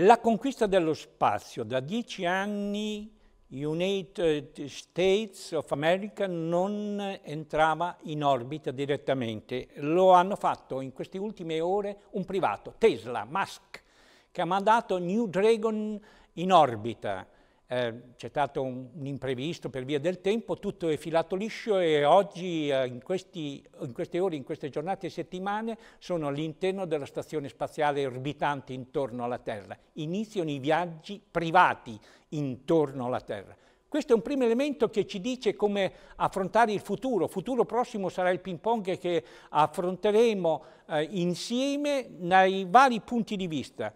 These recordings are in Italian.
La conquista dello spazio. Da dieci anni United States of America non entrava in orbita direttamente. Lo hanno fatto in queste ultime ore un privato, Tesla, Musk, che ha mandato New Dragon in orbita. Eh, c'è stato un, un, imprevisto per via del tempo, tutto è filato liscio e oggi, eh, in, questi, in, queste ore, in queste giornate e settimane, sono all'interno della stazione spaziale orbitante intorno alla Terra. Iniziano i viaggi privati intorno alla Terra. Questo è un primo elemento che ci dice come affrontare il futuro. futuro prossimo sarà il ping pong che affronteremo eh, insieme nei vari punti di vista.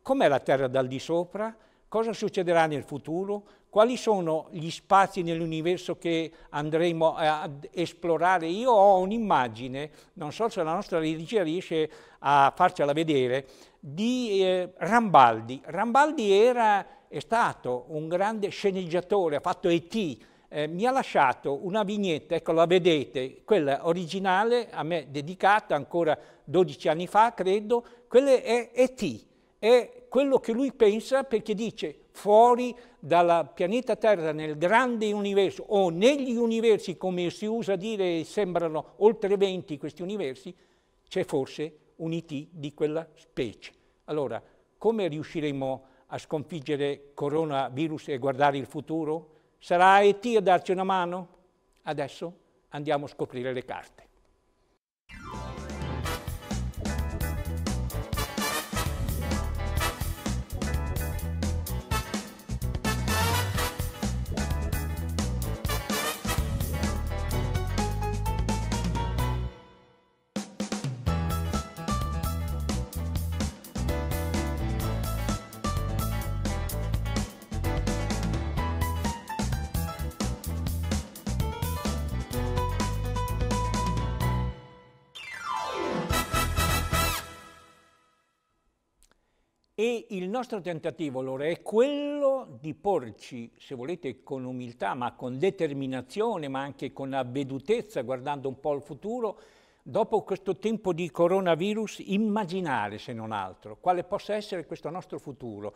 Com'è la Terra dal di sopra? Cosa succederà nel futuro? Quali sono gli spazi nell'universo che andremo ad esplorare? Io ho un'immagine, non so se la nostra regia riesce a farcela vedere, di eh, Rambaldi. Rambaldi era, è stato un grande sceneggiatore, ha fatto E.T., eh, mi ha lasciato una vignetta, ecco la vedete, quella originale a me dedicata ancora 12 anni fa, credo, quella è E.T., è quello che lui pensa perché dice fuori dal pianeta Terra, nel grande universo o negli universi, come si usa dire, sembrano oltre 20 questi universi, c'è forse un IT di quella specie. Allora, come riusciremo a sconfiggere coronavirus e guardare il futuro? Sarà IT a darci una mano? Adesso andiamo a scoprire le carte. E il nostro tentativo allora è quello di porci, se volete, con umiltà, ma con determinazione, ma anche con avvedutezza, guardando un po' al futuro, dopo questo tempo di coronavirus, immaginare, se non altro, quale possa essere questo nostro futuro.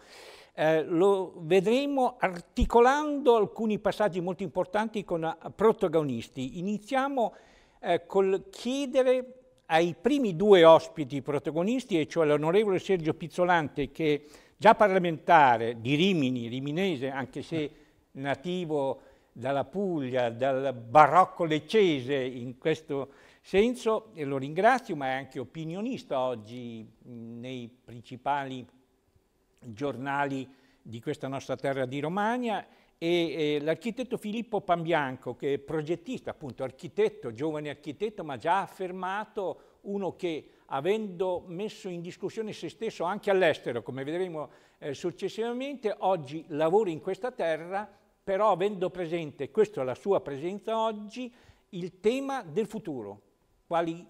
Eh, lo vedremo articolando alcuni passaggi molto importanti con eh, protagonisti. Iniziamo eh, col chiedere ai primi due ospiti protagonisti, e cioè l'onorevole Sergio Pizzolante, che già parlamentare di Rimini, riminese, anche se nativo dalla Puglia, dal barocco leccese in questo senso, e lo ringrazio, ma è anche opinionista oggi nei principali giornali di questa nostra terra di Romagna, e eh, l'architetto Filippo Pambianco, che è progettista, appunto architetto, giovane architetto, ma già affermato, uno che avendo messo in discussione se stesso anche all'estero, come vedremo eh, successivamente, oggi lavora in questa terra, però avendo presente, questa è la sua presenza oggi, il tema del futuro, quali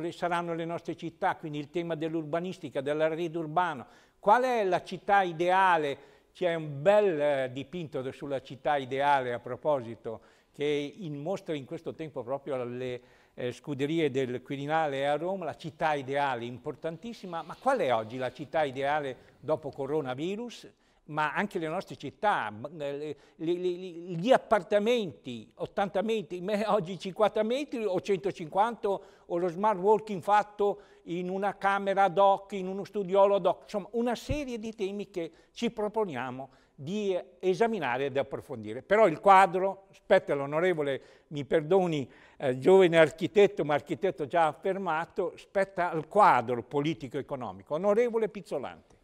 le, saranno le nostre città, quindi il tema dell'urbanistica, dell'arredo urbano, qual è la città ideale, c'è un bel eh, dipinto sulla città ideale, a proposito, che mostra in questo tempo proprio alle eh, scuderie del Quirinale a Roma, la città ideale importantissima. Ma qual è oggi la città ideale dopo coronavirus? ma anche le nostre città, eh, gli appartamenti, 80 metri, oggi 50 metri o 150, o lo smart working fatto in una camera ad hoc, in uno studiolo ad hoc, insomma una serie di temi che ci proponiamo di eh, esaminare ed approfondire. Però il quadro, aspetta l'onorevole, mi perdoni, eh, giovane architetto, ma architetto già affermato, spetta al quadro politico-economico. Onorevole Pizzolante.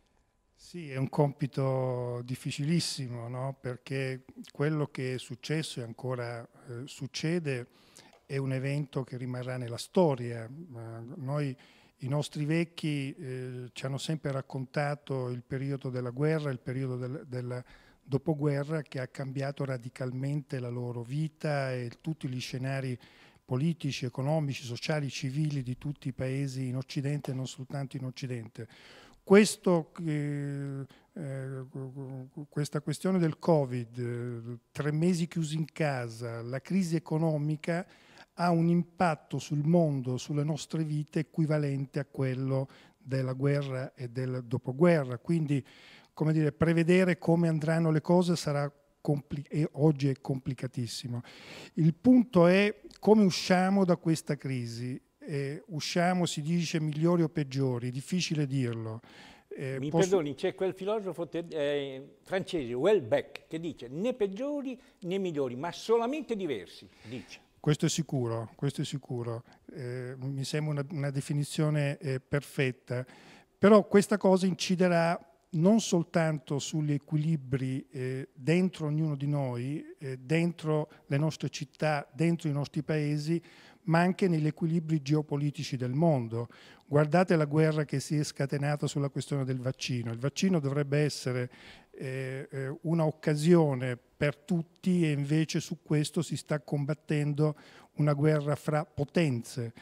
Sì, è un compito difficilissimo, no? perché quello che è successo e ancora eh, succede è un evento che rimarrà nella storia. Noi, i nostri vecchi eh, ci hanno sempre raccontato il periodo della guerra, il periodo del, del dopoguerra che ha cambiato radicalmente la loro vita e tutti gli scenari politici, economici, sociali, civili di tutti i paesi in Occidente e non soltanto in Occidente. Questo, eh, eh, questa questione del Covid, tre mesi chiusi in casa, la crisi economica ha un impatto sul mondo, sulle nostre vite equivalente a quello della guerra e del dopoguerra. Quindi, come dire, prevedere come andranno le cose sarà e oggi è complicatissimo. Il punto è come usciamo da questa crisi eh, usciamo, si dice, migliori o peggiori, difficile dirlo. Eh, Mi posso... perdoni, c'è quel filosofo eh, francese, Welbeck, che dice né peggiori né migliori, ma solamente diversi, dice. Questo è sicuro, questo è sicuro. Eh, mi sembra una, una definizione eh, perfetta. Però questa cosa inciderà non soltanto sugli equilibri eh, dentro ognuno di noi, eh, dentro le nostre città, dentro i nostri paesi, ma anche negli equilibri geopolitici del mondo. Guardate la guerra che si è scatenata sulla questione del vaccino. Il vaccino dovrebbe essere eh, eh, un'occasione per tutti e invece su questo si sta combattendo una guerra fra potenze.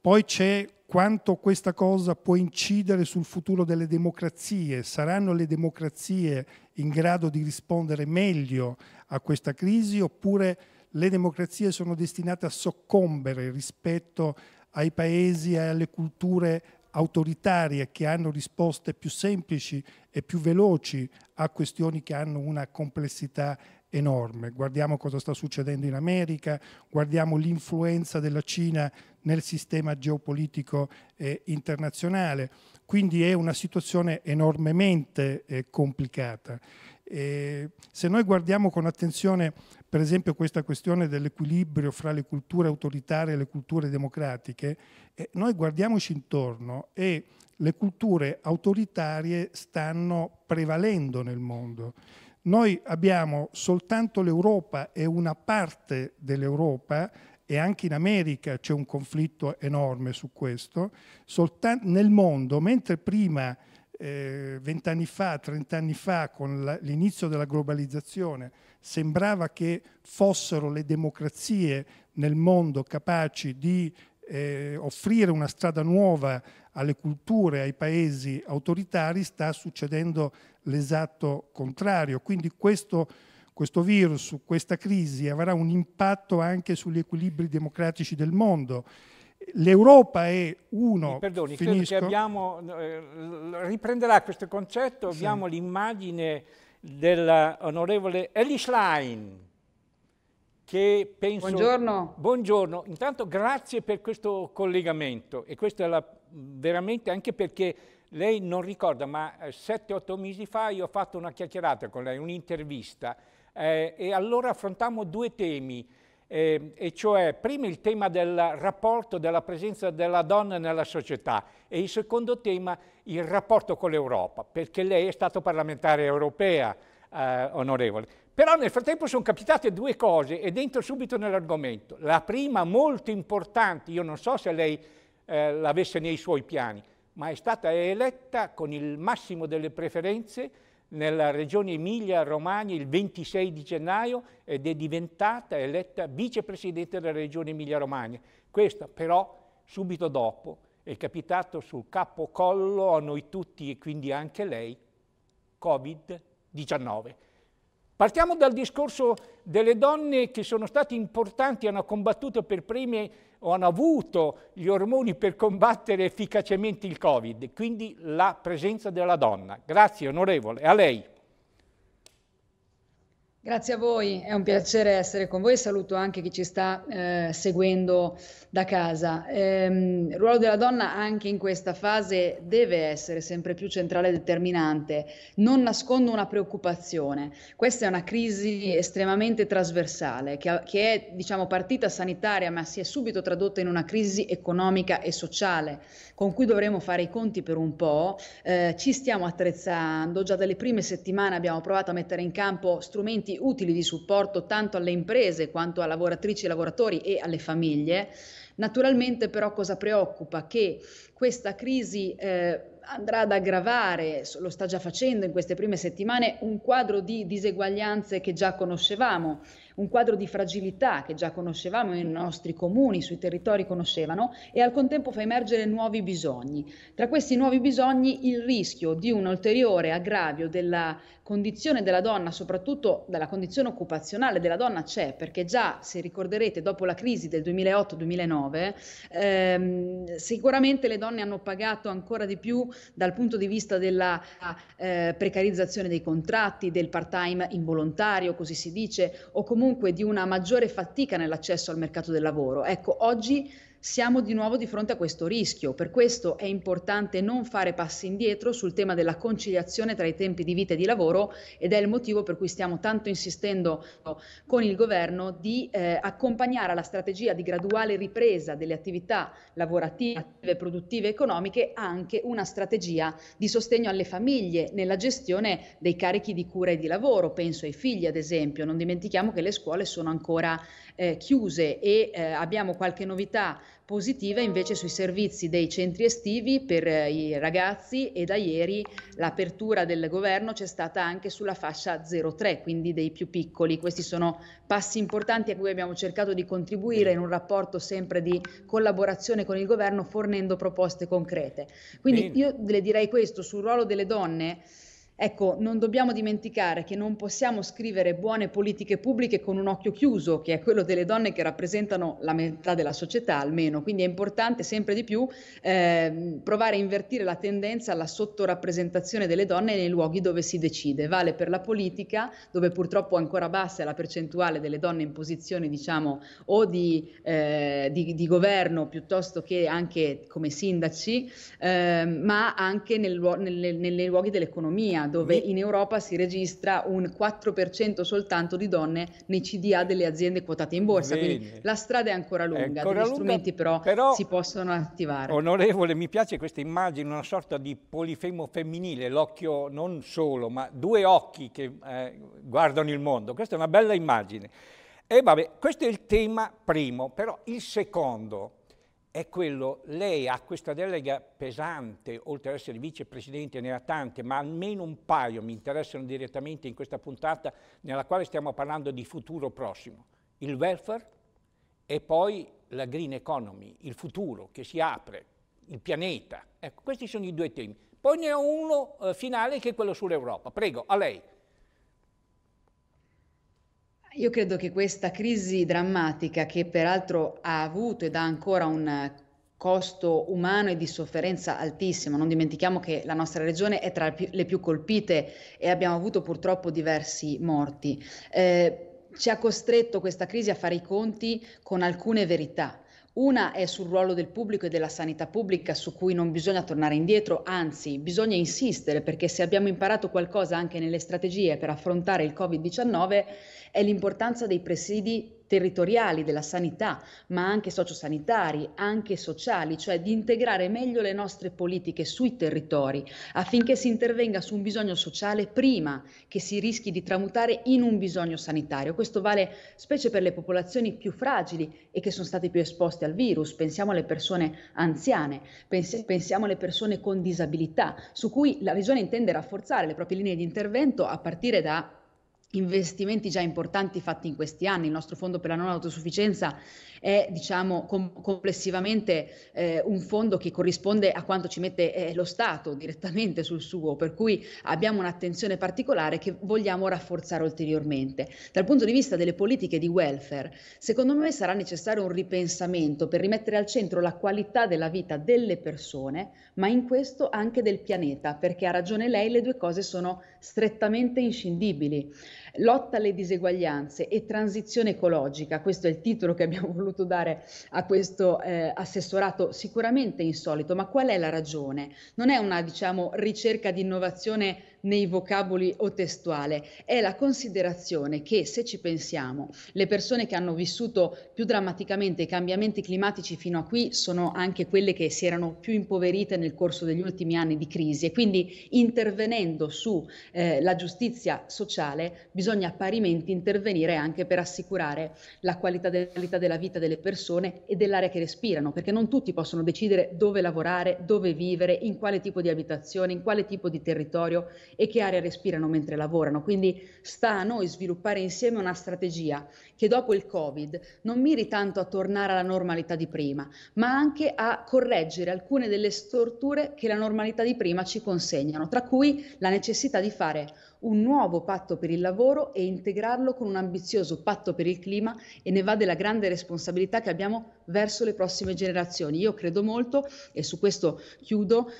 Poi c'è quanto questa cosa può incidere sul futuro delle democrazie. Saranno le democrazie in grado di rispondere meglio a questa crisi oppure le democrazie sono destinate a soccombere rispetto ai paesi e alle culture autoritarie che hanno risposte più semplici e più veloci a questioni che hanno una complessità enorme. Guardiamo cosa sta succedendo in America, guardiamo l'influenza della Cina nel sistema geopolitico eh, internazionale. Quindi è una situazione enormemente eh, complicata. E eh, se noi guardiamo con attenzione per esempio questa questione dell'equilibrio fra le culture autoritarie e le culture democratiche, eh, noi guardiamoci intorno e le culture autoritarie stanno prevalendo nel mondo. Noi abbiamo soltanto l'Europa e una parte dell'Europa e anche in America c'è un conflitto enorme su questo, soltanto nel mondo, mentre prima, eh, vent'anni eh, fa, trent'anni fa, con l'inizio della globalizzazione, sembrava che fossero le democrazie nel mondo capaci di eh, offrire una strada nuova alle culture, ai paesi autoritari, sta succedendo l'esatto contrario. Quindi questo, questo virus, questa crisi avrà un impatto anche sugli equilibri democratici del mondo. L'Europa è uno... Mi perdoni, finisco. credo che abbiamo, eh, riprenderà questo concetto, abbiamo sì. l'immagine dell'onorevole Ellie Schlein. Che penso... Buongiorno. Buongiorno. Intanto grazie per questo collegamento e questo è la, veramente anche perché lei non ricorda, ma 7-8 eh, mesi fa io ho fatto una chiacchierata con lei, un'intervista, eh, e allora affrontammo due temi eh, e cioè prima il tema del rapporto della presenza della donna nella società e il secondo tema il rapporto con l'Europa, perché lei è stata parlamentare europea, eh, onorevole. Però nel frattempo sono capitate due cose ed entro subito nell'argomento. La prima molto importante, io non so se lei eh, l'avesse nei suoi piani, ma è stata eletta con il massimo delle preferenze nella regione Emilia-Romagna il 26 di gennaio ed è diventata eletta vicepresidente della regione Emilia-Romagna. Questa però subito dopo è capitato sul capocollo a noi tutti e quindi anche lei Covid-19. Partiamo dal discorso delle donne che sono state importanti, hanno combattuto per prime o hanno avuto gli ormoni per combattere efficacemente il Covid, quindi la presenza della donna. Grazie onorevole, a lei. Grazie a voi, è un piacere essere con voi saluto anche chi ci sta eh, seguendo da casa. Ehm, il ruolo della donna anche in questa fase deve essere sempre più centrale e determinante. Non nascondo una preoccupazione. Questa è una crisi estremamente trasversale che, che è diciamo, partita sanitaria ma si è subito tradotta in una crisi economica e sociale con cui dovremo fare i conti per un po'. Eh, ci stiamo attrezzando, già dalle prime settimane abbiamo provato a mettere in campo strumenti utili di supporto tanto alle imprese quanto a lavoratrici e lavoratori e alle famiglie. Naturalmente però cosa preoccupa? Che questa crisi eh, andrà ad aggravare, lo sta già facendo in queste prime settimane, un quadro di diseguaglianze che già conoscevamo, un quadro di fragilità che già conoscevamo i nostri comuni, sui territori conoscevano e al contempo fa emergere nuovi bisogni. Tra questi nuovi bisogni il rischio di un ulteriore aggravio della condizione della donna, soprattutto della condizione occupazionale della donna c'è, perché già se ricorderete dopo la crisi del 2008-2009, ehm, sicuramente le donne donne hanno pagato ancora di più dal punto di vista della eh, precarizzazione dei contratti, del part-time involontario, così si dice, o comunque di una maggiore fatica nell'accesso al mercato del lavoro. Ecco, oggi siamo di nuovo di fronte a questo rischio. Per questo è importante non fare passi indietro sul tema della conciliazione tra i tempi di vita e di lavoro ed è il motivo per cui stiamo tanto insistendo con il governo di eh, accompagnare alla strategia di graduale ripresa delle attività lavorative, produttive, economiche anche una strategia di sostegno alle famiglie nella gestione dei carichi di cura e di lavoro. Penso ai figli, ad esempio. Non dimentichiamo che le scuole sono ancora eh, chiuse e eh, abbiamo qualche novità positiva invece sui servizi dei centri estivi per eh, i ragazzi e da ieri l'apertura del governo c'è stata anche sulla fascia 03, quindi dei più piccoli. Questi sono passi importanti a cui abbiamo cercato di contribuire in un rapporto sempre di collaborazione con il governo fornendo proposte concrete. Quindi Bene. io le direi questo sul ruolo delle donne. Ecco, non dobbiamo dimenticare che non possiamo scrivere buone politiche pubbliche con un occhio chiuso, che è quello delle donne che rappresentano la metà della società almeno, quindi è importante sempre di più eh, provare a invertire la tendenza alla sottorappresentazione delle donne nei luoghi dove si decide. Vale per la politica, dove purtroppo ancora bassa è la percentuale delle donne in posizioni, diciamo, o di, eh, di, di governo piuttosto che anche come sindaci, eh, ma anche nei luoghi dell'economia dove in Europa si registra un 4% soltanto di donne nei CDA delle aziende quotate in borsa. Bene. Quindi la strada è ancora lunga, gli strumenti però, però, si possono attivare. Onorevole, mi piace questa immagine, una sorta di polifemo femminile, l'occhio non solo, ma due occhi che eh, guardano il mondo. Questa è una bella immagine. E vabbè, questo è il tema primo, però il secondo è quello, lei ha questa delega pesante, oltre ad essere vicepresidente ne ha tante, ma almeno un paio mi interessano direttamente in questa puntata nella quale stiamo parlando di futuro prossimo, il welfare e poi la green economy, il futuro che si apre, il pianeta. Ecco, questi sono i due temi. Poi ne ho uno eh, finale che è quello sull'Europa. Prego, a lei. Io credo che questa crisi drammatica, che peraltro ha avuto ed ha ancora un costo umano e di sofferenza altissimo. Non dimentichiamo che la nostra regione è tra le più colpite e abbiamo avuto purtroppo diversi morti. Eh, ci ha costretto questa crisi a fare i conti con alcune verità una è sul ruolo del pubblico e della sanità pubblica su cui non bisogna tornare indietro, anzi bisogna insistere perché se abbiamo imparato qualcosa anche nelle strategie per affrontare il Covid-19 è l'importanza dei presidi territoriali, della sanità, ma anche sociosanitari, anche sociali, cioè di integrare meglio le nostre politiche sui territori affinché si intervenga su un bisogno sociale prima che si rischi di tramutare in un bisogno sanitario. Questo vale specie per le popolazioni più fragili e che sono state più esposte al virus. Pensiamo alle persone anziane, pens- pensiamo alle persone con disabilità, su cui la visione intende rafforzare le proprie linee di intervento a partire da investimenti già importanti fatti in questi anni, il nostro fondo per la non autosufficienza è diciamo, com- complessivamente eh, un fondo che corrisponde a quanto ci mette eh, lo Stato direttamente sul suo, per cui abbiamo un'attenzione particolare che vogliamo rafforzare ulteriormente. Dal punto di vista delle politiche di welfare, secondo me sarà necessario un ripensamento per rimettere al centro la qualità della vita delle persone, ma in questo anche del pianeta, perché ha ragione lei, le due cose sono strettamente inscindibili. Lotta alle diseguaglianze e transizione ecologica, questo è il titolo che abbiamo voluto dare a questo eh, assessorato sicuramente insolito, ma qual è la ragione? Non è una diciamo, ricerca di innovazione nei vocaboli o testuale, è la considerazione che se ci pensiamo, le persone che hanno vissuto più drammaticamente i cambiamenti climatici fino a qui sono anche quelle che si erano più impoverite nel corso degli ultimi anni di crisi e quindi intervenendo sulla eh, giustizia sociale bisogna parimenti intervenire anche per assicurare la qualità, de- qualità della vita delle persone e dell'aria che respirano, perché non tutti possono decidere dove lavorare, dove vivere, in quale tipo di abitazione, in quale tipo di territorio e che aria respirano mentre lavorano. Quindi sta a noi sviluppare insieme una strategia che dopo il Covid non miri tanto a tornare alla normalità di prima, ma anche a correggere alcune delle storture che la normalità di prima ci consegnano, tra cui la necessità di fare un nuovo patto per il lavoro e integrarlo con un ambizioso patto per il clima e ne va della grande responsabilità che abbiamo verso le prossime generazioni. Io credo molto, e su questo chiudo,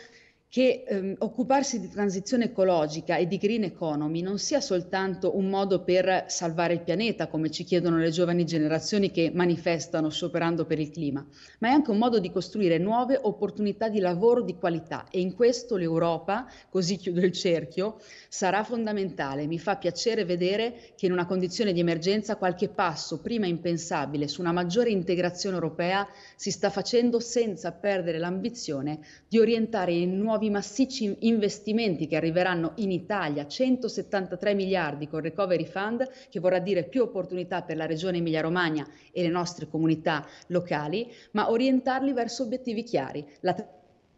che ehm, occuparsi di transizione ecologica e di green economy non sia soltanto un modo per salvare il pianeta, come ci chiedono le giovani generazioni che manifestano scioperando per il clima, ma è anche un modo di costruire nuove opportunità di lavoro di qualità e in questo l'Europa, così chiudo il cerchio, sarà fondamentale. Mi fa piacere vedere che in una condizione di emergenza qualche passo prima impensabile su una maggiore integrazione europea si sta facendo senza perdere l'ambizione di orientare in nuovi nuovi massicci investimenti che arriveranno in Italia, 173 miliardi con Recovery Fund, che vorrà dire più opportunità per la regione Emilia-Romagna e le nostre comunità locali, ma orientarli verso obiettivi chiari. La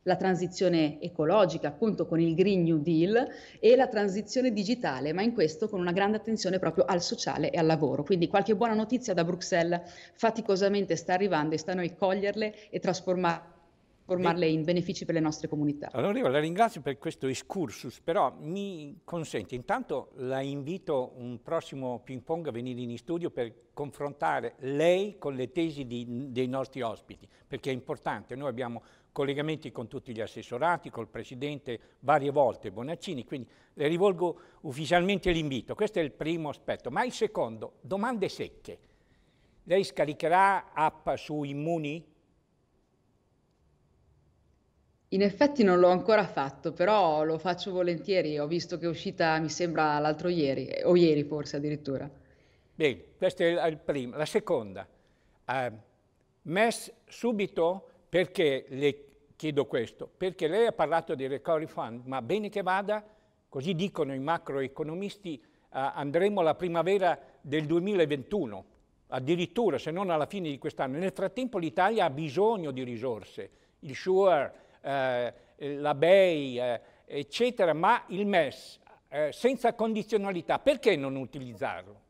la transizione ecologica, appunto con il Green New Deal, e la transizione digitale, ma in questo con una grande attenzione proprio al sociale e al lavoro. Quindi qualche buona notizia da Bruxelles faticosamente sta arrivando e sta a noi coglierle e trasformarle trasformarle in benefici per le nostre comunità. Allora io la ringrazio per questo excursus, però mi consente, intanto la invito un prossimo ping pong a venire in studio per confrontare lei con le tesi di, dei nostri ospiti, perché è importante, noi abbiamo collegamenti con tutti gli assessorati, col Presidente varie volte, Bonaccini, quindi le rivolgo ufficialmente l'invito, questo è il primo aspetto, ma il secondo, domande secche. Lei scaricherà app su Immuni? In effetti non l'ho ancora fatto, però lo faccio volentieri. Ho visto che è uscita, mi sembra, l'altro ieri, o ieri forse addirittura. Bene, questa è il primo. La seconda, eh, MES subito perché le chiedo questo? Perché lei ha parlato di recovery fund, ma bene che vada, così dicono i macroeconomisti, eh, andremo alla primavera del 2021, addirittura se non alla fine di quest'anno. Nel frattempo l'Italia ha bisogno di risorse, il SURE, eh, eh, la BEI, eh, eccetera, ma il MES eh, senza condizionalità, perché non utilizzarlo?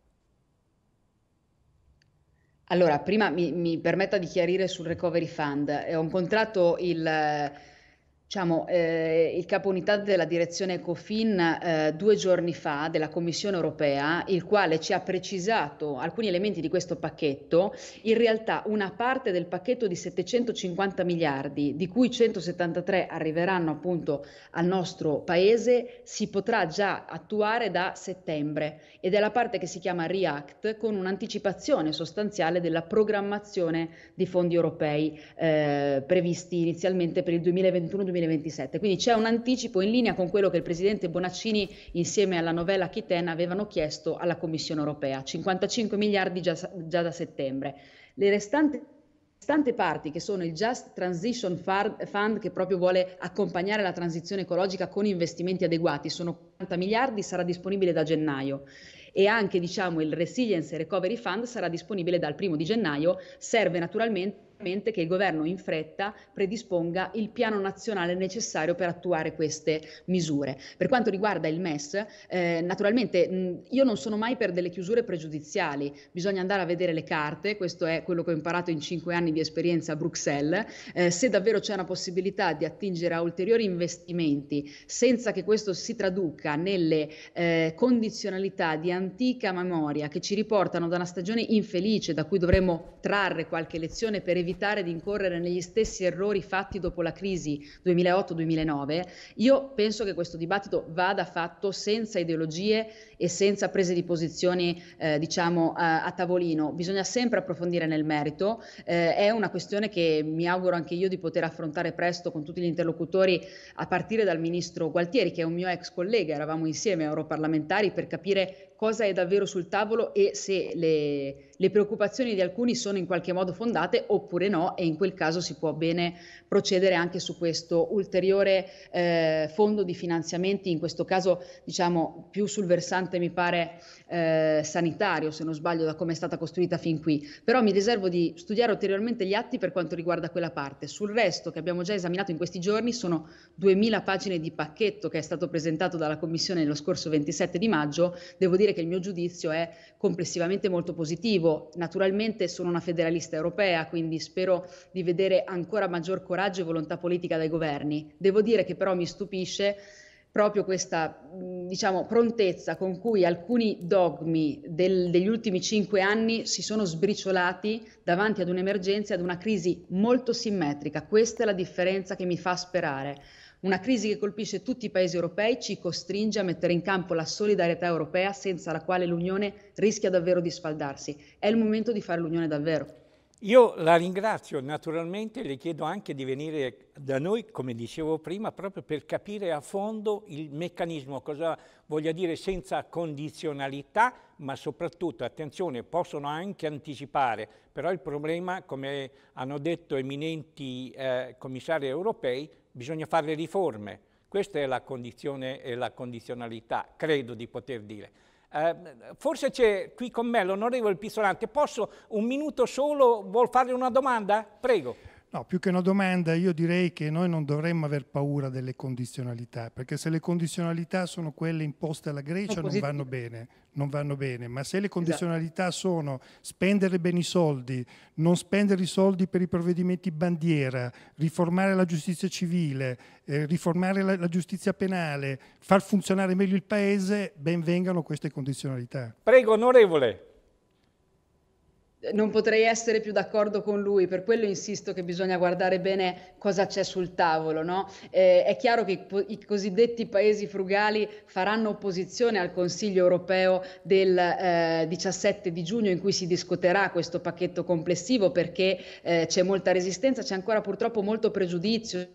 Allora, prima mi, mi permetta di chiarire sul Recovery Fund. ho incontrato contratto il eh, Diciamo, eh, il capo unità della direzione Ecofin eh, due giorni fa della Commissione europea, il quale ci ha precisato alcuni elementi di questo pacchetto, in realtà una parte del pacchetto di 750 miliardi, di cui 173 arriveranno appunto al nostro paese, si potrà già attuare da settembre ed è la parte che si chiama REACT con un'anticipazione sostanziale della programmazione di fondi europei eh, previsti inizialmente per il 2021-2022 2027. Quindi c'è un anticipo in linea con quello che il presidente Bonaccini insieme alla novella Chiten avevano chiesto alla Commissione europea, 55 miliardi già, già da settembre. Le restanti restanti parti, che sono il Just Transition Fund, che proprio vuole accompagnare la transizione ecologica con investimenti adeguati, sono 40 miliardi, sarà disponibile da gennaio. E anche diciamo, il Resilience Recovery Fund sarà disponibile dal primo di gennaio, serve naturalmente che il governo in fretta predisponga il piano nazionale necessario per attuare queste misure. Per quanto riguarda il MES, eh, naturalmente mh, io non sono mai per delle chiusure pregiudiziali, bisogna andare a vedere le carte, questo è quello che ho imparato in cinque anni di esperienza a Bruxelles, eh, se davvero c'è una possibilità di attingere a ulteriori investimenti senza che questo si traduca nelle eh, condizionalità di antica memoria che ci riportano da una stagione infelice da cui dovremmo trarre qualche lezione per evitare evitare di incorrere negli stessi errori fatti dopo la crisi 2008-2009, io penso che questo dibattito vada fatto senza ideologie e senza prese di posizioni eh, diciamo a, a, tavolino, bisogna sempre approfondire nel merito, eh, è una questione che mi auguro anche io di poter affrontare presto con tutti gli interlocutori a partire dal ministro Gualtieri che è un mio ex collega, eravamo insieme europarlamentari per capire cosa è davvero sul tavolo e se le, le preoccupazioni di alcuni sono in qualche modo fondate oppure no e in quel caso si può bene procedere anche su questo ulteriore eh, fondo di finanziamenti, in questo caso diciamo più sul versante versante, mi pare, eh, sanitario, se non sbaglio, da come è stata costruita fin qui. Però mi riservo di studiare ulteriormente gli atti per quanto riguarda quella parte. Sul resto, che abbiamo già esaminato in questi giorni, sono 2.000 pagine di pacchetto che è stato presentato dalla Commissione lo scorso 27 di maggio. Devo dire che il mio giudizio è complessivamente molto positivo. Naturalmente sono una federalista europea, quindi spero di vedere ancora maggior coraggio e volontà politica dai governi. Devo dire che però mi stupisce proprio questa mm, diciamo, prontezza con cui alcuni dogmi del, degli ultimi cinque anni si sono sbriciolati davanti ad un'emergenza, ad una crisi molto simmetrica. Questa è la differenza che mi fa sperare. Una crisi che colpisce tutti i paesi europei ci costringe a mettere in campo la solidarietà europea senza la quale l'Unione rischia davvero di sfaldarsi. È il momento di fare l'Unione davvero. Io la ringrazio naturalmente, le chiedo anche di venire da noi, come dicevo prima, proprio per capire a fondo il meccanismo, cosa voglia dire senza condizionalità, ma soprattutto, attenzione, possono anche anticipare, però il problema, come hanno detto eminenti eh, commissari europei, bisogna fare le riforme. Questa è la condizione e la condizionalità, credo di poter dire. Eh, forse c'è qui con me l'onorevole Pisolante, posso un minuto solo, vuol fare una domanda? Prego. No, più che una domanda, io direi che noi non dovremmo aver paura delle condizionalità, perché se le condizionalità sono quelle imposte alla Grecia non vanno, bene, non vanno bene, ma se le esatto. condizionalità esatto. sono spendere bene i soldi, non spendere i soldi per i provvedimenti bandiera, riformare la giustizia civile, eh, riformare la, la, giustizia penale, far funzionare meglio il Paese, ben vengano queste condizionalità. Prego, onorevole non potrei essere più d'accordo con lui, per quello insisto che bisogna guardare bene cosa c'è sul tavolo. No? Eh, è chiaro che i, cosiddetti paesi frugali faranno opposizione al Consiglio europeo del eh, 17 di giugno in cui si discuterà questo pacchetto complessivo perché eh, c'è molta resistenza, c'è ancora purtroppo molto pregiudizio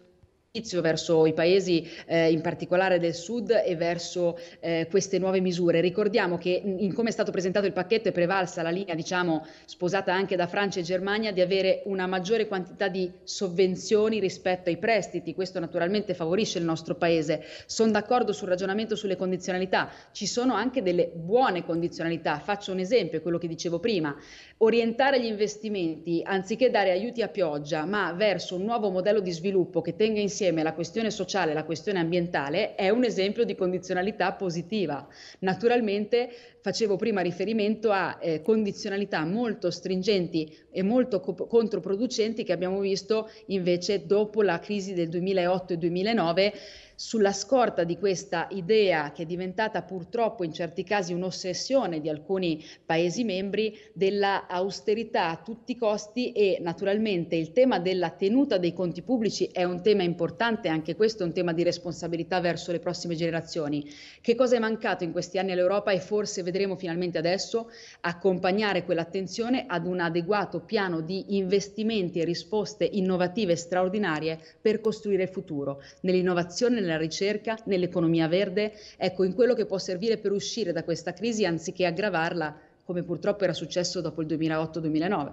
verso i paesi eh, in particolare del sud e verso eh, queste nuove misure. Ricordiamo che mm, in come è stato presentato il pacchetto è prevalsa la linea, diciamo, sposata anche da Francia e Germania di avere una maggiore quantità di sovvenzioni rispetto ai prestiti. Questo naturalmente favorisce il nostro paese. Sono d'accordo sul ragionamento sulle condizionalità. Ci sono anche delle buone condizionalità. Faccio un esempio, quello che dicevo prima orientare gli investimenti anziché dare aiuti a pioggia, ma verso un nuovo modello di sviluppo che tenga insieme la questione sociale e la questione ambientale è un esempio di condizionalità positiva. Naturalmente facevo prima riferimento a eh, condizionalità molto stringenti e molto co- controproducenti che abbiamo visto invece dopo la crisi del 2008 e 2009 sulla scorta di questa idea che è diventata purtroppo in certi casi un'ossessione di alcuni Paesi membri della austerità a tutti i costi e naturalmente il tema della tenuta dei conti pubblici è un tema importante, anche questo è un tema di responsabilità verso le prossime generazioni. Che cosa è mancato in questi anni all'Europa e forse vedremo finalmente adesso accompagnare quell'attenzione ad un adeguato piano di investimenti e risposte innovative straordinarie per costruire il futuro, nell'innovazione, nella nella ricerca, nell'economia verde, ecco, in quello che può servire per uscire da questa crisi anziché aggravarla, come purtroppo era successo dopo il 2008-2009.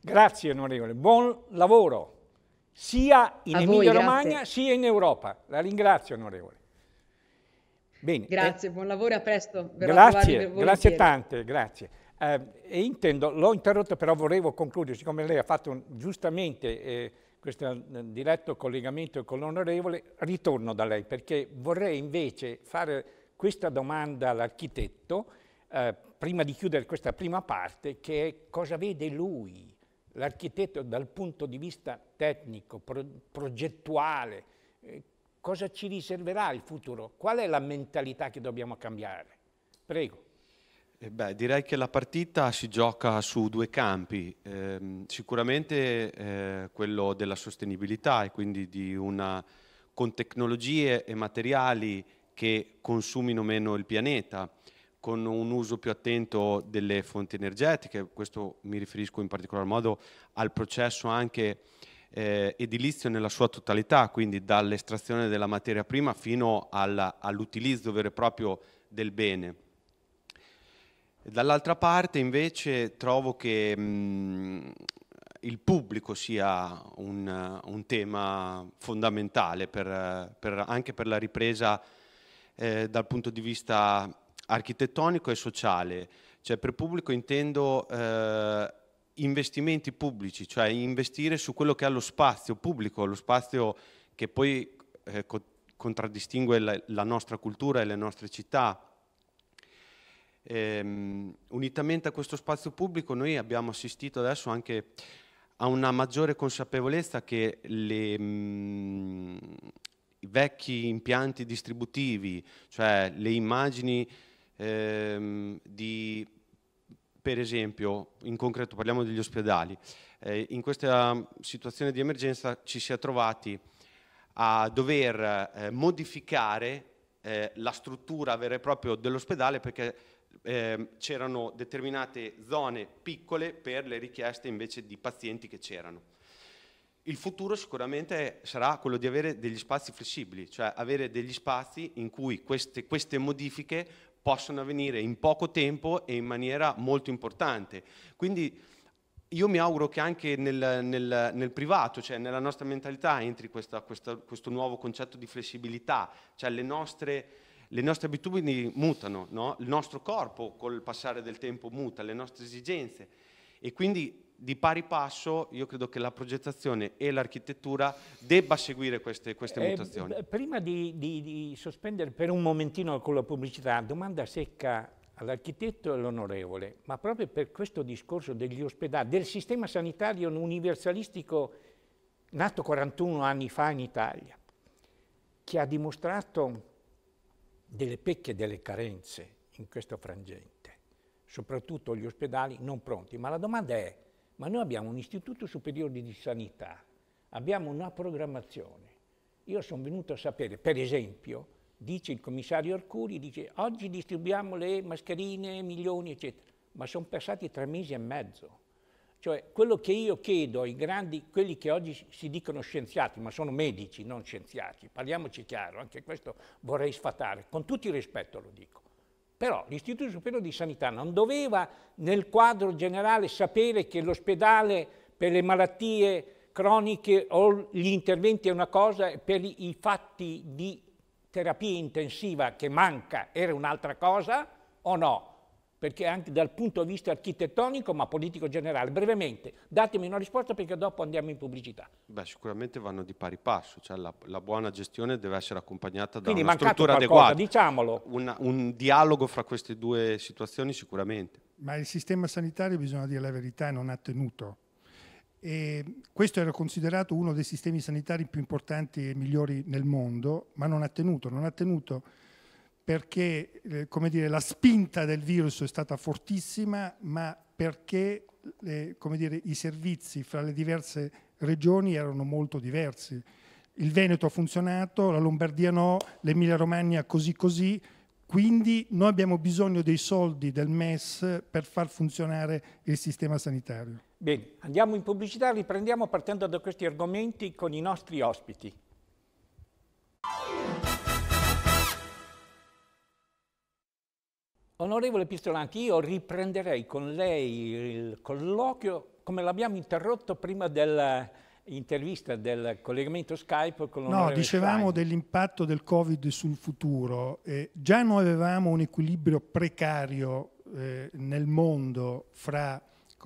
Grazie onorevole, buon lavoro sia in Emilia Romagna sia in Europa. La ringrazio onorevole. Bene. Grazie, eh, buon lavoro e a presto. Verrò grazie, grazie tante, grazie. Eh, intendo, l'ho interrotto però volevo concludere, siccome lei ha fatto un, giustamente... Eh, questo eh, diretto collegamento con l'onorevole, ritorno da lei perché vorrei invece fare questa domanda all'architetto eh, prima di chiudere questa prima parte che è cosa vede lui, l'architetto dal punto di vista tecnico, pro progettuale, eh, cosa ci riserverà il futuro, qual è la mentalità che dobbiamo cambiare? Prego. Eh beh, direi che la partita si gioca su due campi, eh, sicuramente eh, quello della sostenibilità e quindi di una, con tecnologie e materiali che consumino meno il pianeta, con un uso più attento delle fonti energetiche, questo mi riferisco in particolar modo al processo anche eh, edilizio nella sua totalità, quindi dall'estrazione della materia prima fino all'utilizzo vero e proprio del bene Dall'altra parte invece trovo che mh, mm, il pubblico sia un, un tema fondamentale per, per, anche per la ripresa eh, dal punto di vista architettonico e sociale. Cioè per pubblico intendo eh, investimenti pubblici, cioè investire su quello che è lo spazio pubblico, lo spazio che poi eh, co- contraddistingue la, la nostra cultura e le nostre città. Ehm, unitamente a questo spazio pubblico noi abbiamo assistito adesso anche a una maggiore consapevolezza che le, mh, mm, i vecchi impianti distributivi, cioè le immagini ehm, di, per esempio, in concreto parliamo degli ospedali, eh, in questa situazione di emergenza ci si è trovati a dover eh, modificare eh, la struttura vera e propria dell'ospedale perché eh, c'erano determinate zone piccole per le richieste invece di pazienti che c'erano. Il futuro sicuramente sarà quello di avere degli spazi flessibili, cioè avere degli spazi in cui queste, queste modifiche possono avvenire in poco tempo e in maniera molto importante. Quindi io mi auguro che anche nel, nel, nel privato, cioè nella nostra mentalità, entri questa, questa, questo nuovo concetto di flessibilità, cioè le nostre le nostre abitudini mutano, no? il nostro corpo col passare del tempo muta, le nostre esigenze e quindi di pari passo io credo che la progettazione e l'architettura debba seguire queste, queste eh, mutazioni. Prima di, di, di, sospendere per un momentino con la pubblicità, domanda secca all'architetto e all'onorevole, ma proprio per questo discorso degli ospedali, del sistema sanitario universalistico nato 41 anni fa in Italia, che ha dimostrato delle pecche e delle carenze in questo frangente, soprattutto gli ospedali non pronti. Ma la domanda è, ma noi abbiamo un istituto superiore di sanità, abbiamo una programmazione. Io sono venuto a sapere, per esempio, dice il commissario Arcuri, dice oggi distribuiamo le mascherine, milioni, eccetera, ma sono passati tre mesi e mezzo. Cioè quello che io chiedo ai grandi, quelli che oggi si dicono scienziati, ma sono medici, non scienziati, parliamoci chiaro, anche questo vorrei sfatare, con tutto il rispetto lo dico. Però l'Istituto Superiore di Sanità non doveva nel quadro generale sapere che l'ospedale per le malattie croniche o gli interventi è una cosa e per i fatti di terapia intensiva che manca era un'altra cosa o no? perché anche dal punto di vista architettonico ma politico generale. Brevemente, datemi una risposta perché dopo andiamo in pubblicità. Beh, sicuramente vanno di pari passo, cioè la, la buona gestione deve essere accompagnata da Quindi una struttura qualcosa, adeguata. Diciamolo. Una, un dialogo fra queste due situazioni sicuramente. Ma il sistema sanitario, bisogna dire la verità, non ha tenuto. E questo era considerato uno dei sistemi sanitari più importanti e migliori nel mondo, ma non ha tenuto, non ha tenuto perché eh, dire, la spinta del virus è stata fortissima, ma perché le, dire, i servizi fra le diverse regioni erano molto diversi. Il Veneto ha funzionato, la Lombardia no, l'Emilia Romagna così così, quindi noi abbiamo bisogno dei soldi del MES per far funzionare il sistema sanitario. Bene, andiamo in pubblicità, riprendiamo partendo da questi argomenti con i nostri ospiti. Onorevole Pistolanchi, io riprenderei con lei il colloquio come l'abbiamo interrotto prima dell'intervista del collegamento Skype con l'onorevole No, dicevamo dell'impatto del Covid sul futuro. Eh, già noi avevamo un equilibrio precario eh, nel mondo fra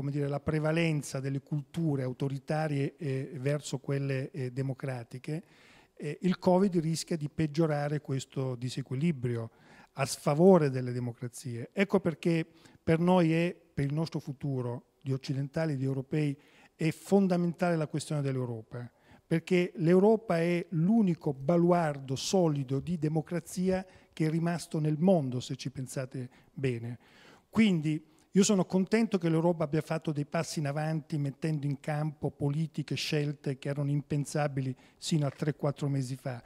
dire, la prevalenza delle culture autoritarie eh, verso quelle eh, democratiche. il Covid rischia di peggiorare questo disequilibrio a sfavore delle democrazie. Ecco perché per noi è, per il nostro futuro di occidentali, di europei, è fondamentale la questione dell'Europa, perché l'Europa è l'unico baluardo solido di democrazia che è rimasto nel mondo, se ci pensate bene. Quindi io sono contento che l'Europa abbia fatto dei passi in avanti mettendo in campo politiche, scelte che erano impensabili sino a 3-4 mesi fa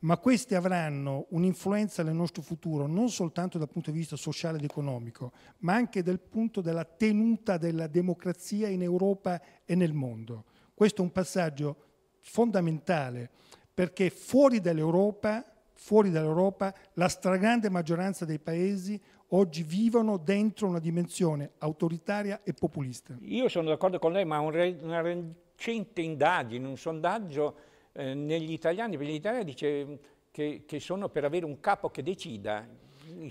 ma queste avranno un'influenza nel nostro futuro non soltanto dal punto di vista sociale ed economico, ma anche dal punto della tenuta della democrazia in Europa e nel mondo. Questo è un passaggio fondamentale perché fuori dall'Europa, fuori dall'Europa la stragrande maggioranza dei paesi oggi vivono dentro una dimensione autoritaria e populista. Io sono d'accordo con lei, ma una recente indagine, un sondaggio eh, negli italiani, perché gli italiani dice mm, che, che, sono per avere un capo che decida.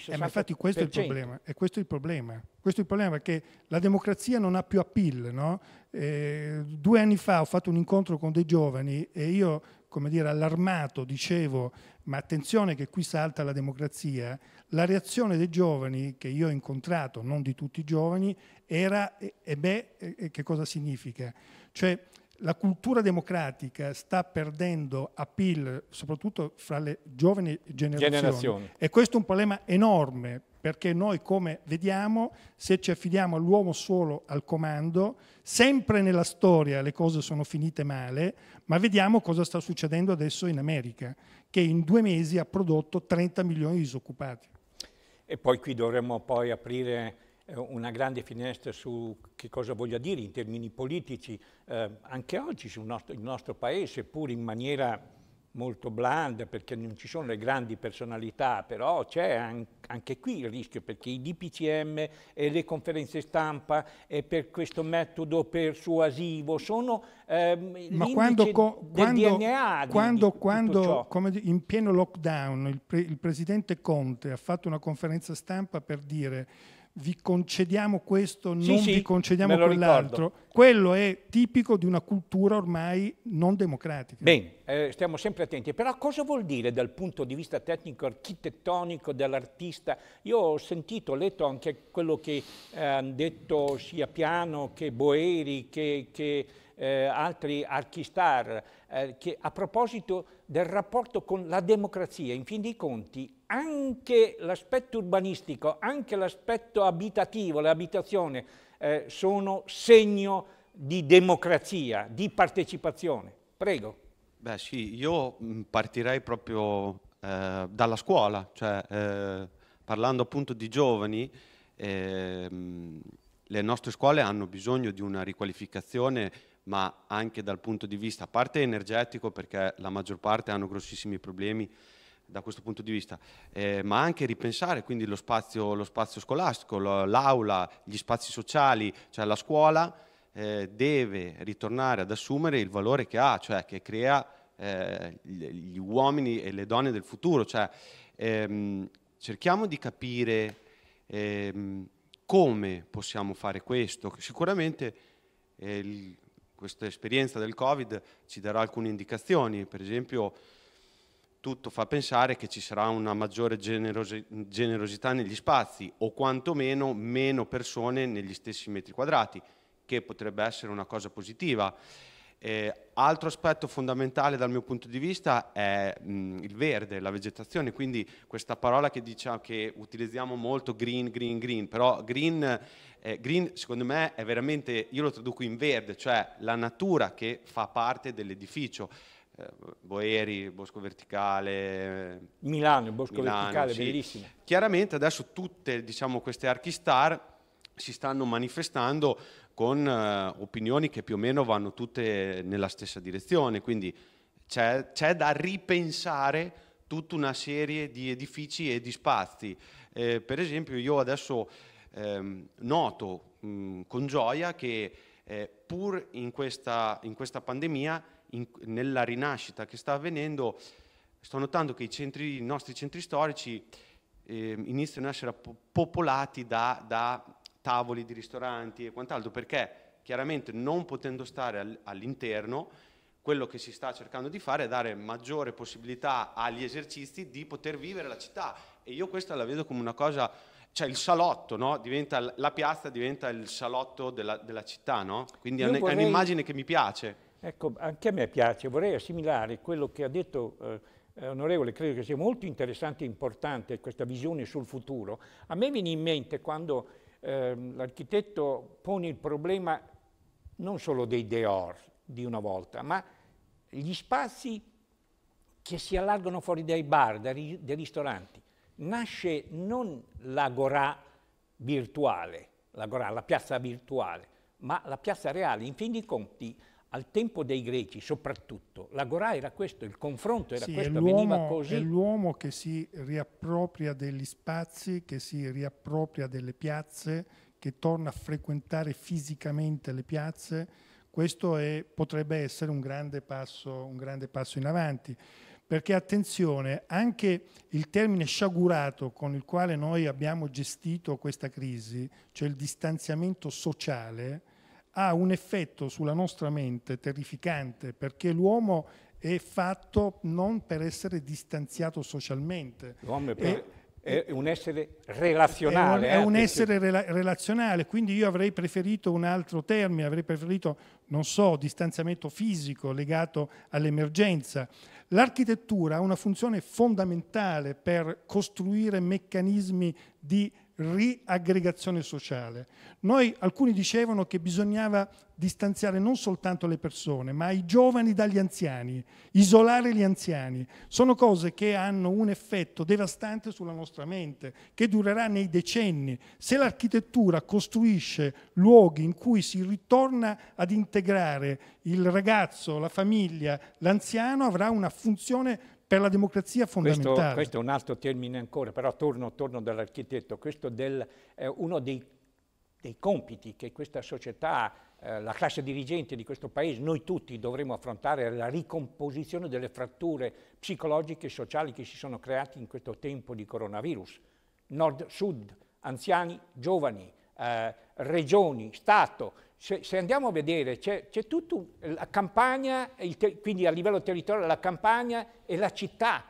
Eh, ma infatti questo è il problema, è questo il problema. Questo è il problema, che la democrazia non ha più appeal. No? Eh, due anni fa ho fatto un incontro con dei giovani e io, come dire, allarmato, dicevo, ma attenzione che qui salta la democrazia. La reazione dei giovani che io ho incontrato, non di tutti i giovani, era, e beh, che cosa significa? Cioè, la cultura democratica sta perdendo appeal soprattutto fra le giovani generazioni. generazioni. E questo è un problema enorme perché noi come vediamo se ci affidiamo all'uomo solo al comando, sempre nella storia le cose sono finite male, ma vediamo cosa sta succedendo adesso in America, che in due mesi ha prodotto 30 milioni di disoccupati. E poi qui dovremmo poi aprire eh, una grande finestra su che cosa voglia dire in termini politici eh, anche oggi sul nostro, nostro, paese, pur in maniera molto blanda perché non ci sono le grandi personalità, però c'è an anche qui il rischio perché i DPCM e le conferenze stampa e per questo metodo persuasivo sono ehm, Ma quando, co quando, DNA di, quando, di quando in pieno lockdown il, pre il presidente Conte ha fatto una conferenza stampa per dire vi concediamo questo, sì, non sì, vi concediamo quell'altro. Ricordo. Quello è tipico di una cultura ormai non democratica. Bene, eh, stiamo sempre attenti. Però cosa vuol dire dal punto di vista tecnico, architettonico, dell'artista? Io ho sentito, ho letto anche quello che eh, hanno detto sia Piano che Boeri, che, che eh, altri archistar, eh, che a proposito del rapporto con la democrazia, in fin dei conti anche l'aspetto urbanistico, anche l'aspetto abitativo, l'abitazione, eh, sono segno di democrazia, di partecipazione. Prego. Beh sì, io mm, partirei proprio eh, dalla scuola, cioè eh, parlando appunto di giovani, ehm, le nostre scuole hanno bisogno di una riqualificazione ma anche dal punto di vista, a parte energetico, perché la maggior parte hanno grossissimi problemi da questo punto di vista, eh, ma anche ripensare quindi lo spazio, lo spazio scolastico, l'aula, gli spazi sociali, cioè la scuola eh, deve ritornare ad assumere il valore che ha, cioè che crea eh, gli uomini e le donne del futuro. Cioè, ehm, cerchiamo di capire ehm, come possiamo fare questo. Sicuramente eh, il, questa esperienza del Covid ci darà alcune indicazioni, per esempio tutto fa pensare che ci sarà una maggiore generosi generosità negli spazi o quantomeno meno persone negli stessi metri quadrati, che potrebbe essere una cosa positiva. Eh, altro aspetto fondamentale dal mio punto di vista è mh, mm, il verde, la vegetazione, quindi questa parola che, diciamo, che utilizziamo molto green, green, green, però green, eh, green secondo me è veramente, io lo traduco in verde, cioè la natura che fa parte dell'edificio. Eh, Boeri, Bosco Verticale. Milano, il Bosco Milano, Verticale, sì. bellissimo. Chiaramente adesso tutte diciamo, queste archistar si stanno manifestando con uh, opinioni che più o meno vanno tutte nella stessa direzione, quindi c'è, c'è da ripensare tutta una serie di edifici e di spazi. Eh, per esempio io adesso ehm, noto mh, mm, con gioia che eh, pur in questa, in questa pandemia in, nella rinascita che sta avvenendo, sto notando che i, centri, i nostri centri storici eh, iniziano a essere popolati da, da, tavoli di ristoranti e quant'altro, perché chiaramente non potendo stare all'interno, quello che si sta cercando di fare è dare maggiore possibilità agli esercizi di poter vivere la città. E io questa la vedo come una cosa, cioè il salotto, no? diventa, la piazza diventa il salotto della, della città, no? quindi io è, vorrei... un'immagine che mi piace. Ecco, anche a me piace, vorrei assimilare quello che ha detto eh, eh, onorevole, credo che sia molto interessante e importante questa visione sul futuro. A me viene in mente quando eh, l'architetto pone il problema non solo dei deor di una volta, ma gli spazi che si allargano fuori dai bar, dai, dai ristoranti. Nasce non l'agorà virtuale, la piazza virtuale, ma la piazza reale. In fin dei conti al tempo dei greci soprattutto, l'agorà era questo, il confronto era sì, questo, veniva così. È l'uomo che si riappropria degli spazi, che si riappropria delle piazze, che torna a frequentare fisicamente le piazze, questo è, potrebbe essere un grande, passo, un grande passo in avanti. Perché attenzione, anche il termine sciagurato con il quale noi abbiamo gestito questa crisi, cioè il distanziamento sociale, ha un effetto sulla nostra mente terrificante perché l'uomo è fatto non per essere distanziato socialmente. L'uomo è, per, è, è un essere relazionale. È un, è eh. un essere rela- relazionale, quindi io avrei preferito un altro termine, avrei preferito, non so, distanziamento fisico legato all'emergenza. L'architettura ha una funzione fondamentale per costruire meccanismi di riaggregazione sociale. Noi, alcuni dicevano che bisognava distanziare non soltanto le persone, ma i giovani dagli anziani, isolare gli anziani. Sono cose che hanno un effetto devastante sulla nostra mente, che durerà nei decenni. Se l'architettura costruisce luoghi in cui si ritorna ad integrare il ragazzo, la famiglia, l'anziano, avrà una funzione per la democrazia fondamentale. Questo, questo è un altro termine ancora, però torno, torno dall'architetto, questo del, è eh, uno dei, dei compiti che questa società eh, la classe dirigente di questo Paese, noi tutti dovremo affrontare la ricomposizione delle fratture psicologiche e sociali che si sono create in questo tempo di coronavirus. Nord-Sud, anziani, giovani, eh, regioni, Stato, se, se, andiamo a vedere, c'è, tutta la campagna, quindi a livello territoriale la campagna e la città.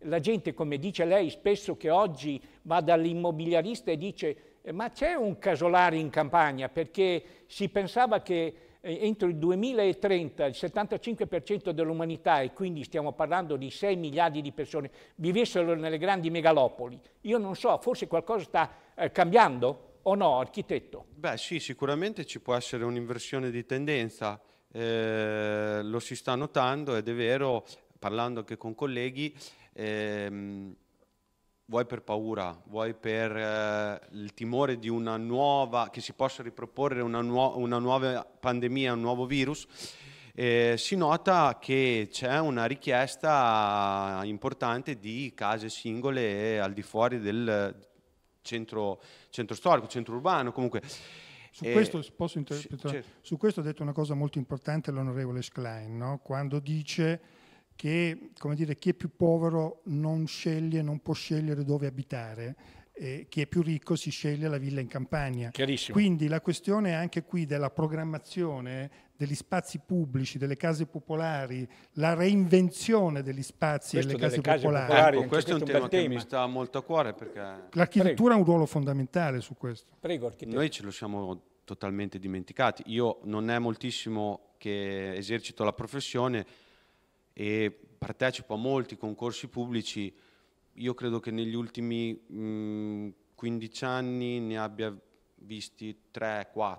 La gente, come dice lei, spesso che oggi va dall'immobiliarista e dice eh, ma c'è un casolare in campagna perché si pensava che eh, entro il 2030 il 75% dell'umanità, e quindi stiamo parlando di 6 miliardi di persone, vivessero nelle grandi megalopoli. Io non so, forse qualcosa sta eh, cambiando? o no, architetto? Beh sì, sicuramente ci può essere un'inversione di tendenza, eh, lo si sta notando ed è vero, parlando anche con colleghi, ehm, vuoi per paura, vuoi per eh, il timore di una nuova, che si possa riproporre una, nuo una nuova pandemia, un nuovo virus, eh, si nota che c'è una richiesta importante di case singole al di fuori del centro, centro storico, centro urbano, comunque... Su, eh, questo posso Certo. Su questo ha detto una cosa molto importante l'onorevole Schlein, no? quando dice che dire, chi è più povero non sceglie, non può scegliere dove abitare, eh, chi è più ricco si sceglie la villa in campagna. Chiarissimo. Quindi la questione anche qui della programmazione degli spazi pubblici, delle case popolari, la reinvenzione degli spazi questo e delle case, case popolari. popolari. Ecco, questo è un, un tema, tema, che mi sta molto a cuore perché... L'architettura Prego. ha un ruolo fondamentale su questo. Prego, architetto. Noi ce lo siamo totalmente dimenticati. Io non è moltissimo che esercito la professione e partecipo a molti concorsi pubblici io credo che negli ultimi mh, mhmm, 15 anni ne abbia visti 3-4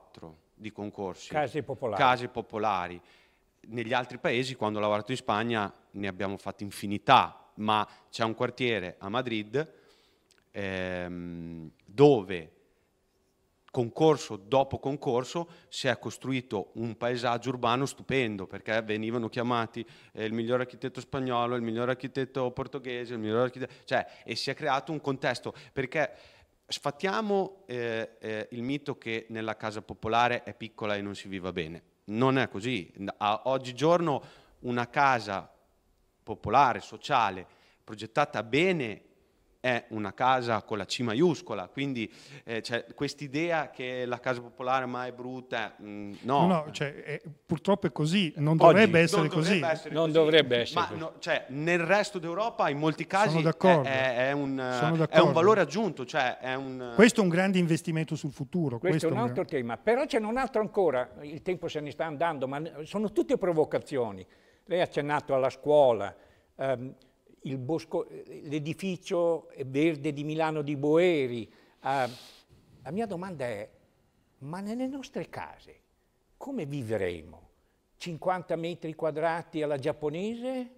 di concorsi. Casi popolari. Casi popolari. Negli altri paesi, quando ho lavorato in Spagna, ne abbiamo fatti infinità, ma c'è un quartiere a Madrid ehm, dove concorso dopo concorso si è costruito un paesaggio urbano stupendo perché venivano chiamati eh, il miglior architetto spagnolo, il miglior architetto portoghese, il miglior architetto, cioè, e si è creato un contesto perché sfattiamo eh, eh, il mito che nella casa popolare è piccola e non si viva bene. Non è così. A oggigiorno una casa popolare, sociale, progettata bene è una casa con la C maiuscola, quindi eh, c'è quest'idea che la casa popolare mai è brutta, mh, mm, no. no cioè, è, purtroppo è così, non dovrebbe essere non dovrebbe così. Essere non così. dovrebbe essere ma, così. No, cioè, nel resto d'Europa in molti casi è, è, è, un, è, un, valore aggiunto. Cioè un... Questo è un grande investimento sul futuro. Questo, questo è un altro un... tema, però c'è un altro ancora, il tempo se ne sta andando, ma sono tutte provocazioni. Lei ha accennato alla scuola. Um, eh, l'edificio verde di Milano di Boeri. Eh, la mia domanda è, ma nelle nostre case come vivremo? 50 metri quadrati alla giapponese,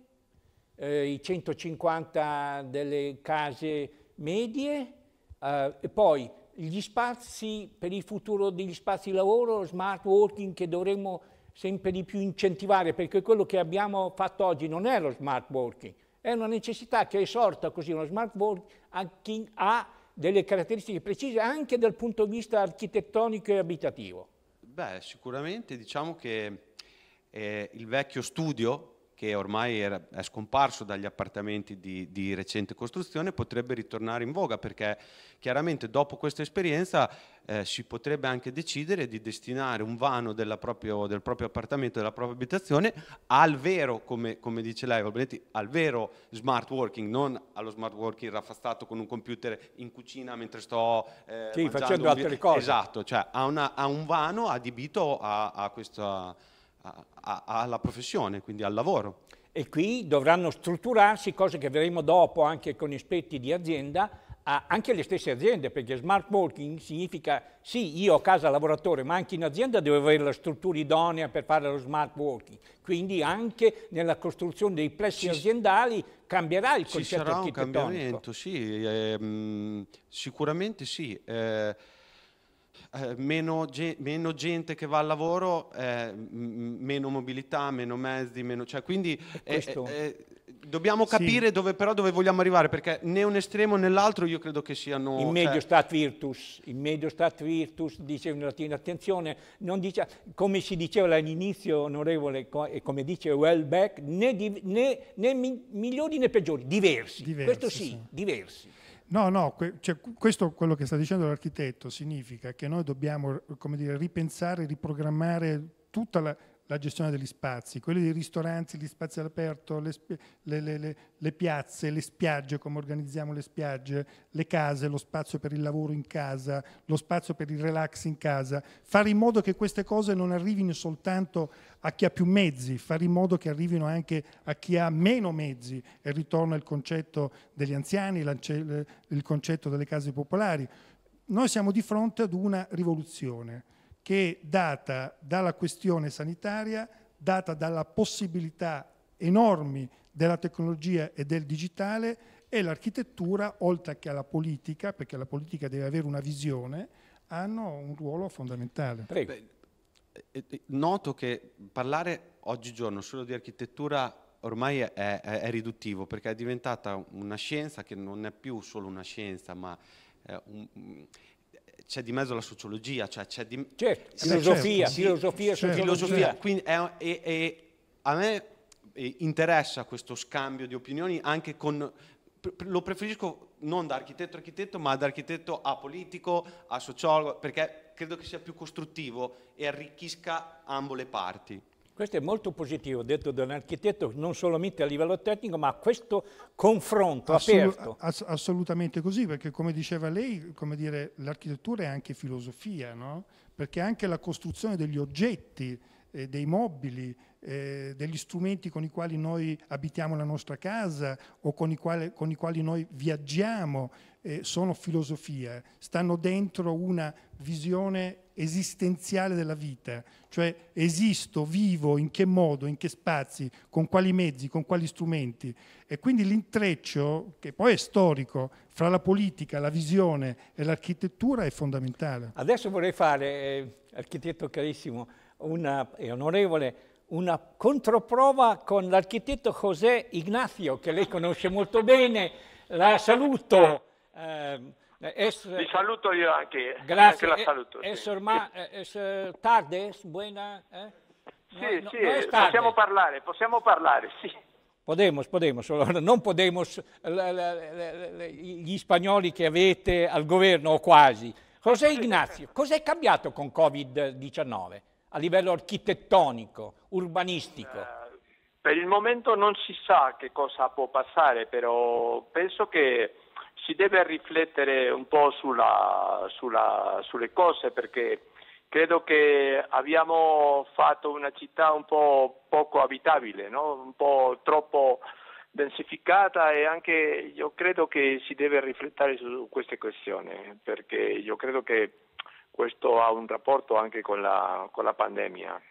eh, i 150 delle case medie, eh, e poi gli spazi per il futuro degli spazi di lavoro, smart working che dovremmo sempre di più incentivare, perché quello che abbiamo fatto oggi non è lo smart working, è una necessità che è sorta così, uno smart working ha delle caratteristiche precise anche dal punto di vista architettonico e abitativo. Beh, sicuramente diciamo che eh, il vecchio studio che ormai era, è scomparso dagli appartamenti di, di, recente costruzione, potrebbe ritornare in voga perché chiaramente dopo questa esperienza eh, si potrebbe anche decidere di destinare un vano proprio, del proprio appartamento, della propria abitazione al vero, come, come dice lei, al vero smart working, non allo smart working raffastato con un computer in cucina mentre sto eh, sì, facendo altre cose. Esatto, cioè a, una, ha un vano adibito a, a questa a, a, alla professione, quindi al lavoro. E qui dovranno strutturarsi cose che vedremo dopo anche con esperti di azienda, anche le stesse aziende, perché smart working significa sì, io a casa lavoratore, ma anche in azienda devo avere la struttura idonea per fare lo smart working. Quindi anche nella costruzione dei plessi ci, aziendali cambierà il concetto architettonico. Ci sarà un cambiamento, sì, ehm, sicuramente sì. Eh, eh, meno, ge- meno, gente che va al lavoro, eh, m- meno mobilità, meno mezzi, meno, cioè, quindi eh, eh, eh dobbiamo capire sì. dove, però dove vogliamo arrivare, perché né un estremo né l'altro io credo che siano... In medio cioè... stat virtus, in medio stat virtus, dice in latino, attenzione, dice, come si diceva all'inizio, onorevole, co- e come dice Wellbeck, né, di, né, né mi- migliori né peggiori, diversi, diversi questo sì, sì. diversi. No, no, que cioè, questo quello che sta dicendo l'architetto significa che noi dobbiamo dire, ripensare, riprogrammare tutta la, la gestione degli spazi, quelli dei ristoranti, gli spazi all'aperto, le, le, le, le, piazze, le spiagge, come organizziamo le spiagge, le case, lo spazio per il lavoro in casa, lo spazio per il relax in casa, fare in modo che queste cose non arrivino soltanto a chi ha più mezzi, fare in modo che arrivino anche a chi ha meno mezzi e ritorna il concetto degli anziani, il concetto delle case popolari. Noi siamo di fronte ad una rivoluzione che è data dalla questione sanitaria, data dalla possibilità enormi della tecnologia e del digitale e l'architettura, oltre che alla politica, perché la politica deve avere una visione, hanno un ruolo fondamentale. Prego. Eh, eh, noto che parlare oggigiorno solo di architettura ormai è, è, è, riduttivo perché è diventata una scienza che non è più solo una scienza, ma eh, un, c'è di mezzo la sociologia, cioè c'è di... Certo, eh, filosofia, certo. filosofia, sì, certo. filosofia. Quindi è, è, è, a me eh, interessa questo scambio di opinioni anche con... Lo preferisco non da architetto a architetto, ma da architetto a politico, a sociologo, perché credo che sia più costruttivo e arricchisca ambo le parti. Questo è molto positivo, detto da un architetto, non solamente a livello tecnico, ma a questo confronto Assolu aperto. Ass assolutamente così, perché come diceva lei, l'architettura è anche filosofia, no? perché anche la costruzione degli oggetti eh, dei mobili, eh, degli strumenti con i quali noi abitiamo la nostra casa o con i quali, con i quali noi viaggiamo, eh, sono filosofia, stanno dentro una visione esistenziale della vita, cioè esisto, vivo, in che modo, in che spazi, con quali mezzi, con quali strumenti. E quindi l'intreccio, che poi è storico, fra la politica, la visione e l'architettura è fondamentale. Adesso vorrei fare, eh, architetto carissimo, una, è onorevole, una controprova con l'architetto José Ignacio, che lei conosce molto bene, la saluto. Eh, es, Vi saluto io anche. Grazie. Anche la saluto, eh, es, sì. ormai, eh, es eh, tardes, buena... Eh? No, sì, no, sì, possiamo parlare, possiamo parlare, sì. Podemos, podemos, non podemos la, la, la, gli spagnoli che avete al governo o quasi. José Ignacio, cos'è cambiato con Covid-19? a livello architettonico, urbanistico? Eh, per il momento non si sa che cosa può passare, però penso che si deve riflettere un po' sulla, sulla, sulle cose perché credo che abbiamo fatto una città un po' poco abitabile, no? un po' troppo densificata e anche io credo che si deve riflettere su queste questioni perché io credo che questo ha un rapporto anche con la, con la pandemia.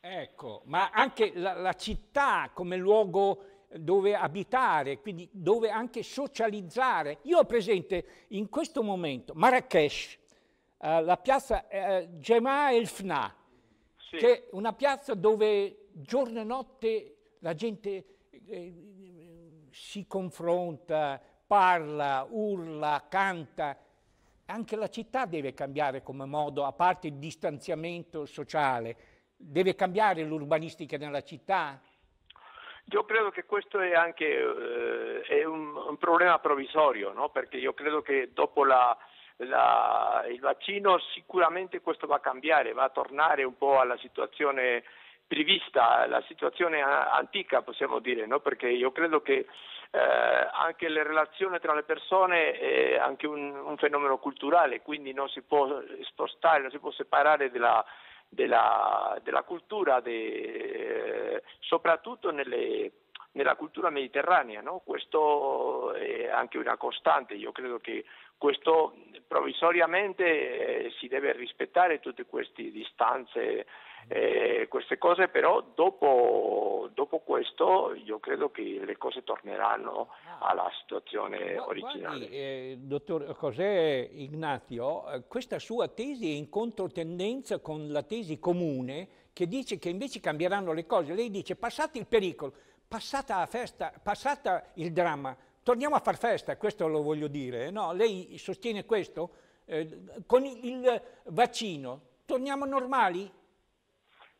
Ecco, ma anche la, la città come luogo dove abitare, quindi dove anche socializzare. Io ho presente in questo momento Marrakesh, eh, la piazza eh, Jemaa El Fna, sì. che è una piazza dove giorno e notte la gente eh, si confronta, parla, urla, canta. Anche la città deve cambiare come modo, a parte il distanziamento sociale, deve cambiare l'urbanistica nella città? Io credo che questo è anche eh, è un, un, problema provvisorio, no? perché io credo che dopo la, la, il vaccino sicuramente questo va a cambiare, va a tornare un po' alla situazione prevista, alla situazione antica possiamo dire, no? perché io credo che eh, anche le relazioni tra le persone è anche un, un, fenomeno culturale, quindi non si può spostare, non si può separare della, della, della cultura, de, eh, soprattutto nelle, nella cultura mediterranea. No? Questo è anche una costante, io credo che questo provvisoriamente eh, si deve rispettare tutte queste distanze, eh, queste cose, però dopo, dopo, questo io credo che le cose torneranno ah. alla situazione originale. Guardi, eh, dottor José Ignazio, questa sua tesi è in controtendenza con la tesi comune che dice che invece cambieranno le cose. Lei dice passate il pericolo, passata, la festa, passata il dramma, Torniamo a far festa, questo lo voglio dire. No? Lei sostiene questo? Eh, con il vaccino torniamo normali?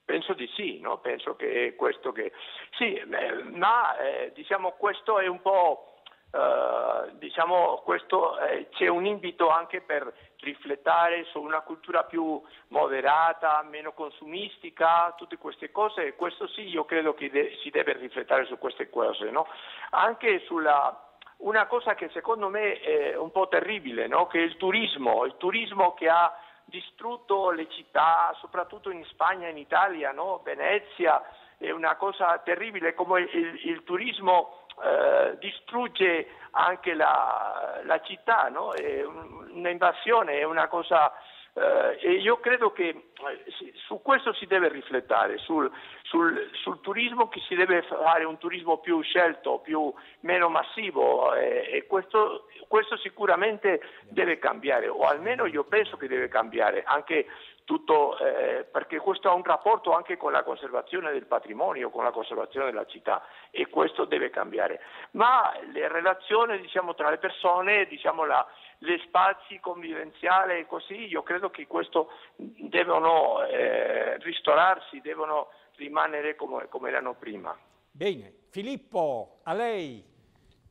Penso di sì, no? penso che questo che... Sì, eh, ma eh, diciamo questo è un po'... Uh, diciamo questo eh, c'è un invito anche per riflettere su una cultura più moderata, meno consumistica, tutte queste cose questo sì io credo che de- si deve riflettere su queste cose, no? anche sulla una cosa che secondo me è un po' terribile, no? che è il turismo, il turismo che ha distrutto le città, soprattutto in Spagna e in Italia, no? Venezia è una cosa terribile, come il, il turismo eh, distrugge anche la, la città, no? è un, un'invasione, è una cosa eh, e io credo che eh, su questo si deve riflettere, sul, sul, sul, turismo che si deve fare un turismo più scelto, più, meno massivo e, eh, e questo, questo sicuramente deve cambiare o almeno io penso che deve cambiare anche tutto, eh, perché questo ha un rapporto anche con la conservazione del patrimonio, con la conservazione della città e questo deve cambiare. Ma le relazioni diciamo, tra le persone, diciamo, la, gli spazi convivenziali e così, io credo che questo devono eh, ristorarsi, devono rimanere come, come, erano prima. Bene, Filippo, a lei.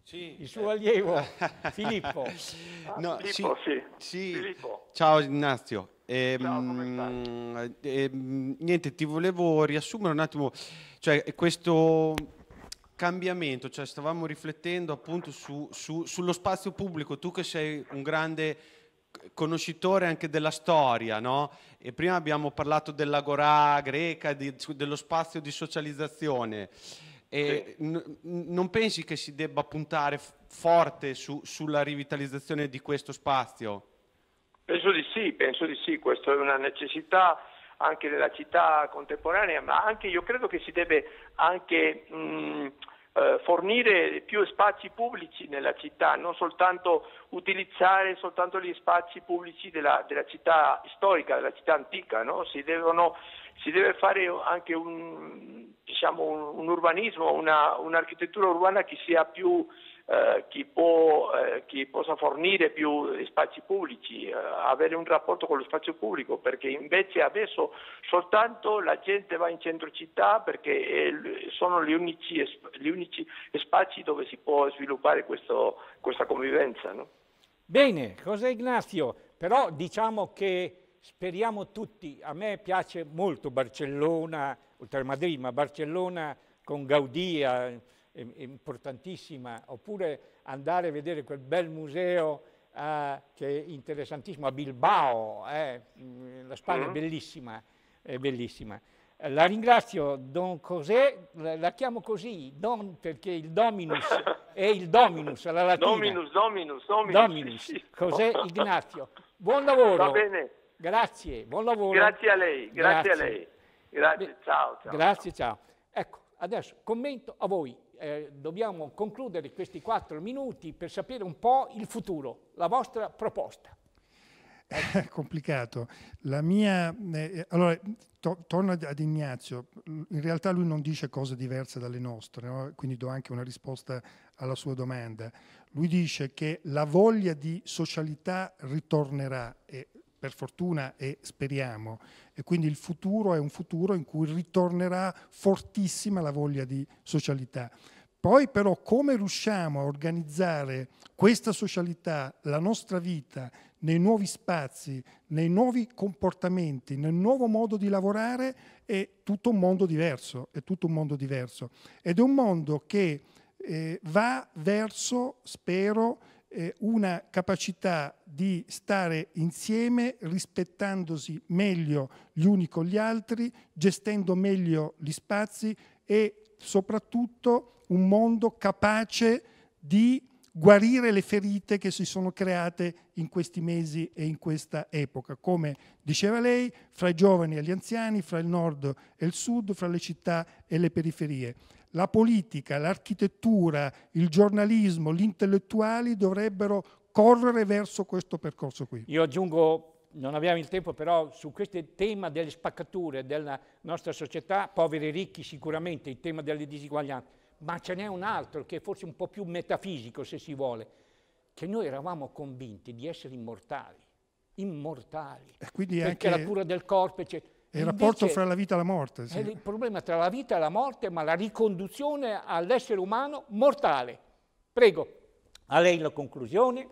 Sì. Il suo allievo Filippo. Ah, no, Filippo, sì. sì. Filippo. Ciao Ignazio. Eh, Ciao, eh, niente, ti volevo riassumere un attimo, cioè questo cambiamento, cioè stavamo riflettendo appunto su, su, sullo spazio pubblico, tu che sei un grande conoscitore anche della storia, no? E prima abbiamo parlato dell'agorà greca, di, dello spazio di socializzazione. E sì. non pensi che si debba puntare forte su, sulla rivitalizzazione di questo spazio? Penso di sì, penso di sì, questa è una necessità anche della città contemporanea, ma anche io credo che si deve anche mh, mm, eh, fornire più spazi pubblici nella città, non soltanto utilizzare soltanto gli spazi pubblici della, della città storica, della città antica, no? si, devono, si, deve fare anche un, diciamo, un, un urbanismo, una, un'architettura urbana che sia più eh, chi, può, eh, chi, possa fornire più spazi pubblici, eh, avere un rapporto con lo spazio pubblico, perché invece adesso soltanto la gente va in centro città perché sono gli unici, gli unici, spazi dove si può sviluppare questo, questa convivenza. No? Bene, José Ignacio, però diciamo che speriamo tutti, a me piace molto Barcellona, oltre a Madrid, ma Barcellona con Gaudia eh, importantissima, oppure andare a vedere quel bel museo eh, che è interessantissimo a Bilbao, eh, mm, la Spagna è mm. bellissima, è bellissima. La ringrazio Don José, la, chiamo così, Don perché il Dominus è il Dominus alla latina. Dominus, Dominus, Dominus. Dominus, sì, Ignazio. Buon lavoro. Va bene. Grazie, buon lavoro. Grazie a lei, grazie, grazie. a lei. Grazie, Beh, ciao, ciao. Grazie, ciao. Ecco, adesso commento a voi eh, dobbiamo concludere questi quattro minuti per sapere un po' il futuro, la vostra proposta. È eh, complicato. La mia, eh, allora, to, torno ad Ignazio, in realtà lui non dice cose diverse dalle nostre, no? quindi do anche una risposta alla sua domanda. Lui dice che la voglia di socialità ritornerà e per fortuna e speriamo. E quindi il futuro è un futuro in cui ritornerà fortissima la voglia di socialità. Poi però come riusciamo a organizzare questa socialità, la nostra vita, nei nuovi spazi, nei nuovi comportamenti, nel nuovo modo di lavorare, è tutto un mondo diverso, è tutto un mondo diverso. Ed è un mondo che eh, va verso, spero, eh, una capacità di stare insieme rispettandosi meglio gli uni con gli altri, gestendo meglio gli spazi e soprattutto un mondo capace di guarire le ferite che si sono create in questi mesi e in questa epoca. Come diceva lei, fra i giovani e gli anziani, fra il nord e il sud, fra le città e le periferie. La politica, l'architettura, il giornalismo, gli intellettuali dovrebbero correre verso questo percorso qui. Io aggiungo, non abbiamo il tempo, però su questo tema delle spaccature della nostra società, poveri e ricchi sicuramente, il tema delle disuguaglianze, ma ce n'è un altro che è forse un po' più metafisico se si vuole, che noi eravamo convinti di essere immortali, immortali, perché anche... la cura del corpo, eccetera. È il rapporto fra la vita e la morte. Sì. È il problema tra la vita e la morte, ma la riconduzione all'essere umano mortale. Prego, a lei la conclusione.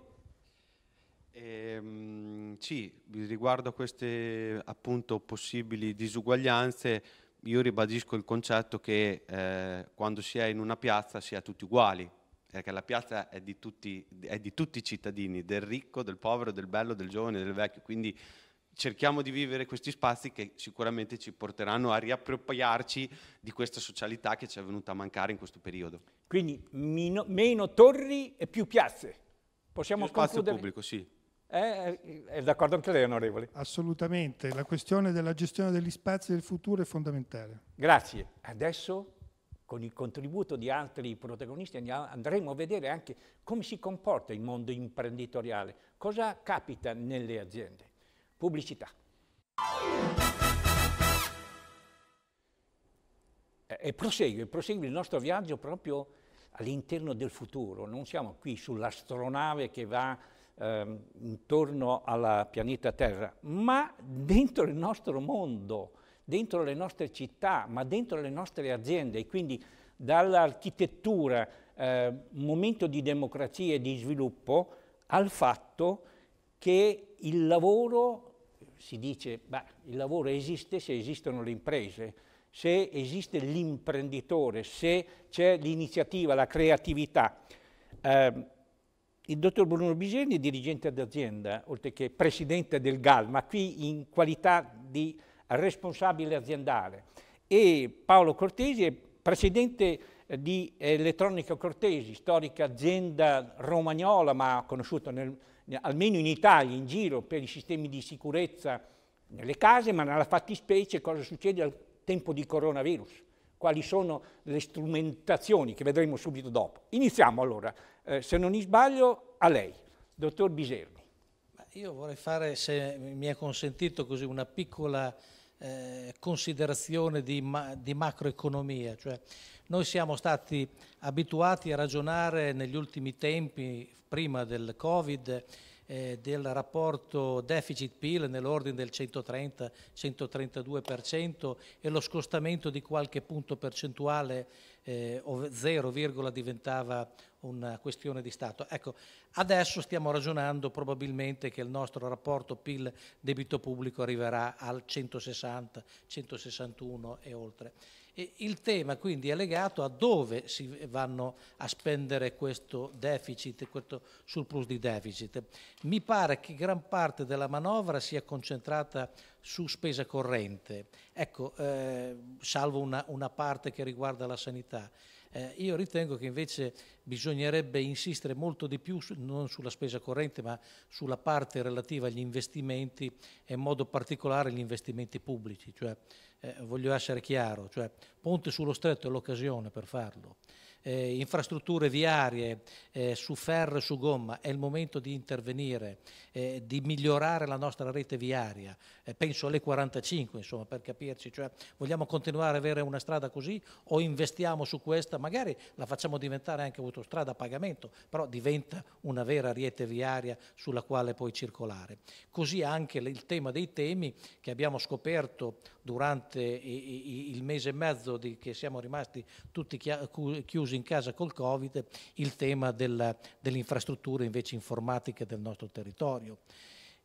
Eh, sì, riguardo a queste appunto possibili disuguaglianze, io ribadisco il concetto che eh, quando si è in una piazza si è tutti uguali, perché la piazza è di, tutti, è di tutti i cittadini, del ricco, del povero, del bello, del giovane, del vecchio, quindi cerchiamo di vivere questi spazi che sicuramente ci porteranno a riappropriarci di questa socialità che ci è venuta a mancare in questo periodo. Quindi mino, meno torri e più piazze. Possiamo più spazio concludere? pubblico, sì. Eh, eh è d'accordo anche lei, onorevole? Assolutamente, la questione della gestione degli spazi del futuro è fondamentale. Grazie. Adesso, con il contributo di altri protagonisti, andremo a vedere anche come si comporta il mondo imprenditoriale, cosa capita nelle aziende. Pubblicità. E prosegue, prosegue il nostro viaggio proprio all'interno del futuro, non siamo qui sull'astronave che va ehm, intorno al pianeta Terra, ma dentro il nostro mondo, dentro le nostre città, ma dentro le nostre aziende, e quindi dall'architettura, eh, momento di democrazia e di sviluppo, al fatto che il lavoro si dice che il lavoro esiste se esistono le imprese, se esiste l'imprenditore, se c'è l'iniziativa, la creatività. Eh, il dottor Bruno Biseni è dirigente d'azienda, oltre che presidente del GAL, ma qui in qualità di responsabile aziendale. E Paolo Cortesi è presidente eh, di Elettronica Cortesi, storica azienda romagnola, ma conosciuta nel almeno in Italia, in giro per i sistemi di sicurezza nelle case, ma nella fattispecie cosa succede al tempo di coronavirus, quali sono le strumentazioni che vedremo subito dopo. Iniziamo allora, eh, se non mi sbaglio, a lei, dottor Biserni. Io vorrei fare, se mi è consentito così, una piccola eh, considerazione di, ma di macroeconomia, cioè noi siamo stati abituati a ragionare negli ultimi tempi, prima del Covid, eh, del rapporto deficit-PIL nell'ordine del 130-132% e lo scostamento di qualche punto percentuale eh, o 0, diventava una questione di Stato. Ecco, adesso stiamo ragionando probabilmente che il nostro rapporto PIL-debito pubblico arriverà al 160, 161 e oltre. E il tema quindi è legato a dove si vanno a spendere questo deficit, questo surplus di deficit. Mi pare che gran parte della manovra sia concentrata su spesa corrente, ecco, eh, salvo una, una parte che riguarda la sanità. Eh, io ritengo che invece bisognerebbe insistere molto di più, su, non sulla spesa corrente, ma sulla parte relativa agli investimenti e in modo particolare gli investimenti pubblici. Cioè, eh, voglio essere chiaro, cioè, Ponte sullo Stretto è l'occasione per farlo. Eh, infrastrutture viarie eh, su ferro e su gomma, è il momento di intervenire, eh, di migliorare la nostra rete viaria, eh, penso alle 45, insomma, per capirci, cioè vogliamo continuare ad avere una strada così o investiamo su questa, magari la facciamo diventare anche autostrada a pagamento, però diventa una vera rete viaria sulla quale poi circolare. Così anche il tema dei temi che abbiamo scoperto durante il mese e mezzo di, che siamo rimasti tutti chiusi in casa col Covid, il tema dell'infrastruttura dell invece informatica del nostro territorio.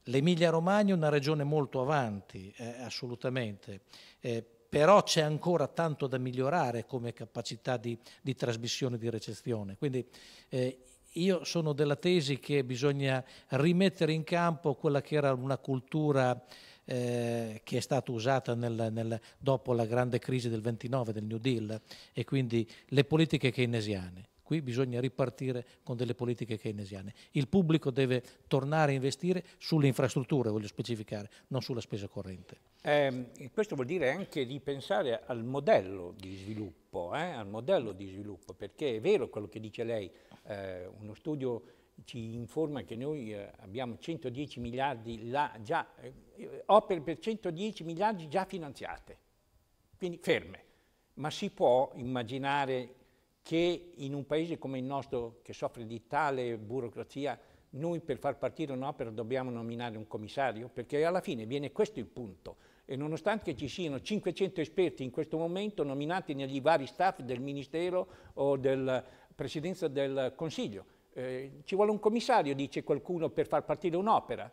L'Emilia Romagna è una regione molto avanti, eh, assolutamente, eh, però c'è ancora tanto da migliorare come capacità di, di trasmissione, di recezione. Quindi eh, io sono della tesi che bisogna rimettere in campo quella che era una cultura eh, che è stata usata nel, nel, dopo la grande crisi del 29 del New Deal e quindi le politiche keynesiane qui bisogna ripartire con delle politiche keynesiane. Il pubblico deve tornare a investire sulle infrastrutture, voglio specificare, non sulla spesa corrente. Eh, questo vuol dire anche ripensare al modello di sviluppo, eh? al modello di sviluppo, perché è vero quello che dice lei, eh, uno studio ci informa che noi eh, abbiamo 110 miliardi là, già, eh, opere per 110 miliardi già finanziate, quindi ferme, ma si può immaginare che in un paese come il nostro, che soffre di tale burocrazia, noi per far partire un'opera dobbiamo nominare un commissario, perché alla fine viene questo il punto. E nonostante ci siano 500 esperti in questo momento nominati negli vari staff del Ministero o della Presidenza del Consiglio, eh, ci vuole un commissario, dice qualcuno, per far partire un'opera.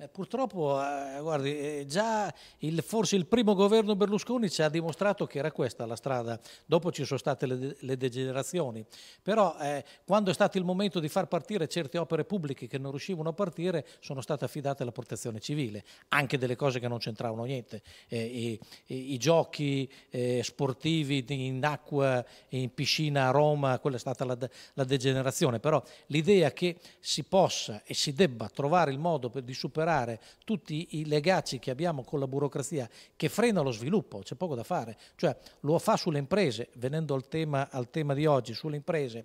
Beh, purtroppo, eh, guardi, eh, già il, forse il primo governo Berlusconi ci ha dimostrato che era questa la strada, dopo ci sono state le, le degenerazioni, però eh, quando è stato il momento di far partire certe opere pubbliche che non riuscivano a partire sono state affidate alla protezione civile, anche delle cose che non c'entravano niente, eh, i, i, i, giochi eh, sportivi in acqua, in piscina a Roma, quella è stata la, la degenerazione, però l'idea che si possa e si debba trovare il modo per, di superare superare tutti i legacci che abbiamo con la burocrazia che frena lo sviluppo, c'è poco da fare, cioè lo fa sulle imprese, venendo al tema, al tema di oggi, sulle imprese.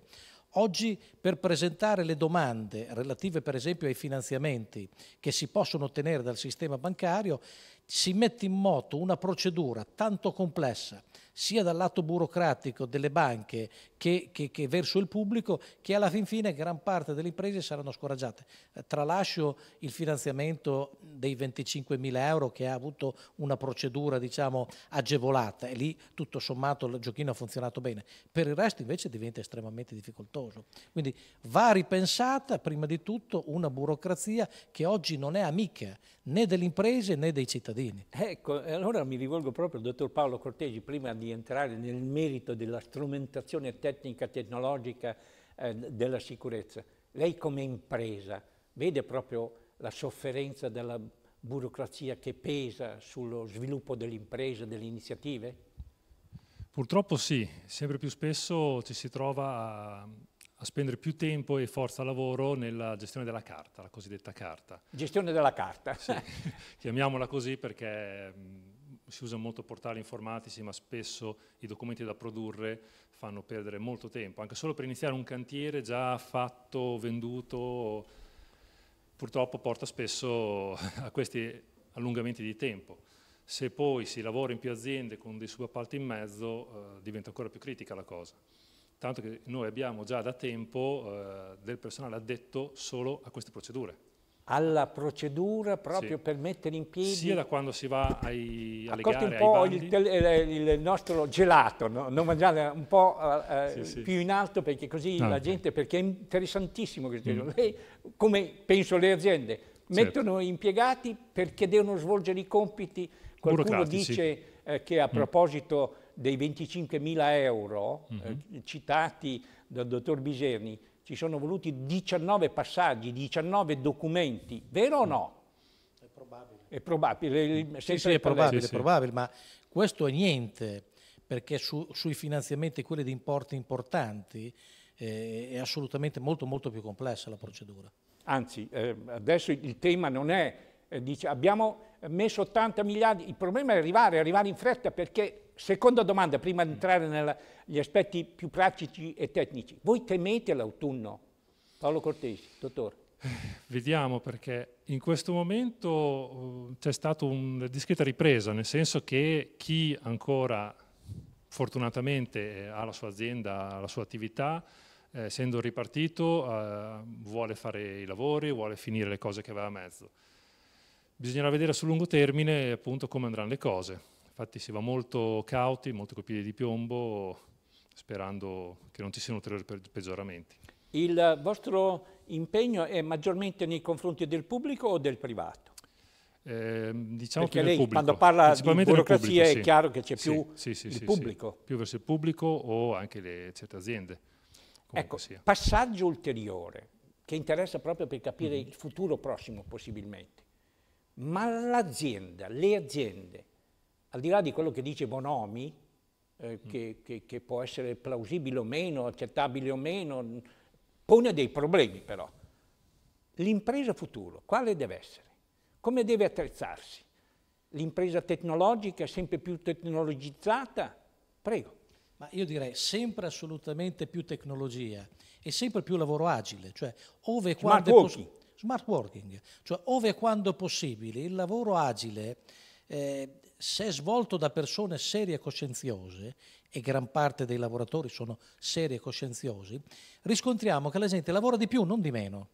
Oggi per presentare le domande relative per esempio ai finanziamenti che si possono ottenere dal sistema bancario si mette in moto una procedura tanto complessa sia dal lato burocratico delle banche che, che, che, verso il pubblico, che alla fin fine gran parte delle imprese saranno scoraggiate. Eh, tralascio il finanziamento dei 25 mila euro che ha avuto una procedura diciamo, agevolata e lì tutto sommato il giochino ha funzionato bene. Per il resto invece diventa estremamente difficoltoso. Quindi va ripensata prima di tutto una burocrazia che oggi non è amica né delle imprese né dei cittadini. Ecco, allora mi rivolgo proprio al dottor Paolo Cortesi prima di entrare nel merito della strumentazione tecnica, tecnologica eh, della sicurezza. Lei come impresa vede proprio la sofferenza della burocrazia che pesa sullo sviluppo dell'impresa, delle iniziative? Purtroppo sì, sempre più spesso ci si trova a a spendere più tempo e forza lavoro nella gestione della carta, la cosiddetta carta. Gestione della carta. Sì, chiamiamola così perché mm, si usano molto portali informatici, ma spesso i documenti da produrre fanno perdere molto tempo, anche solo per iniziare un cantiere già fatto, venduto, purtroppo porta spesso a questi allungamenti di tempo. Se poi si lavora in più aziende con dei subappalti in mezzo, eh, diventa ancora più critica la cosa tanto che noi abbiamo già da tempo eh, del personale addetto solo a queste procedure. Alla procedura proprio sì. per mettere in piedi... Sia da quando si va ai, alle Accorti gare, un po' il, eh, il, nostro gelato, no? non mangiare un po' eh, eh sì, sì. più in alto perché così no, ah, la gente, perché è interessantissimo questo. Mm. Lei, come penso le aziende, certo. mettono certo. impiegati perché devono svolgere i compiti. Qualcuno dice eh, che a mm. proposito dei 25.000 euro mm -hmm. eh, citati dal dottor Biserni, ci sono voluti 19 passaggi, 19 documenti, vero o no? È probabile. È probabile, sì, sì, è probabile, sì, è probabile ma questo è niente, perché su, sui finanziamenti, quelli di importi importanti, eh, è assolutamente molto, molto più complessa la procedura. Anzi, eh, adesso il tema non è, eh, dice, abbiamo messo 80 miliardi, il problema è arrivare, arrivare in fretta perché seconda domanda, prima di entrare negli aspetti più pratici e tecnici. Voi temete l'autunno? Paolo Cortesi, dottore. Vediamo perché in questo momento uh, c'è stata una discreta ripresa, nel senso che chi ancora fortunatamente eh, ha la sua azienda, la sua attività, eh, essendo ripartito eh, vuole fare i lavori, vuole finire le cose che aveva a mezzo. Bisognerà vedere sul lungo termine appunto come andranno le cose Infatti si va molto cauti, molto col piede di piombo, sperando che non ci siano ulteriori peggioramenti. Il vostro impegno è maggiormente nei confronti del pubblico o del privato? Eh, diciamo Perché lei pubblico. quando parla di burocrazia pubblico, sì. è chiaro che c'è più sì, sì, il pubblico. Più verso il pubblico o anche le, certe aziende. Ecco, sia. passaggio ulteriore che interessa proprio per capire mm. il futuro prossimo possibilmente. Ma l'azienda, le aziende al di là di quello che dice Bonomi, eh, mm. che, che, può essere plausibile o meno, accettabile o meno, pone dei problemi però. L'impresa futuro, quale deve essere? Come deve attrezzarsi? L'impresa tecnologica, sempre più tecnologizzata? Prego. Ma io direi sempre assolutamente più tecnologia e sempre più lavoro agile, cioè ove Smart working. Smart working, cioè ove e quando possibile il lavoro agile... Eh, se svolto da persone serie e coscienziose, e gran parte dei lavoratori sono serie e coscienziosi, riscontriamo che la gente lavora di più, non di meno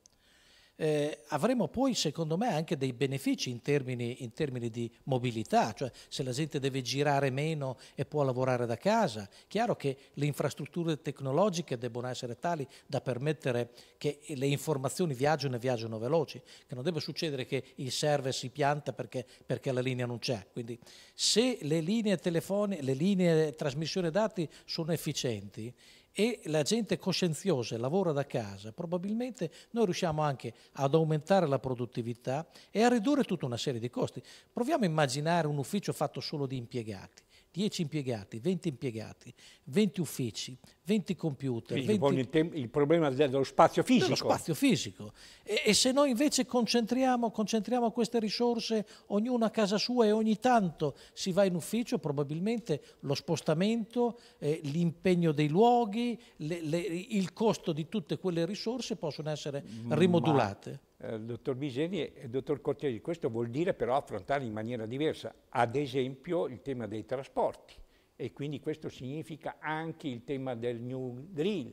eh, avremo poi secondo me anche dei benefici in termini, in termini, di mobilità, cioè se la gente deve girare meno e può lavorare da casa, chiaro che le infrastrutture tecnologiche debbono essere tali da permettere che le informazioni viaggiano e viaggiano veloci, che non debba succedere che il server si pianta perché, perché la linea non c'è. Quindi se le linee telefoniche, le linee trasmissione dati sono efficienti, e la gente coscienziosa lavora da casa, probabilmente noi riusciamo anche ad aumentare la produttività e a ridurre tutta una serie di costi. Proviamo a immaginare un ufficio fatto solo di impiegati 10 impiegati, 20 impiegati, 20 uffici, 20 computer. 20... Il problema dello spazio fisico. Dello spazio fisico. E, e se noi invece concentriamo, concentriamo, queste risorse, ognuno a casa sua e ogni tanto si va in ufficio, probabilmente lo spostamento, eh, l'impegno dei luoghi, le, le, il costo di tutte quelle risorse possono essere rimodulate. Ma eh, il dottor Biseri e il dottor Cortesi, Questo vuol dire però affrontare in maniera diversa, ad esempio il tema dei trasporti e quindi questo significa anche il tema del New Green,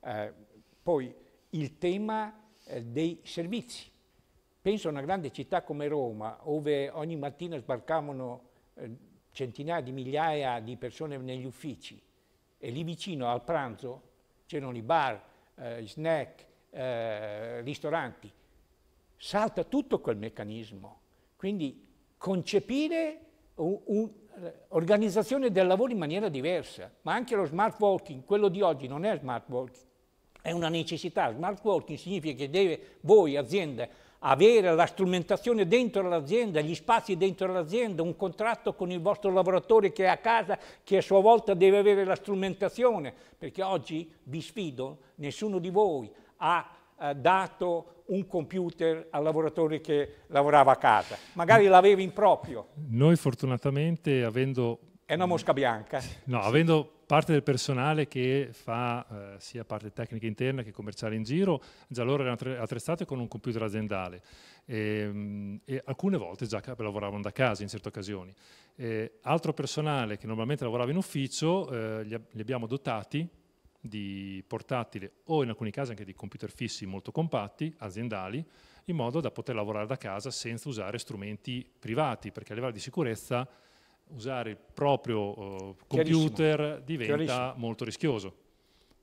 eh, poi il tema eh, dei servizi. Penso a una grande città come Roma, dove ogni mattina sbarcavano eh, centinaia di migliaia di persone negli uffici e lì vicino al pranzo c'erano i bar, eh, snack, eh, ristoranti salta tutto quel meccanismo. Quindi concepire un'organizzazione del lavoro in maniera diversa, ma anche lo smart working, quello di oggi non è smart working, è una necessità. Smart working significa che deve voi, azienda, avere la strumentazione dentro l'azienda, gli spazi dentro l'azienda, un contratto con il vostro lavoratore che è a casa, che a sua volta deve avere la strumentazione, perché oggi vi sfido, nessuno di voi ha eh, dato un computer al lavoratore che lavorava a casa, magari l'avevi in proprio. Noi fortunatamente avendo... È una mosca bianca. No, avendo parte del personale che fa eh, sia parte tecnica interna che commerciale in giro, già loro erano attrezzate con un computer aziendale e, ehm, e alcune volte già lavoravano da casa in certe occasioni. E eh, altro personale che normalmente lavorava in ufficio eh, li, li abbiamo dotati di portatile o in alcuni casi anche di computer fissi molto compatti, aziendali, in modo da poter lavorare da casa senza usare strumenti privati, perché a livello di sicurezza usare il proprio uh, computer diventa Chiarissimo. molto rischioso.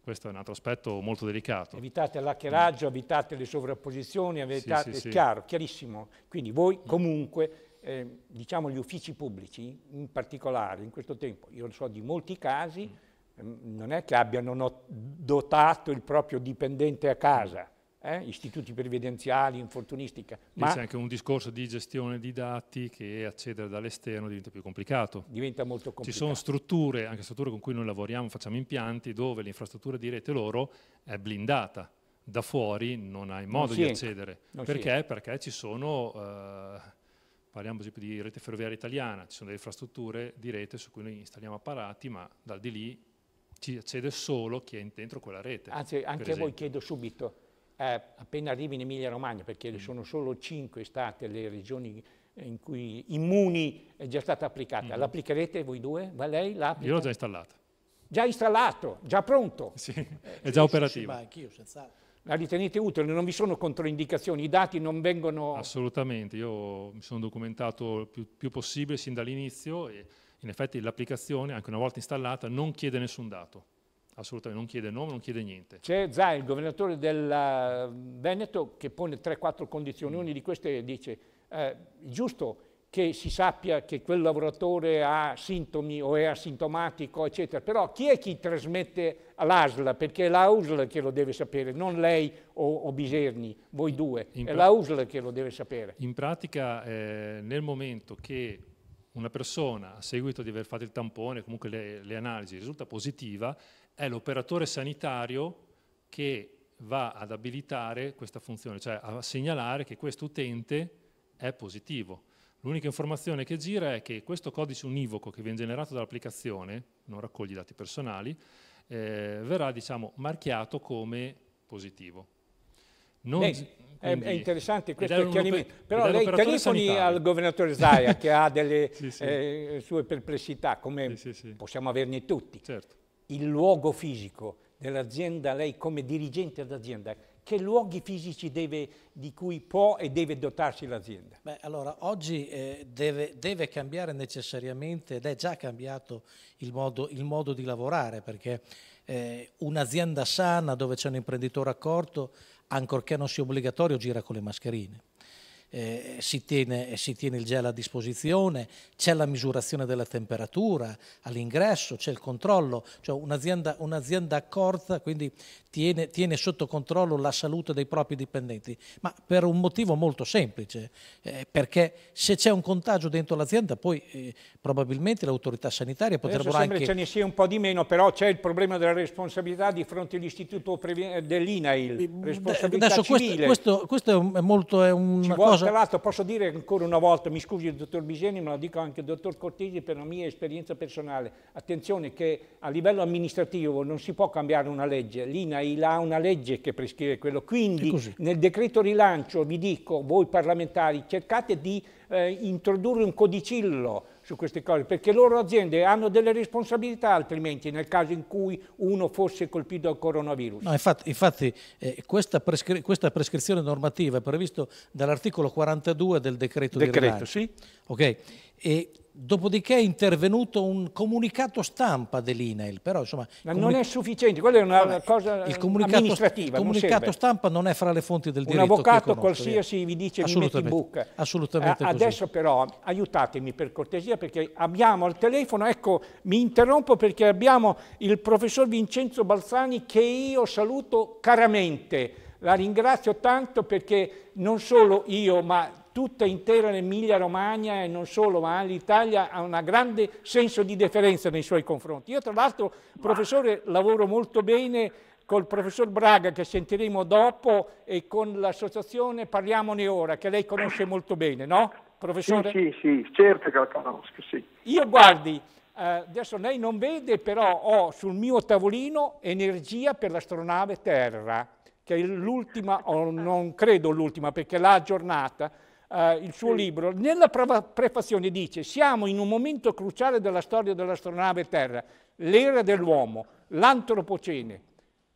Questo è un altro aspetto molto delicato. Evitate l'hackeraggio, evitate le sovrapposizioni, evitate... Sì, sì, sì. Chiaro, chiarissimo. Quindi voi mm. comunque, eh, diciamo gli uffici pubblici in particolare, in questo tempo, io lo so di molti casi, mm. Ehm, non è che abbiano dotato il proprio dipendente a casa, eh? istituti previdenziali, infortunistica. Ma c'è anche un discorso di gestione di dati che accedere dall'esterno diventa più complicato. Diventa molto complicato. Ci sono strutture, anche strutture con cui noi lavoriamo, facciamo impianti, dove l'infrastruttura di rete loro è blindata. Da fuori non hai modo non di accedere. Perché? Perché ci sono... Eh, parliamo per esempio di rete ferroviaria italiana, ci sono delle infrastrutture di rete su cui noi installiamo apparati, ma dal di lì ci accede solo chi è dentro quella rete. Anzi, anche a voi chiedo subito, eh, appena arrivi in Emilia Romagna, perché mm. sono solo cinque state le regioni in cui immuni è già stata applicata, mm. l'applicherete voi due? Va lei? L'applica? Io l'ho già installata. Già installato, già pronto. Sì, è eh, già operativo. ma anch'io, senz'altro la ritenete utile, non vi sono controindicazioni, i dati non vengono... Assolutamente, io mi sono documentato il più, più possibile sin dall'inizio e in effetti l'applicazione, anche una volta installata, non chiede nessun dato, assolutamente, non chiede nome, non chiede niente. C'è già il governatore del eh, Veneto che pone 3-4 condizioni, una di queste dice, eh, giusto che si sappia che quel lavoratore ha sintomi o è asintomatico, eccetera, però chi è chi trasmette all'ASL? Perché è l'AUSL che lo deve sapere, non lei o, o Biserni, voi due, in è l'AUSL che lo deve sapere. In pratica, eh, nel momento che una persona a seguito di aver fatto il tampone, comunque le, le analisi, risulta positiva, è l'operatore sanitario che va ad abilitare questa funzione, cioè a segnalare che questo utente è positivo. L'unica informazione che gira è che questo codice univoco che viene generato dall'applicazione, non raccoglie dati personali, eh, verrà diciamo, marchiato come positivo. Non, lei, quindi, è, interessante questo chiarimento, però lei telefoni al governatore Zaia che ha delle sì, sì. Eh, sue perplessità, come sì, possiamo averne tutti. Certo. Il luogo fisico dell'azienda, lei come dirigente d'azienda, che luoghi fisici deve, di cui può e deve dotarsi l'azienda? Beh, allora, oggi eh, deve, deve, cambiare necessariamente, ed è già cambiato il modo, il modo di lavorare, perché eh, un'azienda sana dove c'è un imprenditore accorto ancorché non sia obbligatorio, gira con le mascherine eh, si, tiene, si, tiene, il gel a disposizione, c'è la misurazione della temperatura all'ingresso, c'è il controllo, cioè un'azienda, un'azienda accorta quindi tiene, tiene, sotto controllo la salute dei propri dipendenti, ma per un motivo molto semplice, eh, perché se c'è un contagio dentro l'azienda poi eh, probabilmente l'autorità sanitaria potrebbe anche... Sembra ce ne sia un po' di meno, però c'è il problema della responsabilità di fronte all'istituto dell'INAIL, responsabilità Adesso civile. Questo, questo, questo è, molto, è una cosa cosa... Tra l'altro posso dire ancora una volta, mi scusi il dottor Biseni, ma lo dico anche al dottor Cortesi per la mia esperienza personale, attenzione che a livello amministrativo non si può cambiare una legge, l'INAIL ha una legge che prescrive quello, quindi nel decreto rilancio vi dico, voi parlamentari, cercate di eh, introdurre un codicillo su queste cose, perché le loro aziende hanno delle responsabilità altrimenti nel caso in cui uno fosse colpito dal coronavirus. No, infatti, infatti eh, questa, prescri questa, prescrizione normativa è prevista dall'articolo 42 del decreto, decreto di Decreto, Sì. Ok, E Dopodiché è intervenuto un comunicato stampa dell'INEL, però insomma... Ma non è sufficiente, quella è una cosa il amministrativa. Il comunicato non stampa non è fra le fonti del diritto. Un avvocato qualsiasi vi dice mi metti in buca. Assolutamente. Eh, adesso però aiutatemi per cortesia perché abbiamo al telefono, ecco mi interrompo perché abbiamo il professor Vincenzo Balzani che io saluto caramente. La ringrazio tanto perché non solo io ma tutta intera l'Emilia Romagna e non solo, ma l'Italia ha un grande senso di deferenza nei suoi confronti. Io tra l'altro, professore, lavoro molto bene col professor Braga che sentiremo dopo e con l'associazione Parliamone Ora, che lei conosce molto bene, no? Professore? Sì, sì, sì certo che la conosco, sì. Io guardi, eh, adesso lei non vede, però ho sul mio tavolino energia per l'astronave Terra, che è l'ultima, o non credo l'ultima perché l'ha aggiornata, eh, il suo sì. libro, nella prefazione dice siamo in un momento cruciale della storia dell'astronave Terra, l'era dell'uomo, l'antropocene.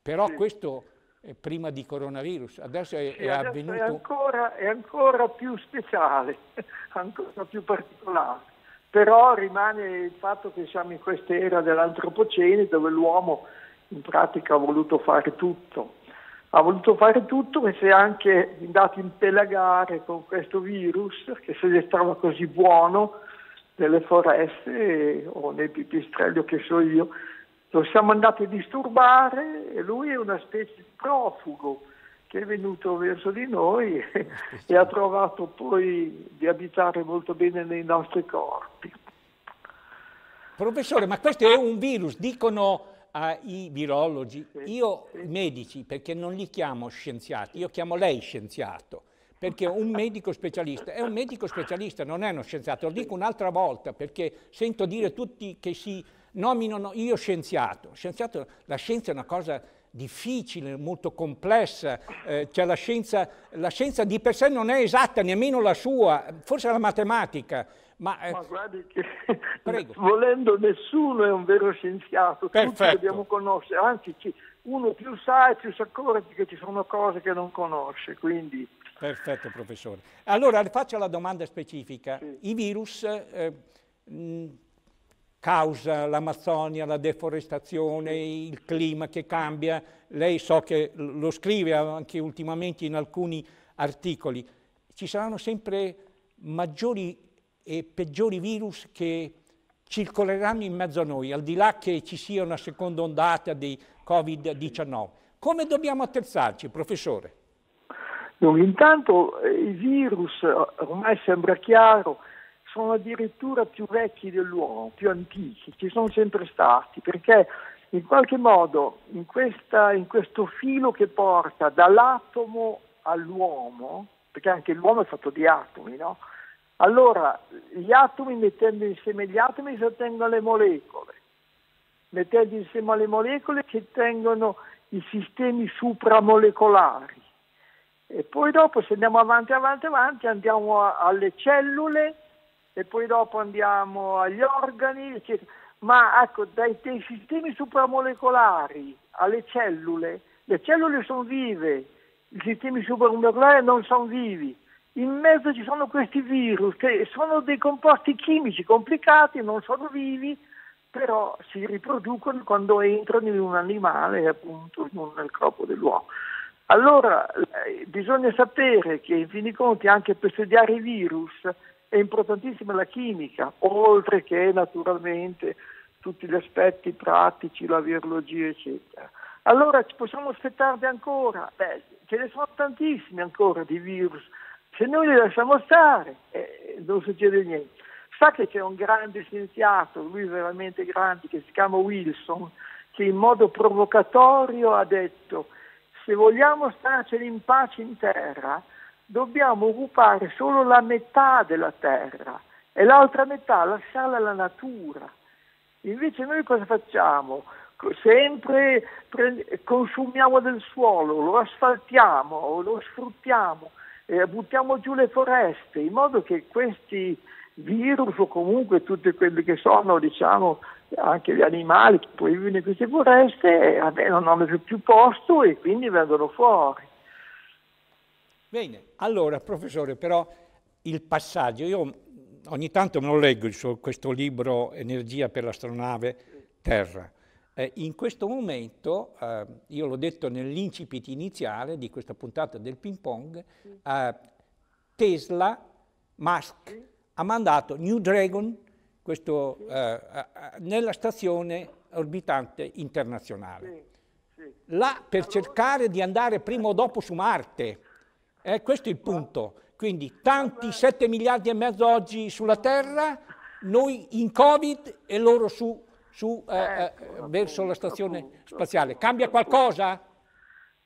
Però sì. questo è prima di coronavirus, adesso è, sì, è adesso avvenuto... È ancora, è ancora più speciale, ancora più particolare. Però rimane il fatto che siamo in questa era dell'antropocene dove l'uomo in pratica ha voluto fare tutto ha voluto fare tutto e si è anche andato in pelagare con questo virus che se ne stava così buono nelle foreste o nei pipistrelli che so io. Lo siamo andati a disturbare e lui è una specie di profugo che è venuto verso di noi e ha trovato poi di abitare molto bene nei nostri corpi. Professore, ma questo è un virus, dicono ai virologi, io medici, perché non li chiamo scienziati, io chiamo lei scienziato, perché un medico specialista è un medico specialista, non è uno scienziato, lo dico un'altra volta perché sento dire tutti che si nominano io scienziato, scienziato la scienza è una cosa difficile, molto complessa, eh, cioè la scienza, la scienza di per sé non è esatta, nemmeno la sua, forse la matematica, ma, eh, Ma guardi che prego. volendo nessuno è un vero scienziato, Perfetto. tutti dobbiamo conoscere, anzi uno più sa e più si accorge che ci sono cose che non conosce, quindi... Perfetto professore. Allora faccio la domanda specifica. Sì. I virus eh, mh, causa l'Amazzonia, la deforestazione, sì. il clima che cambia, lei so che lo scrive anche ultimamente in alcuni articoli, ci saranno sempre maggiori e peggiori virus che circoleranno in mezzo a noi, al di là che ci sia una seconda ondata di Covid-19. Come dobbiamo attrezzarci, professore? Dunque, intanto eh, i virus, eh, ormai sembra chiaro, sono addirittura più vecchi dell'uomo, più antichi, ci sono sempre stati, perché in qualche modo in, questa, in questo filo che porta dall'atomo all'uomo, perché anche l'uomo è fatto di atomi, no? Allora, gli atomi, mettendo insieme gli atomi, si ottengono le molecole. Mettendo insieme le molecole si ottengono i sistemi supramolecolari. E poi dopo, se andiamo avanti, avanti, avanti, andiamo a, alle cellule e poi dopo andiamo agli organi, eccetera. Ma ecco, dai, dai sistemi supramolecolari alle cellule, le cellule sono vive, i sistemi supramolecolari non sono vivi in mezzo ci sono questi virus che sono dei composti chimici complicati, non sono vivi, però si riproducono quando entrano in un animale, appunto nel corpo dell'uomo. Allora eh, bisogna sapere che in fin dei conti anche per studiare i virus è importantissima la chimica, oltre che naturalmente tutti gli aspetti pratici, la virologia, eccetera. Allora ci possiamo aspettarne ancora? Beh, ce ne sono tantissimi ancora di virus se noi li lasciamo stare eh, eh, non succede niente. Sa che c'è un grande scienziato, lui veramente grande, che si chiama Wilson, che in modo provocatorio ha detto se vogliamo starcene in pace in terra dobbiamo occupare solo la metà della terra e l'altra metà lasciarla alla natura. Invece noi cosa facciamo? Sempre consumiamo del suolo, lo asfaltiamo, lo sfruttiamo, eh, buttiamo giù le foreste, in modo che questi virus o comunque tutti quelli che sono, diciamo, anche gli animali che poi vivono in queste foreste vabbè, non hanno più, posto e quindi vengono fuori. Bene, allora professore, però il passaggio, io ogni tanto me lo leggo suo, questo libro Energia per l'astronave Terra, eh, in questo momento, eh, io l'ho detto nell'incipit iniziale di questa puntata del ping pong, eh, Tesla, Musk, ha mandato New Dragon questo, eh, nella stazione orbitante internazionale. Là per cercare di andare prima o dopo su Marte. Eh, questo è il punto. Quindi tanti 7 miliardi e mezzo oggi sulla Terra, noi in Covid e loro su su, eh, eh, ecco, verso appunto, la stazione appunto, spaziale. Cambia qualcosa?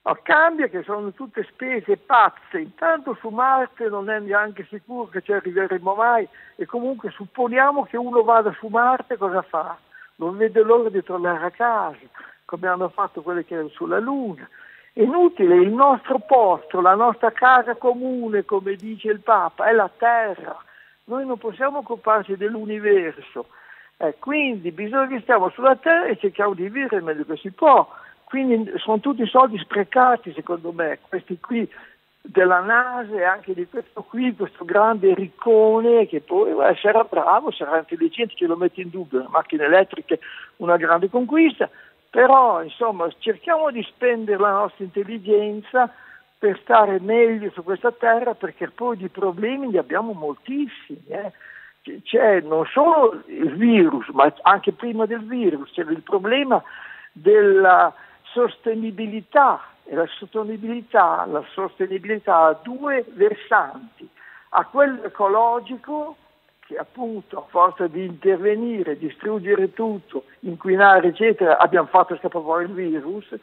No, cambia che sono tutte spese pazze. Intanto su Marte non è neanche sicuro che ci arriveremo mai e comunque supponiamo che uno vada su Marte, cosa fa? Non vede l'ora di tornare a casa, come hanno fatto quelli che erano sulla Luna. È inutile, il nostro posto, la nostra casa comune, come dice il Papa, è la Terra. Noi non possiamo occuparci dell'universo eh, quindi bisogna che stiamo sulla terra e cerchiamo di vivere il meglio che si può. Quindi sono tutti soldi sprecati, secondo me, questi qui della NASA e anche di questo qui, questo grande riccone che poi eh, sarà bravo, sarà intelligente, ce lo mette in dubbio, le macchine elettriche, una grande conquista, però insomma cerchiamo di spendere la nostra intelligenza per stare meglio su questa terra perché poi di problemi ne abbiamo moltissimi. Eh c'è non solo il virus, ma anche prima del virus c'è il problema della sostenibilità e la sostenibilità, la sostenibilità ha due versanti, a quello ecologico che appunto a forza di intervenire, distruggere tutto, inquinare eccetera, abbiamo fatto scappare il virus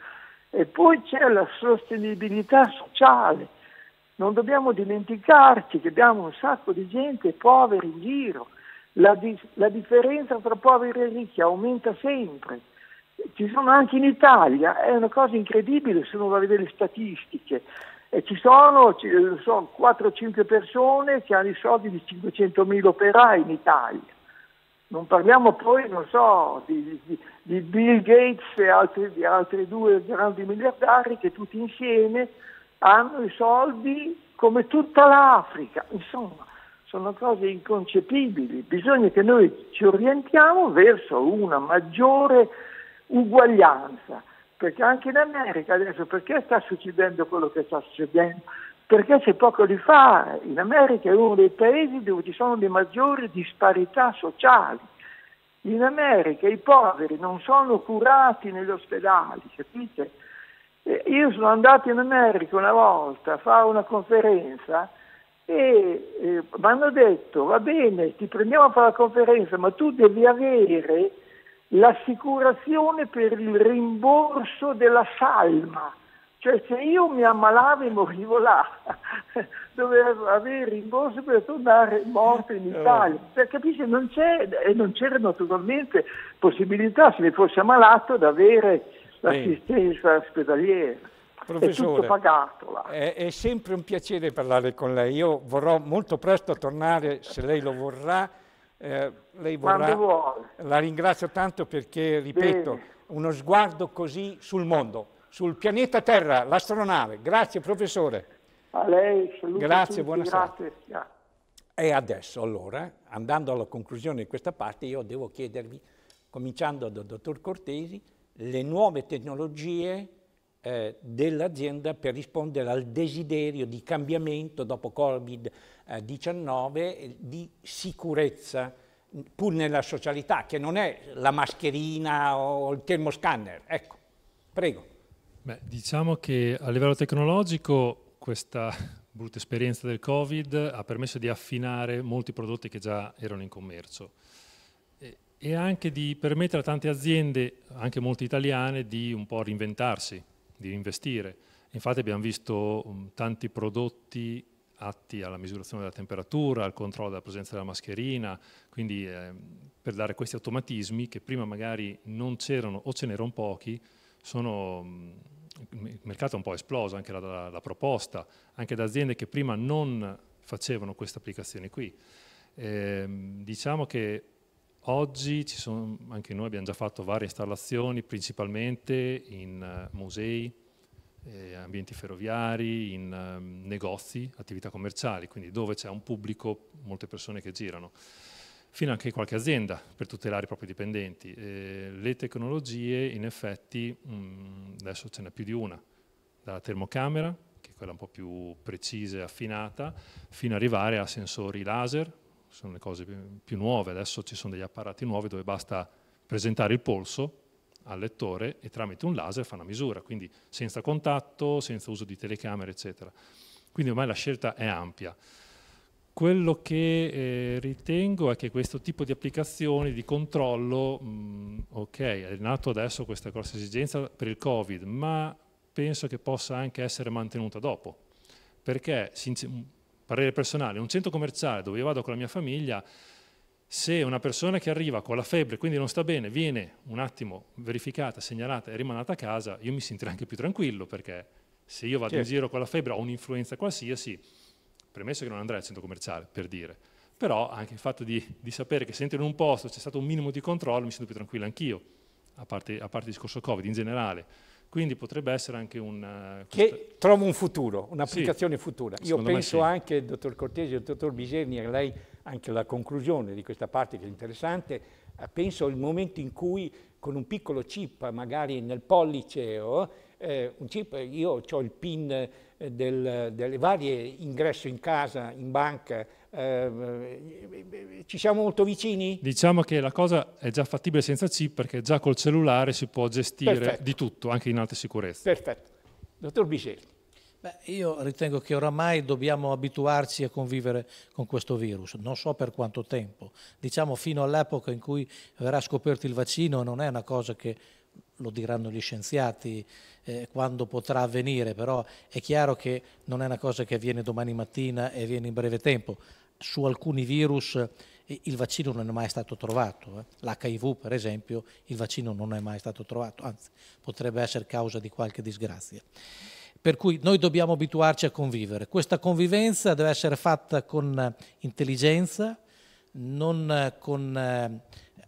e poi c'è la sostenibilità sociale non dobbiamo dimenticarci che abbiamo un sacco di gente povera in giro. La, di- la differenza tra poveri e ricchi aumenta sempre. Ci sono anche in Italia, è una cosa incredibile se uno va a vedere le statistiche. E ci sono, ci sono 4-5 persone che hanno i soldi di 500.000 operai in Italia. Non parliamo poi, non so, di, di, di Bill Gates e altri, di altri due grandi miliardari che tutti insieme hanno i soldi come tutta l'Africa, insomma sono cose inconcepibili, bisogna che noi ci orientiamo verso una maggiore uguaglianza, perché anche in America adesso perché sta succedendo quello che sta succedendo? Perché c'è poco di fare, in America è uno dei paesi dove ci sono le maggiori disparità sociali. In America i poveri non sono curati negli ospedali, capite? Eh, io sono andato in America una volta a fare una conferenza e eh, mi hanno detto va bene, ti prendiamo a fare la conferenza, ma tu devi avere l'assicurazione per il rimborso della salma. Cioè se io mi ammalavo e morivo là, dovevo avere rimborso per tornare morto in Italia. Per eh. cioè, capisci, non c'è, e non c'era naturalmente possibilità, se mi fosse ammalato, di avere l'assistenza ospedaliera. Professore, è pagato È, è, sempre un piacere parlare con lei. Io vorrò molto presto tornare, se lei lo vorrà. Eh, lei vorrà la ringrazio tanto perché, ripeto, Bene. uno sguardo così sul mondo, sul pianeta Terra, l'astronave. Grazie professore. A lei, saluto Grazie, buonasera. E adesso allora, andando alla conclusione di questa parte, io devo chiedervi, cominciando dal dottor Cortesi, le nuove tecnologie eh, dell'azienda per rispondere al desiderio di cambiamento dopo Covid-19 eh, eh, di sicurezza pur nella socialità, che non è la mascherina o il termoscanner. Ecco, prego. Beh, diciamo che a livello tecnologico questa brutta esperienza del Covid ha permesso di affinare molti prodotti che già erano in commercio e anche di permettere a tante aziende, anche molte italiane, di un po' reinventarsi, di investire. Infatti abbiamo visto um, tanti prodotti atti alla misurazione della temperatura, al controllo della presenza della mascherina, quindi eh, per dare questi automatismi che prima magari non c'erano o ce n'erano pochi, sono, um, il mercato è un po' esploso, anche la, la, la, proposta, anche da aziende che prima non facevano queste applicazioni qui. Eh, diciamo che Oggi sono, anche noi abbiamo già fatto varie installazioni, principalmente in eh, musei, eh, ambienti ferroviari, in eh, negozi, attività commerciali, quindi dove c'è un pubblico, molte persone che girano, fino anche in qualche azienda per tutelare i propri dipendenti. Eh, le tecnologie in effetti, mh, mm, adesso ce n'è più di una, dalla termocamera, che è quella un po' più precisa e affinata, fino ad arrivare a sensori laser, sono le cose più nuove, adesso ci sono degli apparati nuovi dove basta presentare il polso al lettore e tramite un laser fa una misura, quindi senza contatto, senza uso di telecamere, eccetera. Quindi ormai la scelta è ampia. Quello che eh, ritengo è che questo tipo di applicazioni di controllo, mh, mm, ok, è nato adesso questa grossa esigenza per il Covid, ma penso che possa anche essere mantenuta dopo, perché parere personale, un centro commerciale dove io vado con la mia famiglia, se una persona che arriva con la febbre, quindi non sta bene, viene un attimo verificata, segnalata e rimanata a casa, io mi sentirei anche più tranquillo perché se io vado certo. in giro con la febbre ho un'influenza qualsiasi, premesso che non andrei al centro commerciale, per dire. Però anche il fatto di, di sapere che se entro in un posto c'è stato un minimo di controllo, mi sento più tranquillo anch'io, a parte, a parte il discorso Covid in generale. Quindi potrebbe essere anche un... Eh, che questa... trovo un futuro, un'applicazione sì, futura. Io penso sì. anche, dottor Cortesi e dottor Biserni, a lei anche la conclusione di questa parte che è interessante, eh, penso al momento in cui con un piccolo chip, magari nel pollice, o, oh, eh, un chip, io ho il PIN eh, del, delle varie ingresso in casa, in banca, eh, ci siamo molto vicini? Diciamo che la cosa è già fattibile senza chip perché già col cellulare si può gestire Perfetto. di tutto, anche in alte sicurezza. Perfetto. Dottor Biselli. Beh, io ritengo che oramai dobbiamo abituarci a convivere con questo virus, non so per quanto tempo, diciamo fino all'epoca in cui verrà scoperto il vaccino non è una cosa che lo diranno gli scienziati eh, quando potrà avvenire, però è chiaro che non è una cosa che avviene domani mattina e avviene in breve tempo, su alcuni virus eh, il vaccino non è mai stato trovato. Eh. L'HIV, per esempio, il vaccino non è mai stato trovato, anzi potrebbe essere causa di qualche disgrazia. Per cui noi dobbiamo abituarci a convivere. Questa convivenza deve essere fatta con eh, intelligenza, non con,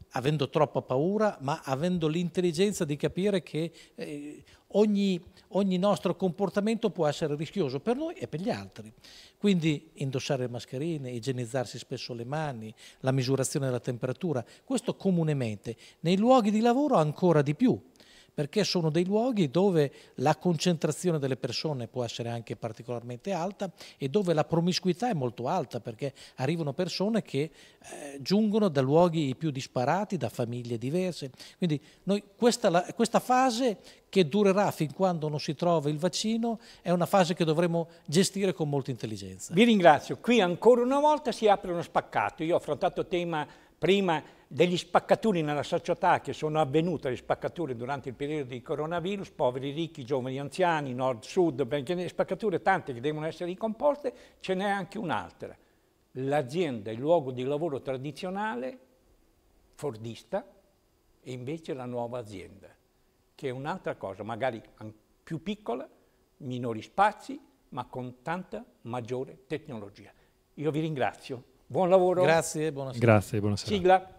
avendo troppa paura, ma avendo l'intelligenza di capire che eh, ogni, ogni nostro comportamento può essere rischioso per noi e per gli altri. Quindi indossare mascherine, igienizzarsi spesso le mani, la misurazione della temperatura, questo comunemente. Nei luoghi di lavoro ancora di più, perché sono dei luoghi dove la concentrazione delle persone può essere anche particolarmente alta e dove la promiscuità è molto alta, perché arrivano persone che eh, giungono da luoghi più disparati, da famiglie diverse. Quindi noi, questa, la, questa fase che durerà fin quando non si trova il vaccino è una fase che dovremo gestire con molta intelligenza. Vi ringrazio. Qui ancora una volta si apre uno spaccato. Io ho affrontato tema prima degli spaccature nella società che sono avvenute, le spaccature durante il periodo di coronavirus, poveri, ricchi, giovani, anziani, nord, sud, perché spaccature tante che devono essere ricomposte, ce n'è anche un'altra. L'azienda, il luogo di lavoro tradizionale, fordista, e invece la nuova azienda, che è un'altra cosa, magari più piccola, minori spazi, ma con tanta maggiore tecnologia. Io vi ringrazio. Buon lavoro. Grazie, buonasera. Grazie, buonasera. Sigla.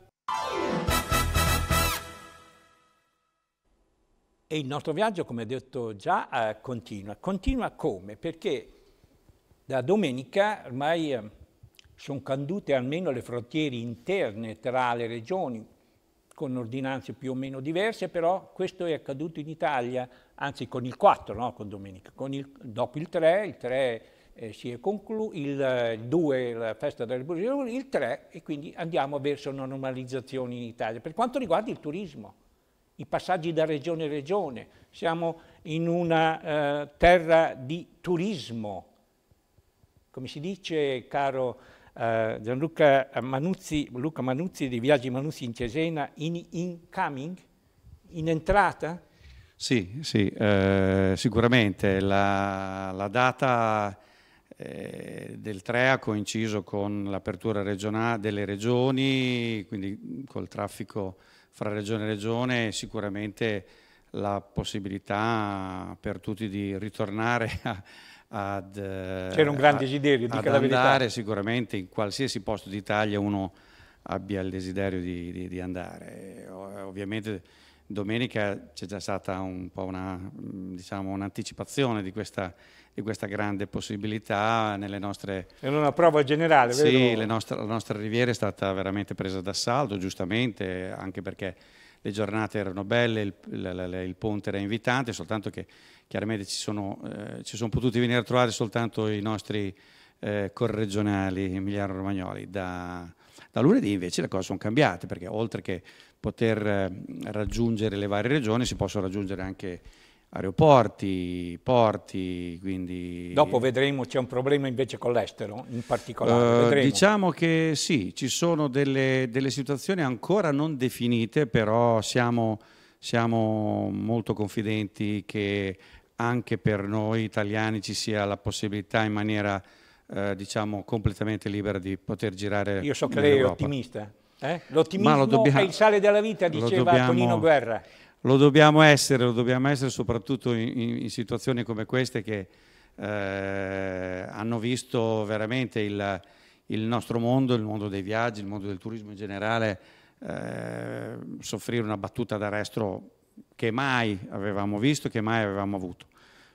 E il nostro viaggio, come detto già, eh, continua. Continua come? Perché da domenica ormai eh, sono cadute almeno le frontiere interne tra le regioni, con ordinanze più o meno diverse, però questo è accaduto in Italia, anzi con il 4, no? con domenica, con il, dopo il 3, il 3 eh, si è concluso, il 2 eh, la festa della Repubblica, il 3 e quindi andiamo verso una normalizzazione in Italia. Per quanto riguarda il turismo, i passaggi da regione a regione, siamo in una eh, terra di turismo, come si dice caro eh, Gianluca Manuzzi, Luca Manuzzi di Viaggi Manuzzi in Cesena, in, in coming, in entrata? Sì, sì eh, sicuramente la, la data eh, del TREA coinciso con l'apertura delle regioni, quindi col traffico fra regione e regione, sicuramente la possibilità per tutti di ritornare a, ad, eh, C'era un gran desiderio, dica ad andare verità. sicuramente in qualsiasi posto d'Italia uno abbia il desiderio di, di, di andare. Eh, ovviamente domenica c'è già stata un po' una, mm, diciamo, un'anticipazione di questa, di questa, grande possibilità nelle nostre... In una prova generale, sì, nostre, la nostra riviera è stata veramente presa d'assalto, giustamente, anche perché le giornate erano belle, il, il, il ponte era invitante, soltanto che chiaramente ci sono, eh, ci sono potuti venire a trovare soltanto i nostri eh, corregionali emiliano-romagnoli. Da, da lunedì invece le cose sono cambiate, perché oltre che poter eh, raggiungere le varie regioni, si possono raggiungere anche aeroporti, porti, quindi... Dopo vedremo, c'è un problema invece con l'estero in particolare, uh, Diciamo che sì, ci sono delle, delle, situazioni ancora non definite, però siamo, siamo molto confidenti che anche per noi italiani ci sia la possibilità in maniera, eh, diciamo, completamente libera di poter girare Io so che lei è ottimista. Eh? L'ottimismo dobbiamo, è il sale della vita, diceva dobbiamo, Tonino Guerra. Lo dobbiamo essere, lo dobbiamo essere soprattutto in, in situazioni come queste che eh, hanno visto veramente il, il, nostro mondo, il mondo dei viaggi, il mondo del turismo in generale, eh, soffrire una battuta d'arresto che mai avevamo visto, che mai avevamo avuto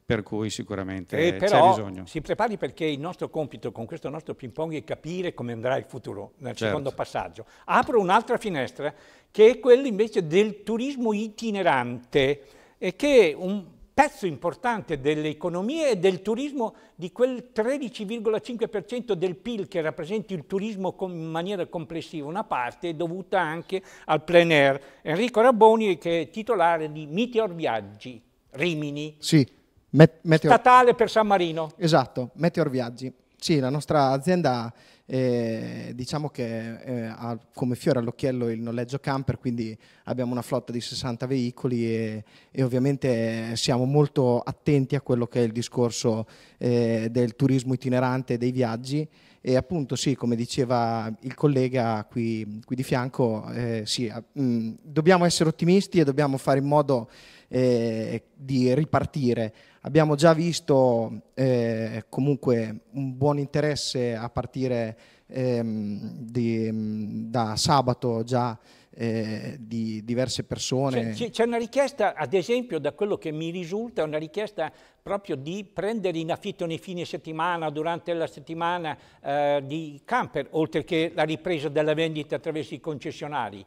per cui sicuramente e eh, però c'è bisogno. Si prepari perché il nostro compito con questo nostro ping pong è capire come andrà il futuro nel certo. secondo passaggio. Apro un'altra finestra che è quella invece del turismo itinerante e che è un pezzo importante dell'economia e del turismo di quel 13,5% del PIL che rappresenta il turismo in maniera complessiva, una parte è dovuta anche al plein air. Enrico Rabboni che è titolare di Meteor Viaggi, Rimini. Sì, Met- Meteor... Statale per San Marino. Esatto, Meteor Viaggi. Sì, la nostra azienda eh, diciamo che eh, ha come fiore all'occhiello il noleggio camper, quindi abbiamo una flotta di 60 veicoli e, e ovviamente siamo molto attenti a quello che è il discorso eh, del turismo itinerante dei viaggi. E appunto sì, come diceva il collega qui, qui di fianco, eh, sì, mh, mm, dobbiamo essere ottimisti e dobbiamo fare in modo eh, di ripartire Abbiamo già visto eh, comunque un buon interesse a partire ehm, di, mm, da sabato già eh, di diverse persone. C'è, una richiesta, ad esempio, da quello che mi risulta, una richiesta proprio di prendere in affitto nei fine settimana, durante la settimana, eh, di camper, oltre che la ripresa della vendita attraverso i concessionari.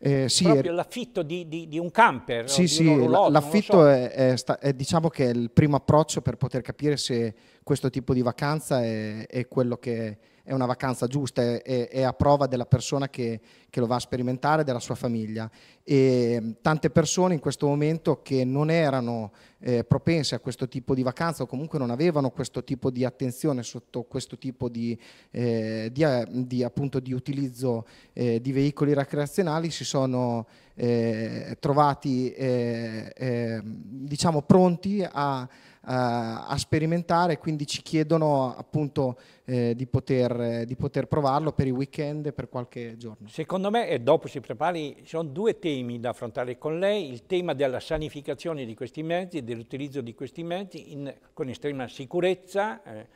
Eh, sì, Proprio l'affitto di, di, di, un camper. Sì, sì, orologio, l'affitto so. è, è, sta, è, diciamo che è il primo approccio per poter capire se questo tipo di vacanza è, è quello che è una vacanza giusta, è, è a prova della persona che, che, lo va a sperimentare, della sua famiglia. E mm, tante persone in questo momento che non erano eh, propense a questo tipo di vacanza o comunque non avevano questo tipo di attenzione sotto questo tipo di, eh, di, eh, di, appunto, di utilizzo eh, di veicoli recreazionali si sono eh, trovati eh, diciamo, pronti a eh, a sperimentare, quindi ci chiedono appunto eh, di, poter, di, poter, provarlo per i weekend e per qualche giorno. Secondo me, e dopo si prepari, ci sono due temi da affrontare con lei, il tema della sanificazione di questi mezzi, e dell'utilizzo di questi mezzi in, con estrema sicurezza eh,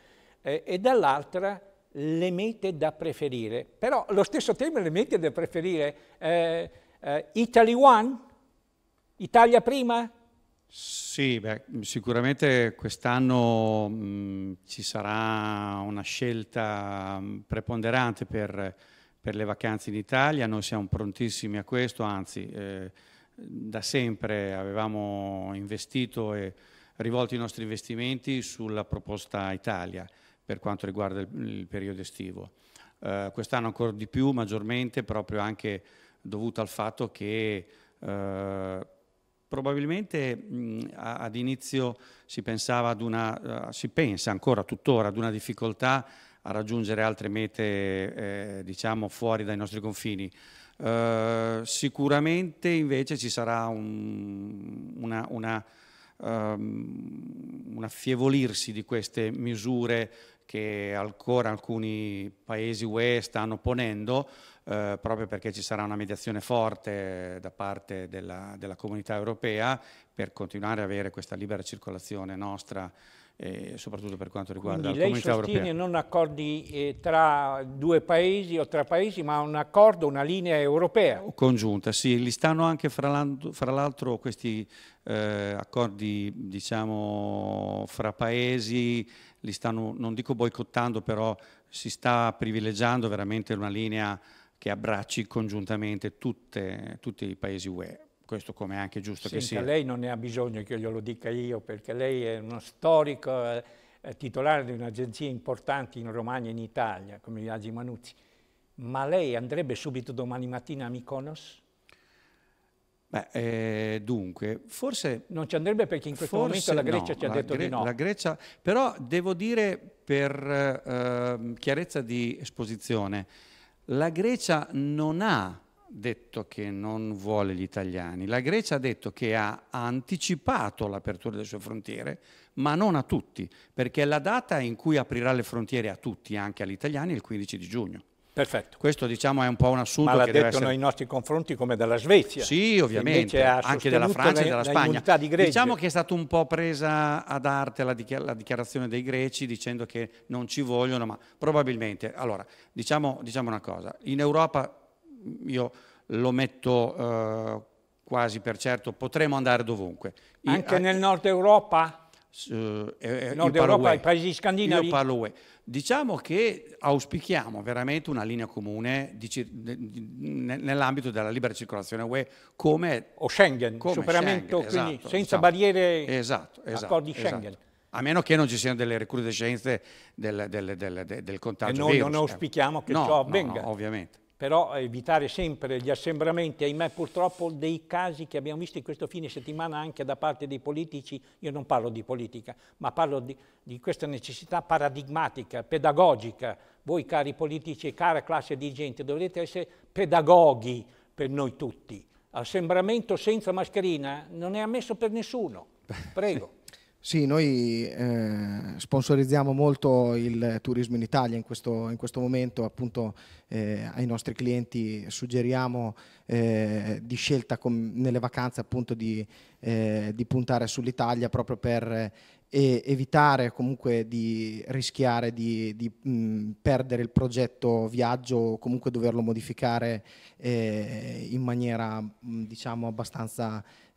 eh, e dall'altra le mete da preferire. Però lo stesso tema le mete da preferire, eh, eh, Italy One, Italia prima, sì, beh, sicuramente quest'anno mh, ci sarà una scelta preponderante per, per, le vacanze in Italia, noi siamo prontissimi a questo, anzi eh, da sempre avevamo investito e rivolto i nostri investimenti sulla proposta Italia per quanto riguarda il, il periodo estivo. Eh, quest'anno ancora di più, maggiormente, proprio anche dovuto al fatto che eh, Probabilmente mh, ad inizio si pensava ad una, uh, si pensa ancora tuttora ad una difficoltà a raggiungere altre mete eh, diciamo fuori dai nostri confini. Uh, sicuramente invece ci sarà un, una, una um, un affievolirsi di queste misure che ancora alcuni paesi UE stanno ponendo, eh, proprio perché ci sarà una mediazione forte da parte della, della comunità europea per continuare ad avere questa libera circolazione nostra soprattutto per quanto riguarda Quindi la comunità europea. Quindi lei sostiene non accordi eh, tra due paesi o tre paesi, ma un accordo, una linea europea? Congiunta, sì. Li stanno anche fra l'altro questi eh, accordi, diciamo, fra paesi, li stanno, non dico boicottando, però si sta privilegiando veramente una linea che abbracci congiuntamente tutte, tutti i paesi UE. Questo come è anche giusto Senta, che sia. Lei non ne ha bisogno che glielo dica io, perché lei è uno storico eh, titolare di un'agenzia importante in Romagna e in Italia, come gli Agi Manuzzi. Ma lei andrebbe subito domani mattina a Mykonos? Beh, eh, dunque, forse... Non ci andrebbe perché in questo momento la Grecia no, ci ha detto Gre di no. La Grecia, però devo dire per eh, chiarezza di esposizione, la Grecia non ha detto che non vuole gli italiani, la Grecia ha detto che ha, anticipato l'apertura delle sue frontiere, ma non a tutti, perché la data in cui aprirà le frontiere a tutti, anche agli italiani, è il 15 di giugno. Perfetto. Questo diciamo è un po' un assunto. Ma l'ha detto essere... nei nostri confronti come della Svezia. Sì, ovviamente, anche della Francia e della Spagna. Di diciamo che è stata un po' presa ad arte la, dichiarazione dei greci dicendo che non ci vogliono, ma probabilmente. Allora, diciamo, diciamo una cosa, in Europa io lo metto eh, quasi per certo, potremo andare dovunque. Anche in... nel nord Europa? eh, eh Nord Europa, i paesi scandinavi. Io parlo UE. Diciamo che auspichiamo veramente una linea comune nell'ambito della libera circolazione UE come... O Schengen, come superamento, Schengen, quindi esatto, senza diciamo, barriere, esatto, esatto, accordi esatto. Schengen. Esatto. A meno che non ci siano delle recrudescenze del, del, del, del contagio. E noi virus. non eh. auspichiamo che no, ciò avvenga. No, no, ovviamente però evitare sempre gli assembramenti, ahimè purtroppo dei casi che abbiamo visto in questo fine settimana anche da parte dei politici, io non parlo di politica, ma parlo di, di questa necessità paradigmatica, pedagogica. Voi cari politici e cara classe dirigente dovrete essere pedagoghi per noi tutti. Assembramento senza mascherina non è ammesso per nessuno, prego. Sì, noi eh, sponsorizziamo molto il turismo in Italia in questo, in questo momento, appunto eh, ai nostri clienti suggeriamo eh, di scelta con, nelle vacanze appunto di, eh, di puntare sull'Italia proprio per eh, evitare comunque di rischiare di, di mh, mm, perdere il progetto viaggio o comunque doverlo modificare eh, in maniera mh, mm, diciamo abbastanza... Mh,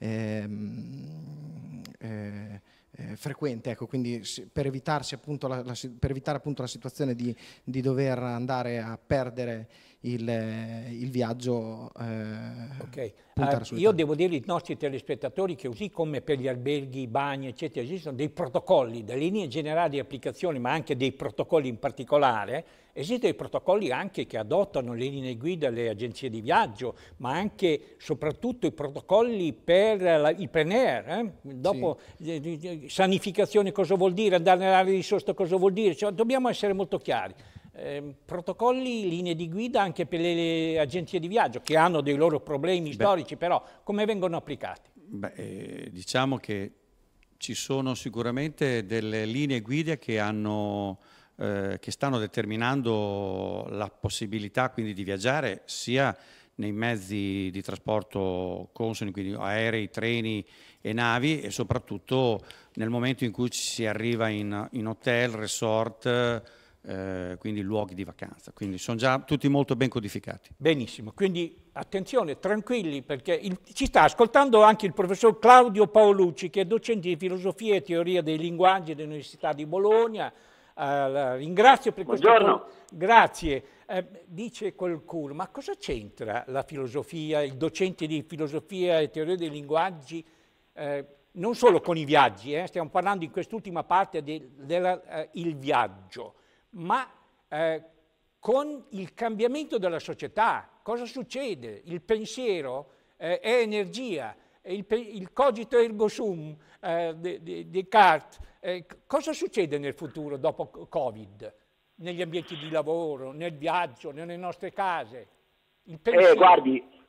ehm, eh, frequente, ecco, quindi per, evitarsi appunto la, la, per evitare appunto la situazione di, di dover andare a perdere il, il viaggio. Eh, ok, uh, io devo dire ai nostri telespettatori che così come per gli alberghi, i bagni, eccetera, esistono dei protocolli, delle linee generali di applicazione, ma anche dei protocolli in particolare. Esistono i protocolli anche che adottano le linee guida le agenzie di viaggio, ma anche soprattutto i protocolli per la, il plein air. Eh? Dopo sì. Eh, sanificazione cosa vuol dire, andare nell'area di sosta cosa vuol dire, cioè, dobbiamo essere molto chiari. Ehm, protocolli, linee di guida anche per le agenzie di viaggio che hanno dei loro problemi Beh. storici, però come vengono applicati? Beh, eh, diciamo che ci sono sicuramente delle linee guida che, hanno, eh, che stanno determinando la possibilità quindi di viaggiare sia nei mezzi di trasporto consoni, quindi aerei, treni e navi e soprattutto nel momento in cui ci si arriva in, in hotel, resort, eh, quindi luoghi di vacanza. Quindi sono già tutti molto ben codificati. Benissimo, quindi attenzione, tranquilli, perché il, ci sta ascoltando anche il professor Claudio Paolucci, che è docente di filosofia e teoria dei linguaggi dell'Università di Bologna. Eh, ringrazio per questo. Buongiorno. Grazie. Eh, dice qualcuno, ma cosa c'entra la filosofia, il docente di filosofia e teoria dei linguaggi? Eh, non solo con i viaggi, eh, stiamo parlando in quest'ultima parte del de, de viaggio, ma eh, con il cambiamento della società. Cosa succede? Il pensiero eh, è energia, eh, il, il, cogito ergo sum eh, di, di Descartes. Eh, cosa succede nel futuro dopo Covid? Negli ambienti di lavoro, nel viaggio, nelle nostre case? Il eh, pensiero... guardi,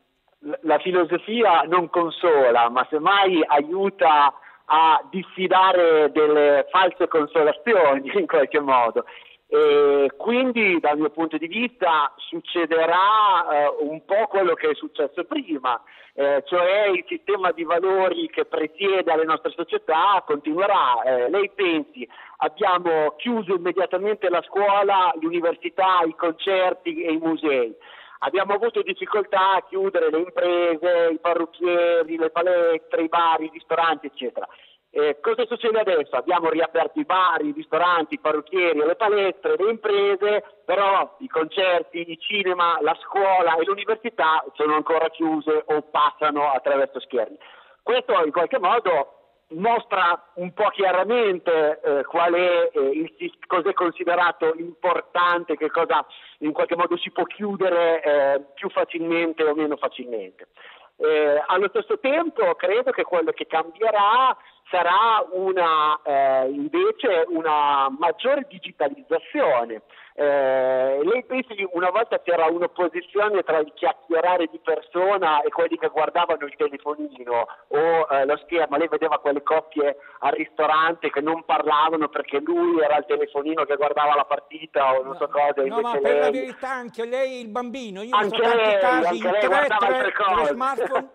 la filosofia non consola, ma semmai aiuta a diffidare delle false consolazioni in qualche modo. E eh, quindi dal mio punto di vista succederà eh, un po' quello che è successo prima, eh, cioè il sistema di valori che presiede alle nostre società continuerà. Eh, lei pensi, abbiamo chiuso immediatamente la scuola, l'università, i concerti e i musei. Abbiamo avuto difficoltà a chiudere le imprese, i parrucchieri, le palestre, i bar, i ristoranti, eccetera. Eh, cosa succede adesso? Abbiamo riaperto i bar, i ristoranti, i parrucchieri, le palestre, le imprese, però i concerti, i cinema, la scuola e l'università sono ancora chiuse o passano attraverso schermi. Questo in qualche modo mostra un po' chiaramente eh, qual è eh, il, cos'è considerato importante, che cosa in qualche modo si può chiudere eh, più facilmente o meno facilmente. Eh, allo stesso tempo credo che quello che cambierà sarà una, eh, invece una maggiore digitalizzazione eh, lei pensi che una volta c'era un'opposizione tra il chiacchierare di persona e quelli che guardavano il telefonino o eh, lo schermo, lei vedeva quelle coppie al ristorante che non parlavano perché lui era il telefonino che guardava la partita o non so cosa. No, ma lei... per la verità anche lei il bambino, io anche so lei, casi, anche lei tre, guardava tre, altre cose.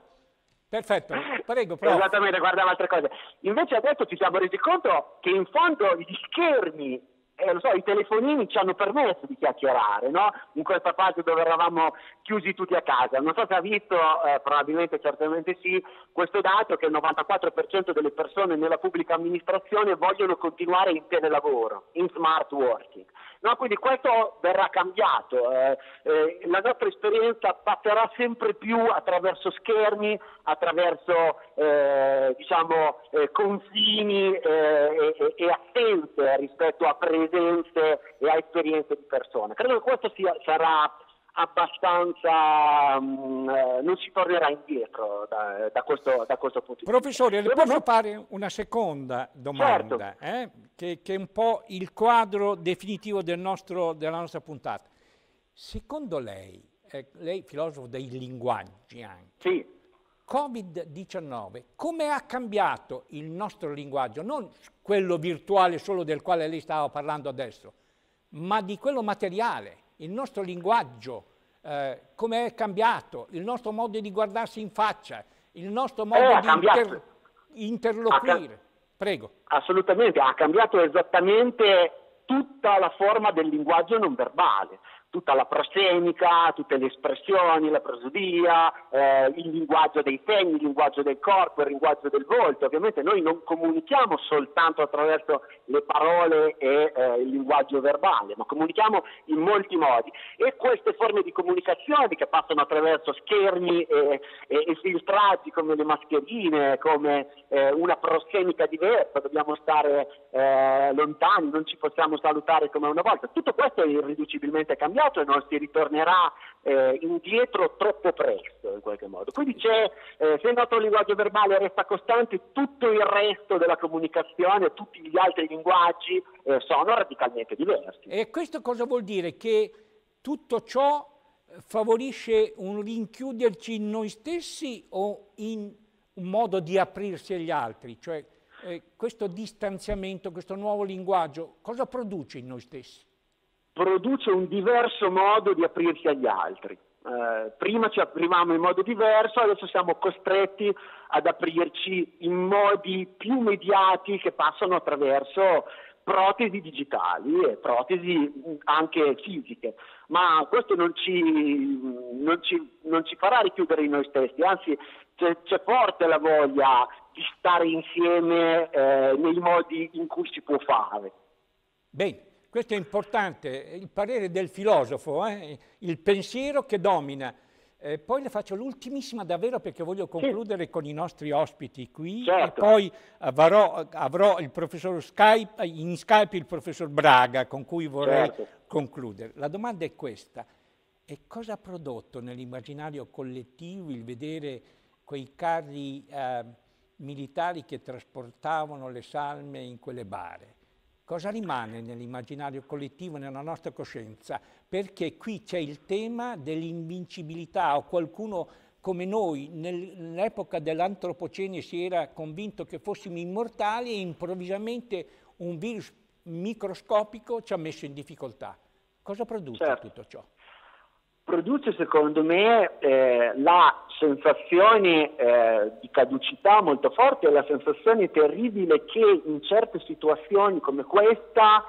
Perfetto, prego. Prof. Esattamente, guardava altre cose. Invece adesso ci siamo resi conto che in fondo gli schermi eh, so, i telefonini ci hanno permesso di chiacchierare, no? in questa fase dove eravamo chiusi tutti a casa. Non so se ha visto, eh, probabilmente certamente sì, questo dato che il 94% delle persone nella pubblica amministrazione vogliono continuare in telelavoro, in smart working. No? Quindi questo verrà cambiato, eh, eh la nostra esperienza passerà sempre più attraverso schermi, attraverso eh, diciamo, eh, confini e, e, e assenze rispetto a prese credenze e a esperienze di persone. Credo che questo sia, sarà abbastanza um, eh, non si tornerà indietro da, da, questo, da questo, punto di vista. Professore, le posso fare una seconda domanda, certo. eh? che, è un po' il quadro definitivo del nostro, della nostra puntata. Secondo lei, eh, lei è filosofo dei linguaggi anche, sì. Covid-19, come ha cambiato il nostro linguaggio, non quello virtuale solo del quale lei stava parlando adesso, ma di quello materiale, il nostro linguaggio, eh, come è cambiato, il nostro modo di guardarsi in faccia, il nostro modo eh, di inter interloquire. Prego. Assolutamente, ha cambiato esattamente tutta la forma del linguaggio non verbale tutta la proscenica, tutte le espressioni, la prosodia, eh, il linguaggio dei segni, il linguaggio del corpo, il linguaggio del volto. Ovviamente noi non comunichiamo soltanto attraverso le parole e eh, il linguaggio verbale, ma comunichiamo in molti modi. E queste forme di comunicazione che passano attraverso schermi e, e, e filtrati come le mascherine, come eh, una proscenica diversa, dobbiamo stare eh, lontani, non ci possiamo salutare come una volta. Tutto questo è irriducibilmente cambiato cambiato e non si ritornerà eh, indietro troppo presto in qualche modo. Quindi c'è, eh, se il nostro linguaggio verbale resta costante, tutto il resto della comunicazione, tutti gli altri linguaggi eh, sono radicalmente diversi. E questo cosa vuol dire? Che tutto ciò eh, favorisce un rinchiuderci in noi stessi o in un modo di aprirsi agli altri? Cioè eh, questo distanziamento, questo nuovo linguaggio, cosa produce in noi stessi? produce un diverso modo di aprirsi agli altri. Eh, prima ci aprivamo in modo diverso, adesso siamo costretti ad aprirci in modi più mediati che passano attraverso protesi digitali e protesi anche fisiche, ma questo non ci, non ci, non ci farà richiudere in noi stessi, anzi c'è, c'è forte la voglia di stare insieme eh, nei modi in cui si può fare. Bene questo è importante, il parere del filosofo, eh? il pensiero che domina. Eh, poi le faccio l'ultimissima davvero perché voglio concludere sì. con i nostri ospiti qui certo. e poi avrò, avrò Skype, in Skype il professor Braga con cui vorrei certo. concludere. La domanda è questa, e cosa ha prodotto nell'immaginario collettivo il vedere quei carri eh, militari che trasportavano le salme in quelle bare? cosa rimane nell'immaginario collettivo, nella nostra coscienza? Perché qui c'è il tema dell'invincibilità o qualcuno come noi nell'epoca dell'antropocene si era convinto che fossimo immortali e improvvisamente un virus microscopico ci ha messo in difficoltà. Cosa produce certo. tutto ciò? produce secondo me eh, la sensazione eh, di caducità molto forte e la sensazione terribile che in certe situazioni come questa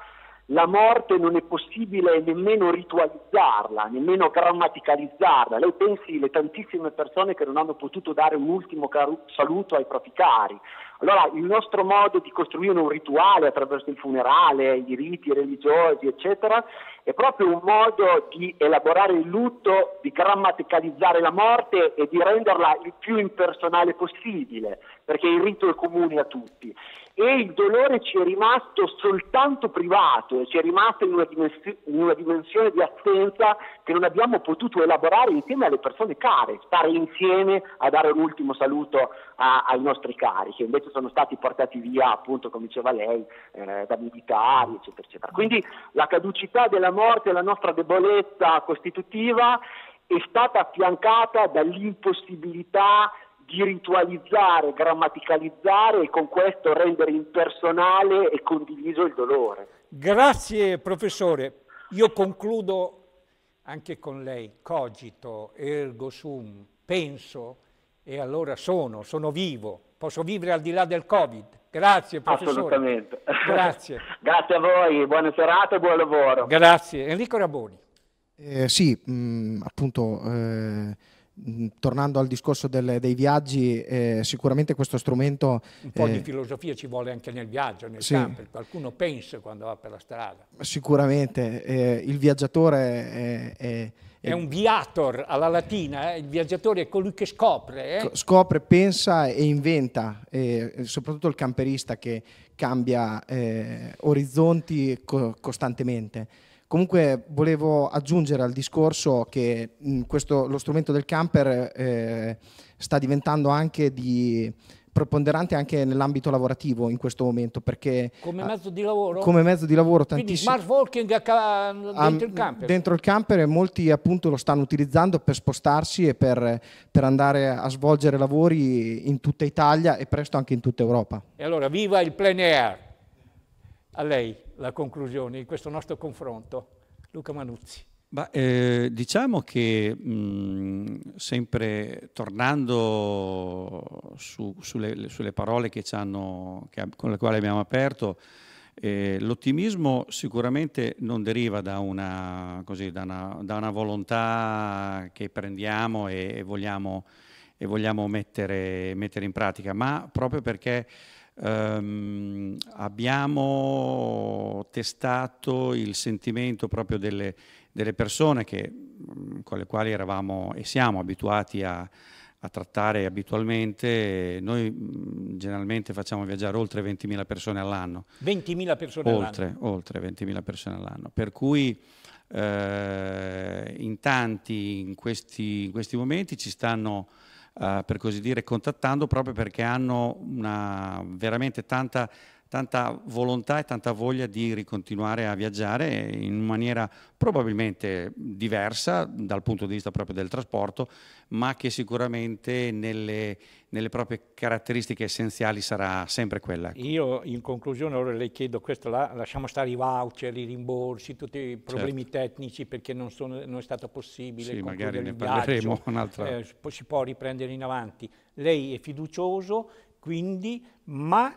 la morte non è possibile nemmeno ritualizzarla, nemmeno grammaticalizzarla. Lei pensi alle tantissime persone che non hanno potuto dare un ultimo saluto ai propri cari, allora il nostro modo di costruire un rituale attraverso il funerale, i riti religiosi, eccetera, è proprio un modo di elaborare il lutto, di grammaticalizzare la morte e di renderla il più impersonale possibile, perché il rito è comune a tutti. E il dolore ci è rimasto soltanto privato, ci è rimasto in una, dimensi- in una dimensione di assenza che non abbiamo potuto elaborare insieme alle persone care, stare insieme a dare l'ultimo saluto a- ai nostri cari, che invece sono stati portati via, appunto, come diceva lei, eh, da militari, eccetera, eccetera. Quindi la caducità della morte, la nostra debolezza costitutiva, è stata affiancata dall'impossibilità di ritualizzare, grammaticalizzare e con questo rendere impersonale e condiviso il dolore. Grazie professore, io concludo anche con lei, cogito, ergo sum, penso e allora sono, sono vivo posso vivere al di là del Covid. Grazie professore. Assolutamente. Grazie. Grazie a voi, buona serata e buon lavoro. Grazie. Enrico Raboni. Eh, sì, mh, mm, appunto... Eh Mm, tornando al discorso del, dei viaggi, eh, sicuramente questo strumento... Un po' eh, di filosofia ci vuole anche nel viaggio, nel sì. camper, qualcuno pensa quando va per la strada. Sicuramente, eh, il viaggiatore è, è, è... un viator alla latina, eh. il viaggiatore è colui che scopre. Eh. Scopre, pensa e inventa, eh, soprattutto il camperista che cambia orizzonti co costantemente. Comunque volevo aggiungere al discorso che mm, questo, lo strumento del camper eh, sta diventando anche di, preponderante anche nell'ambito lavorativo in questo momento perché come mezzo di lavoro come mezzo di lavoro quindi smart working dentro a, il camper dentro il camper e molti appunto lo stanno utilizzando per spostarsi e per, per, andare a svolgere lavori in tutta Italia e presto anche in tutta Europa e allora viva il plein air a lei la conclusione di questo nostro confronto? Luca Manuzzi. Bah, eh, diciamo che mh, sempre tornando su, sulle, sulle, parole che che, con le quali abbiamo aperto, eh, l'ottimismo sicuramente non deriva da una, così, da una, da una volontà che prendiamo e, e, vogliamo, e vogliamo, mettere, mettere in pratica, ma proprio perché Um, abbiamo testato il sentimento proprio delle, delle persone che, mm, con le quali eravamo e siamo abituati a, a trattare abitualmente. Noi mm, generalmente facciamo viaggiare oltre 20.000 persone all'anno. 20.000 persone oltre, all'anno? Oltre 20.000 persone all'anno. Per cui eh, in tanti in questi, in questi momenti ci stanno eh, per così dire, contattando proprio perché hanno una, veramente tanta, tanta volontà e tanta voglia di ricontinuare a viaggiare in maniera probabilmente diversa dal punto di vista proprio del trasporto, ma che sicuramente nelle, nelle proprie caratteristiche essenziali sarà sempre quella. Ecco. Io in conclusione ora le chiedo questo, là, lasciamo stare i voucher, i rimborsi, tutti i problemi certo. tecnici perché non, sono, non, è stato possibile. Sì, magari ne parleremo un'altra. Eh, si può riprendere in avanti. Lei è fiducioso, quindi, ma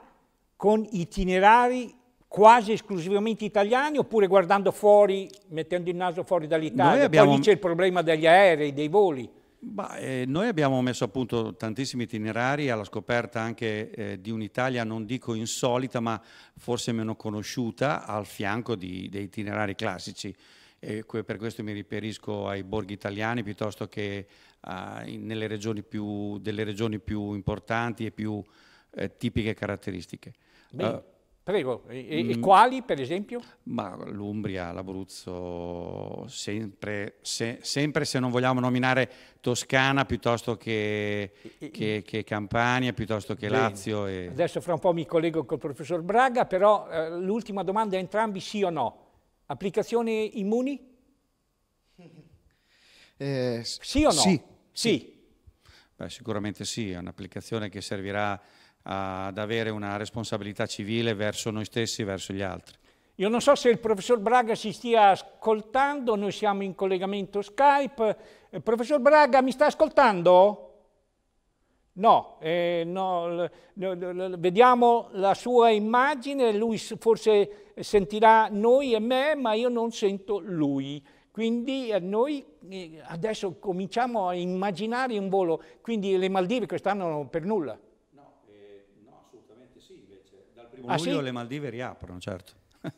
con itinerari quasi esclusivamente italiani oppure guardando fuori, mettendo il naso fuori dall'Italia? Abbiamo... Poi lì c'è il problema degli aerei, dei voli. Bah, eh, noi abbiamo messo a punto tantissimi itinerari alla scoperta anche eh, di un'Italia, non dico insolita, ma forse meno conosciuta, al fianco di, dei itinerari classici. Eh, per questo mi riferisco ai borghi italiani piuttosto che nelle regioni più, delle regioni più importanti e più eh, tipiche caratteristiche. Beh. Prego, e, e, mm. quali per esempio? Ma l'Umbria, l'Abruzzo, sempre se, sempre se, non vogliamo nominare Toscana piuttosto che, e, che, che Campania, piuttosto che bene. Lazio. E... Adesso fra un po' mi collego col professor Braga, però eh, l'ultima domanda è entrambi sì o no. Applicazione immuni? Eh, sì o no? Sì. sì. sì. Beh, sicuramente sì, è un'applicazione che servirà ad avere una responsabilità civile verso noi stessi e verso gli altri. Io non so se il professor Braga si stia ascoltando, noi siamo in collegamento Skype. Il eh, professor Braga mi sta ascoltando? No, eh, no vediamo la sua immagine, lui forse sentirà noi e me, ma io non sento lui. Quindi eh, noi eh, adesso cominciamo a immaginare un volo, quindi le Maldive quest'anno per nulla con ah, luglio sì? le Maldive riaprono, certo.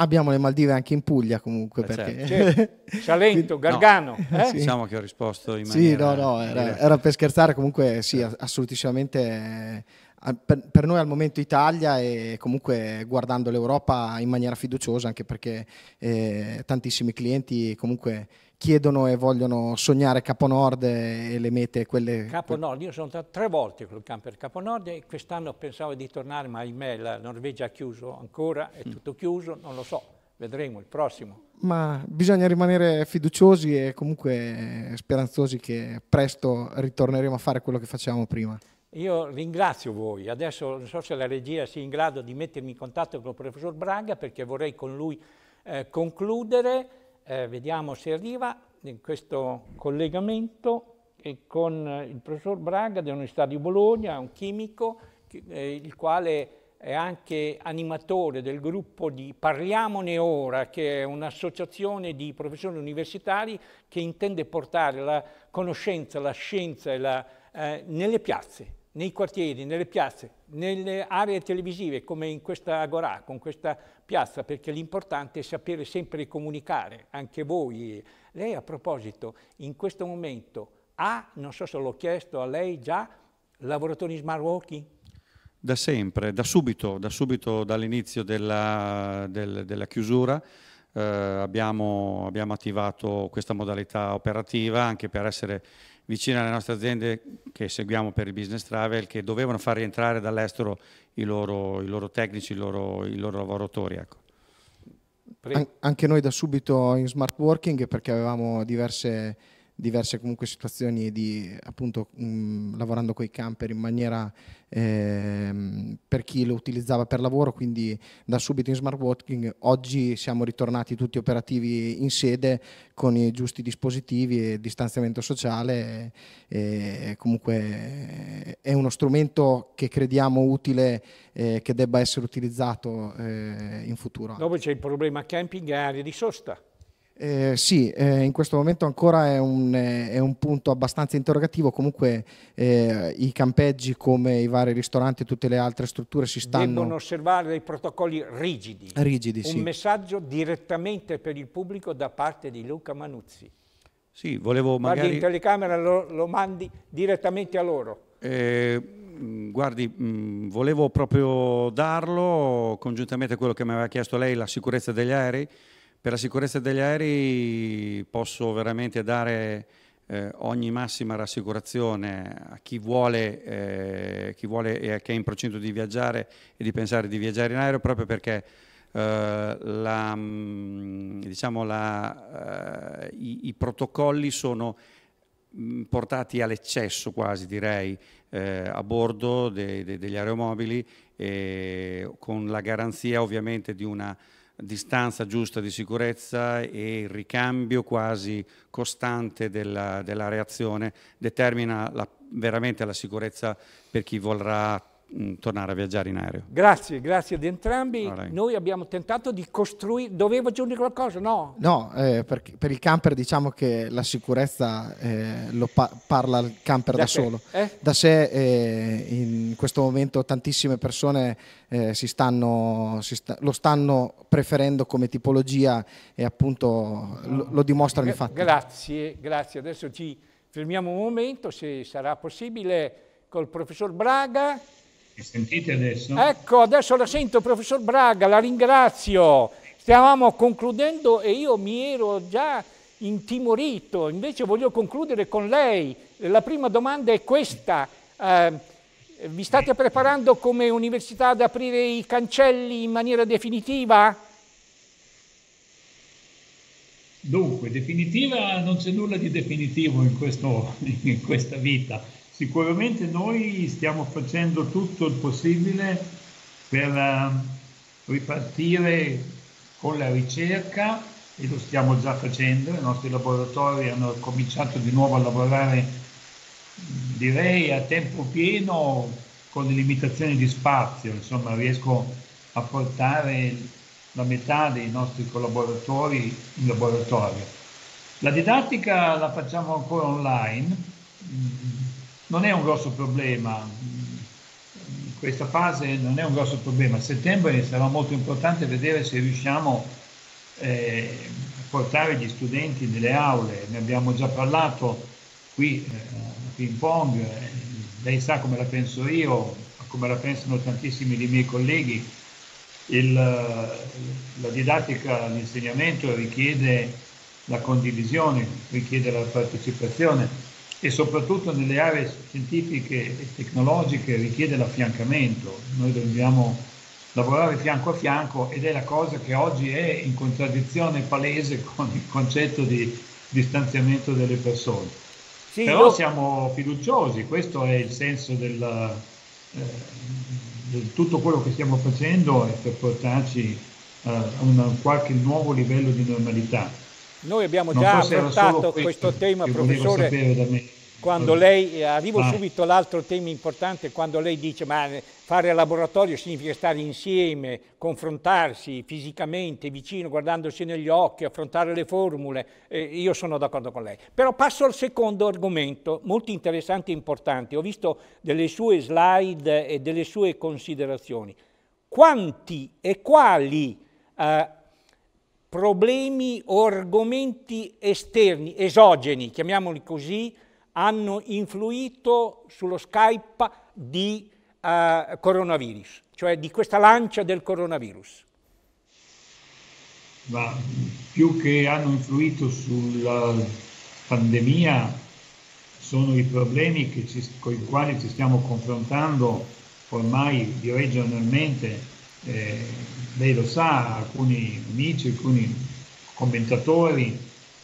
Abbiamo le Maldive anche in Puglia comunque. Eh, perché... certo. Salento, Gargano. No, eh? sì. Diciamo che ho risposto in maniera... Sì, no, no, era, era per scherzare comunque, sì, eh. assolutamente... Eh, per, per, noi al momento Italia e comunque guardando l'Europa in maniera fiduciosa anche perché eh, tantissimi clienti comunque chiedono e vogliono sognare Capo Nord e le mete quelle... Capo Nord, io sono stato tre volte col camper Nord e quest'anno pensavo di tornare, ma ahimè la Norvegia ha chiuso ancora, è mm. tutto chiuso, non lo so, vedremo il prossimo. Ma bisogna rimanere fiduciosi e comunque speranzosi che presto ritorneremo a fare quello che facevamo prima. Io ringrazio voi, adesso non so se la regia sia in grado di mettermi in contatto con il professor Braga perché vorrei con lui eh, concludere eh, vediamo se arriva in questo collegamento con eh, il professor Braga dell'Università di Bologna, un chimico, eh, il quale è anche animatore del gruppo di Parliamone Ora, che è un'associazione di professori universitari che intende portare la conoscenza, la scienza la, eh, nelle piazze, nei quartieri, nelle piazze, nelle aree televisive come in questa agora, con questa piazza, perché l'importante è sapere sempre comunicare, anche voi. Lei a proposito, in questo momento ha, non so se l'ho chiesto a lei già, lavoratori in smart working? Da sempre, da subito, da subito dall'inizio della, del, della chiusura. Eh, abbiamo, abbiamo, attivato questa modalità operativa anche per essere vicino alle nostre aziende che seguiamo per il business travel che dovevano far rientrare dall'estero i, i loro, tecnici, i loro, i loro lavoratori. Ecco. An anche noi da subito in smart working perché avevamo diverse diverse comunque situazioni di appunto mh, mm, lavorando con i camper in maniera eh, per chi lo utilizzava per lavoro, quindi da subito in smart working. Oggi siamo ritornati tutti operativi in sede con i giusti dispositivi e distanziamento sociale. E, e comunque è uno strumento che crediamo utile eh, che debba essere utilizzato eh, in futuro. Dopo c'è il problema camping e aree di sosta eh, sì, eh, in questo momento ancora è un, eh, è un punto abbastanza interrogativo, comunque eh, i campeggi come i vari ristoranti e tutte le altre strutture si stanno... Devono osservare dei protocolli rigidi, rigidi un sì. messaggio direttamente per il pubblico da parte di Luca Manuzzi. Sì, volevo magari... Guardi in telecamera, lo, lo mandi direttamente a loro. Eh, mm, guardi, mh, mm, volevo proprio darlo congiuntamente a quello che mi aveva chiesto lei, la sicurezza degli aerei. Per la sicurezza degli aerei posso veramente dare eh, ogni massima rassicurazione a chi vuole, eh, chi vuole e a chi è in procinto di viaggiare e di pensare di viaggiare in aereo proprio perché eh, la, mm, diciamo la, eh, i, i protocolli sono mm, portati all'eccesso quasi direi eh, a bordo de, de, degli aeromobili eh, con la garanzia ovviamente di una distanza giusta di sicurezza e il ricambio quasi costante della, della reazione determina la, veramente la sicurezza per chi vorrà Mm, tornare a viaggiare in aereo. Grazie, grazie ad entrambi. Right. Noi abbiamo tentato di costruire, dovevo aggiungere qualcosa? No, no eh, per, per, il camper diciamo che la sicurezza eh, lo pa- parla il camper da, da solo. Eh? Da sé eh, in questo momento tantissime persone eh, si stanno, si sta, lo stanno preferendo come tipologia e appunto lo, mm. lo dimostrano i fatti. Grazie, grazie. Adesso ci fermiamo un momento, se sarà possibile, col professor Braga. Mi sentite adesso? Ecco, adesso la sento, professor Braga, la ringrazio. Stavamo concludendo e io mi ero già intimorito, invece voglio concludere con lei. La prima domanda è questa. Eh, vi state preparando come università ad aprire i cancelli in maniera definitiva? Dunque, definitiva non c'è nulla di definitivo in, questo, in questa vita Sicuramente noi stiamo facendo tutto il possibile per ehm, ripartire con la ricerca e lo stiamo già facendo, i nostri laboratori hanno cominciato di nuovo a lavorare direi a tempo pieno con le limitazioni di spazio, insomma riesco a portare la metà dei nostri collaboratori in laboratorio. La didattica la facciamo ancora online, non è un grosso problema, In questa fase non è un grosso problema, a settembre sarà molto importante vedere se riusciamo eh, a portare gli studenti nelle aule, ne abbiamo già parlato qui eh, a Ping Pong, lei sa come la penso io, come la pensano tantissimi dei miei colleghi, il, la didattica, l'insegnamento richiede la condivisione, richiede la partecipazione e soprattutto nelle aree scientifiche e tecnologiche richiede l'affiancamento. Noi dobbiamo lavorare fianco a fianco ed è la cosa che oggi è in contraddizione palese con il concetto di distanziamento delle persone. Sì, Però io... siamo fiduciosi, questo è il senso del, eh, tutto quello che stiamo facendo per portarci eh, a un qualche nuovo livello di normalità. Noi abbiamo già affrontato questo, questo tema, professore quando lei, eh, arrivo ah. subito all'altro tema importante, quando lei dice ma eh, fare laboratorio significa stare insieme, confrontarsi fisicamente, vicino, guardandosi negli occhi, affrontare le formule, eh, io sono d'accordo con lei. Però passo al secondo argomento, molto interessante e importante, ho visto delle sue slide e delle sue considerazioni. Quanti e quali eh, problemi o argomenti esterni, esogeni, chiamiamoli così, hanno influito sullo Skype di eh, coronavirus, cioè di questa lancia del coronavirus? Ma più che hanno influito sulla pandemia sono i problemi ci, con i quali ci stiamo confrontando ormai direi giornalmente eh, lei lo sa, alcuni amici, alcuni commentatori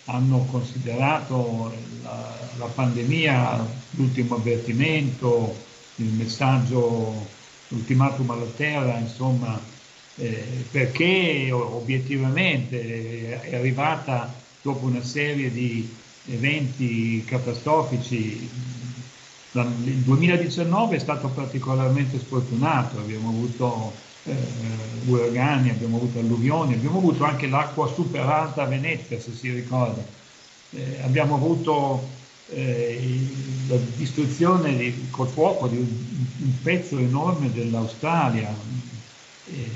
hanno considerato la, la pandemia l'ultimo avvertimento, il messaggio, l'ultimatum alla terra, insomma, eh, perché obiettivamente è arrivata dopo una serie di eventi catastrofici. Il 2019 è stato particolarmente sfortunato, abbiamo avuto eh, uragani, abbiamo avuto alluvioni, abbiamo avuto anche l'acqua superata a Venezia, se si ricorda. Eh, abbiamo avuto eh, la distruzione di, col fuoco di un, un pezzo enorme dell'Australia. Eh,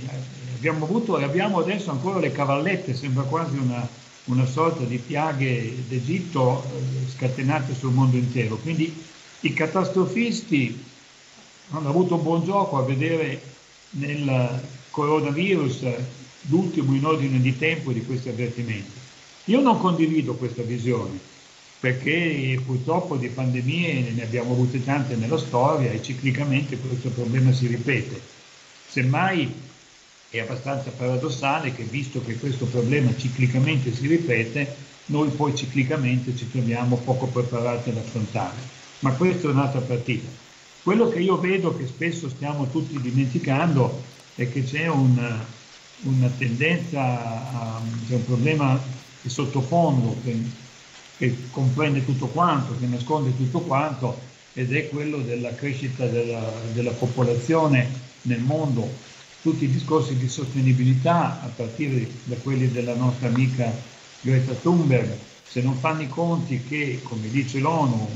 abbiamo avuto e abbiamo adesso ancora le cavallette, sembra quasi una, una sorta di piaghe d'Egitto eh, scatenate sul mondo intero. Quindi i catastrofisti hanno avuto un buon gioco a vedere nel coronavirus l'ultimo in ordine di tempo di questi avvertimenti. Io non condivido questa visione perché purtroppo di pandemie ne abbiamo avute tante nella storia e ciclicamente questo problema si ripete. Semmai è abbastanza paradossale che visto che questo problema ciclicamente si ripete, noi poi ciclicamente ci troviamo poco preparati ad affrontare. Ma questa è un'altra partita. Quello che io vedo che spesso stiamo tutti dimenticando è che c'è un, una tendenza, a, c'è un problema di sottofondo che, che, comprende tutto quanto, che nasconde tutto quanto ed è quello della crescita della, della popolazione nel mondo. Tutti i discorsi di sostenibilità, a partire da quelli della nostra amica Greta Thunberg, se non fanno i conti che, come dice l'ONU,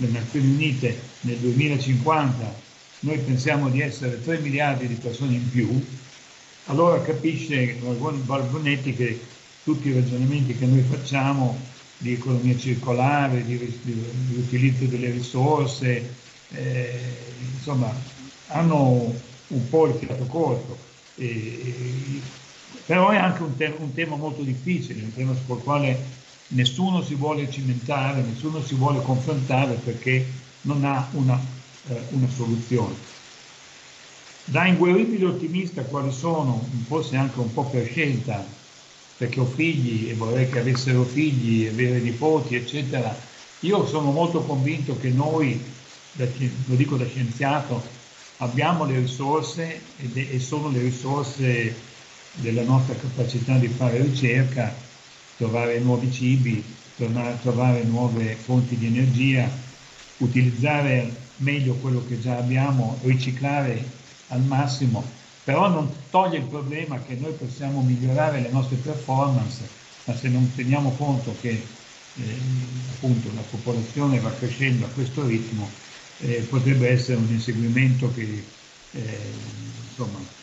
le Nazioni Unite nel 2050 noi pensiamo di essere 3 miliardi di persone in più, allora capisce Barbonetti che tutti i ragionamenti che noi facciamo di economia circolare, di, di, di utilizzo delle risorse, eh, insomma, hanno un po' il fiato corto. E, però è anche un, te- un tema molto difficile, un tema sul quale nessuno si vuole cimentare, nessuno si vuole confrontare perché non ha una, eh, una soluzione. Da ingueribile ottimista quali sono, forse anche un po' per scelta, perché ho figli e vorrei che avessero figli e avere nipoti, eccetera, io sono molto convinto che noi, lo dico da scienziato, abbiamo le risorse e sono le risorse della nostra capacità di fare ricerca trovare nuovi cibi, tornare, trovare nuove fonti di energia, utilizzare meglio quello che già abbiamo, riciclare al massimo, però non toglie il problema che noi possiamo migliorare le nostre performance, ma se non teniamo conto che eh, appunto la popolazione va crescendo a questo ritmo, eh, potrebbe essere un inseguimento che eh, insomma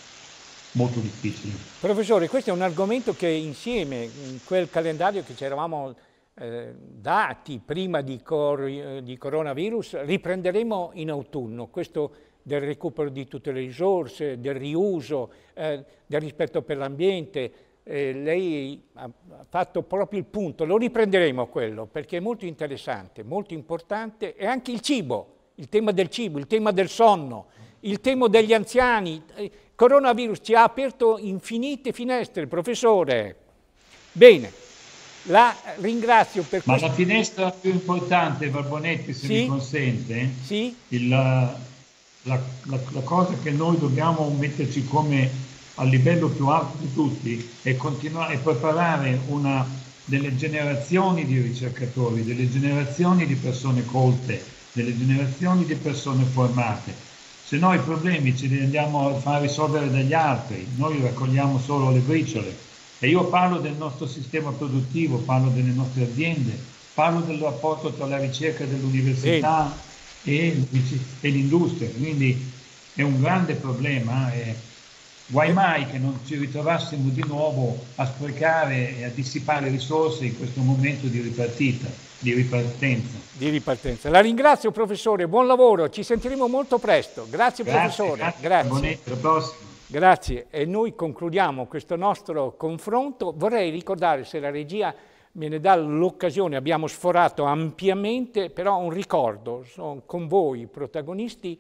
molto difficili. Professore, questo è un argomento che insieme in quel calendario che ci eravamo eh, dati prima di, cor di coronavirus riprenderemo in autunno, questo del recupero di tutte le risorse, del riuso, eh, del rispetto per l'ambiente, eh, lei ha fatto proprio il punto, lo riprenderemo quello perché è molto interessante, molto importante e anche il cibo, il tema del cibo, il tema del sonno, il tema degli anziani. Il eh, coronavirus ci ha aperto infinite finestre, professore. Bene, la ringrazio per questo. Ma la finestra più importante, Barbonetti, se sì? mi consente, sì? Il, la, la, la cosa che noi dobbiamo metterci come a livello più alto di tutti è, continuare, e preparare una, delle generazioni di ricercatori, delle generazioni di persone colte, delle generazioni di persone formate, se no i problemi ce li andiamo a far risolvere dagli altri, noi raccogliamo solo le briciole. E io parlo del nostro sistema produttivo, parlo delle nostre aziende, parlo del rapporto tra la ricerca dell'università e, e l'industria, quindi è un grande problema. Eh. Guai eh. mai che non ci ritrovassimo di nuovo a sprecare e a dissipare risorse in questo momento di ripartita di ripartenza. Di ripartenza. La ringrazio professore, buon lavoro, ci sentiremo molto presto. Grazie, grazie professore. Grazie. grazie. Grazie. E noi concludiamo questo nostro confronto. Vorrei ricordare se la regia me ne dà l'occasione, abbiamo sforato ampiamente, però un ricordo, sono con voi protagonisti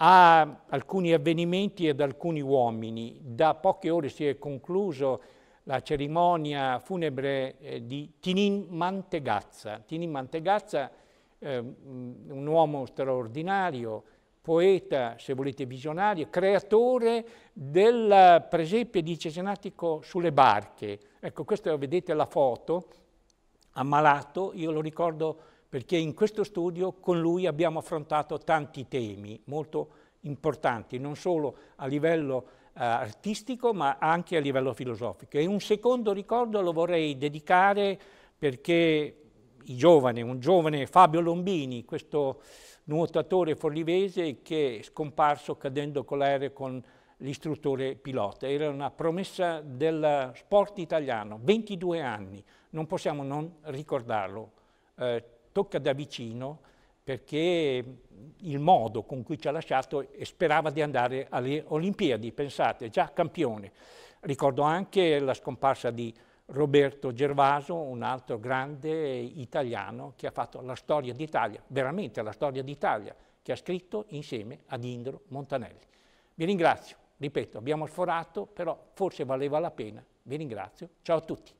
a alcuni avvenimenti ed alcuni uomini. Da poche ore si è concluso la cerimonia funebre eh, di Tinin Mantegazza. Tinin Mantegazza, eh, mm, un uomo straordinario, poeta, se volete visionario, creatore del presepe di Cesenatico sulle barche. Ecco, questa vedete la foto, ammalato, io lo ricordo perché in questo studio con lui abbiamo affrontato tanti temi molto importanti, non solo a livello eh, artistico ma anche a livello filosofico. E un secondo ricordo lo vorrei dedicare perché i giovani, un giovane Fabio Lombini, questo nuotatore forlivese che è scomparso cadendo con l'aereo con l'istruttore pilota. Era una promessa del sport italiano, 22 anni, non possiamo non ricordarlo. Eh, tocca da vicino perché il modo con cui ci ha lasciato e sperava di andare alle Olimpiadi, pensate, già campione. Ricordo anche la scomparsa di Roberto Gervaso, un altro grande italiano che ha fatto la storia d'Italia, veramente la storia d'Italia, che ha scritto insieme ad Indro Montanelli. Vi ringrazio, ripeto, abbiamo sforato, però forse valeva la pena. Vi ringrazio, ciao a tutti.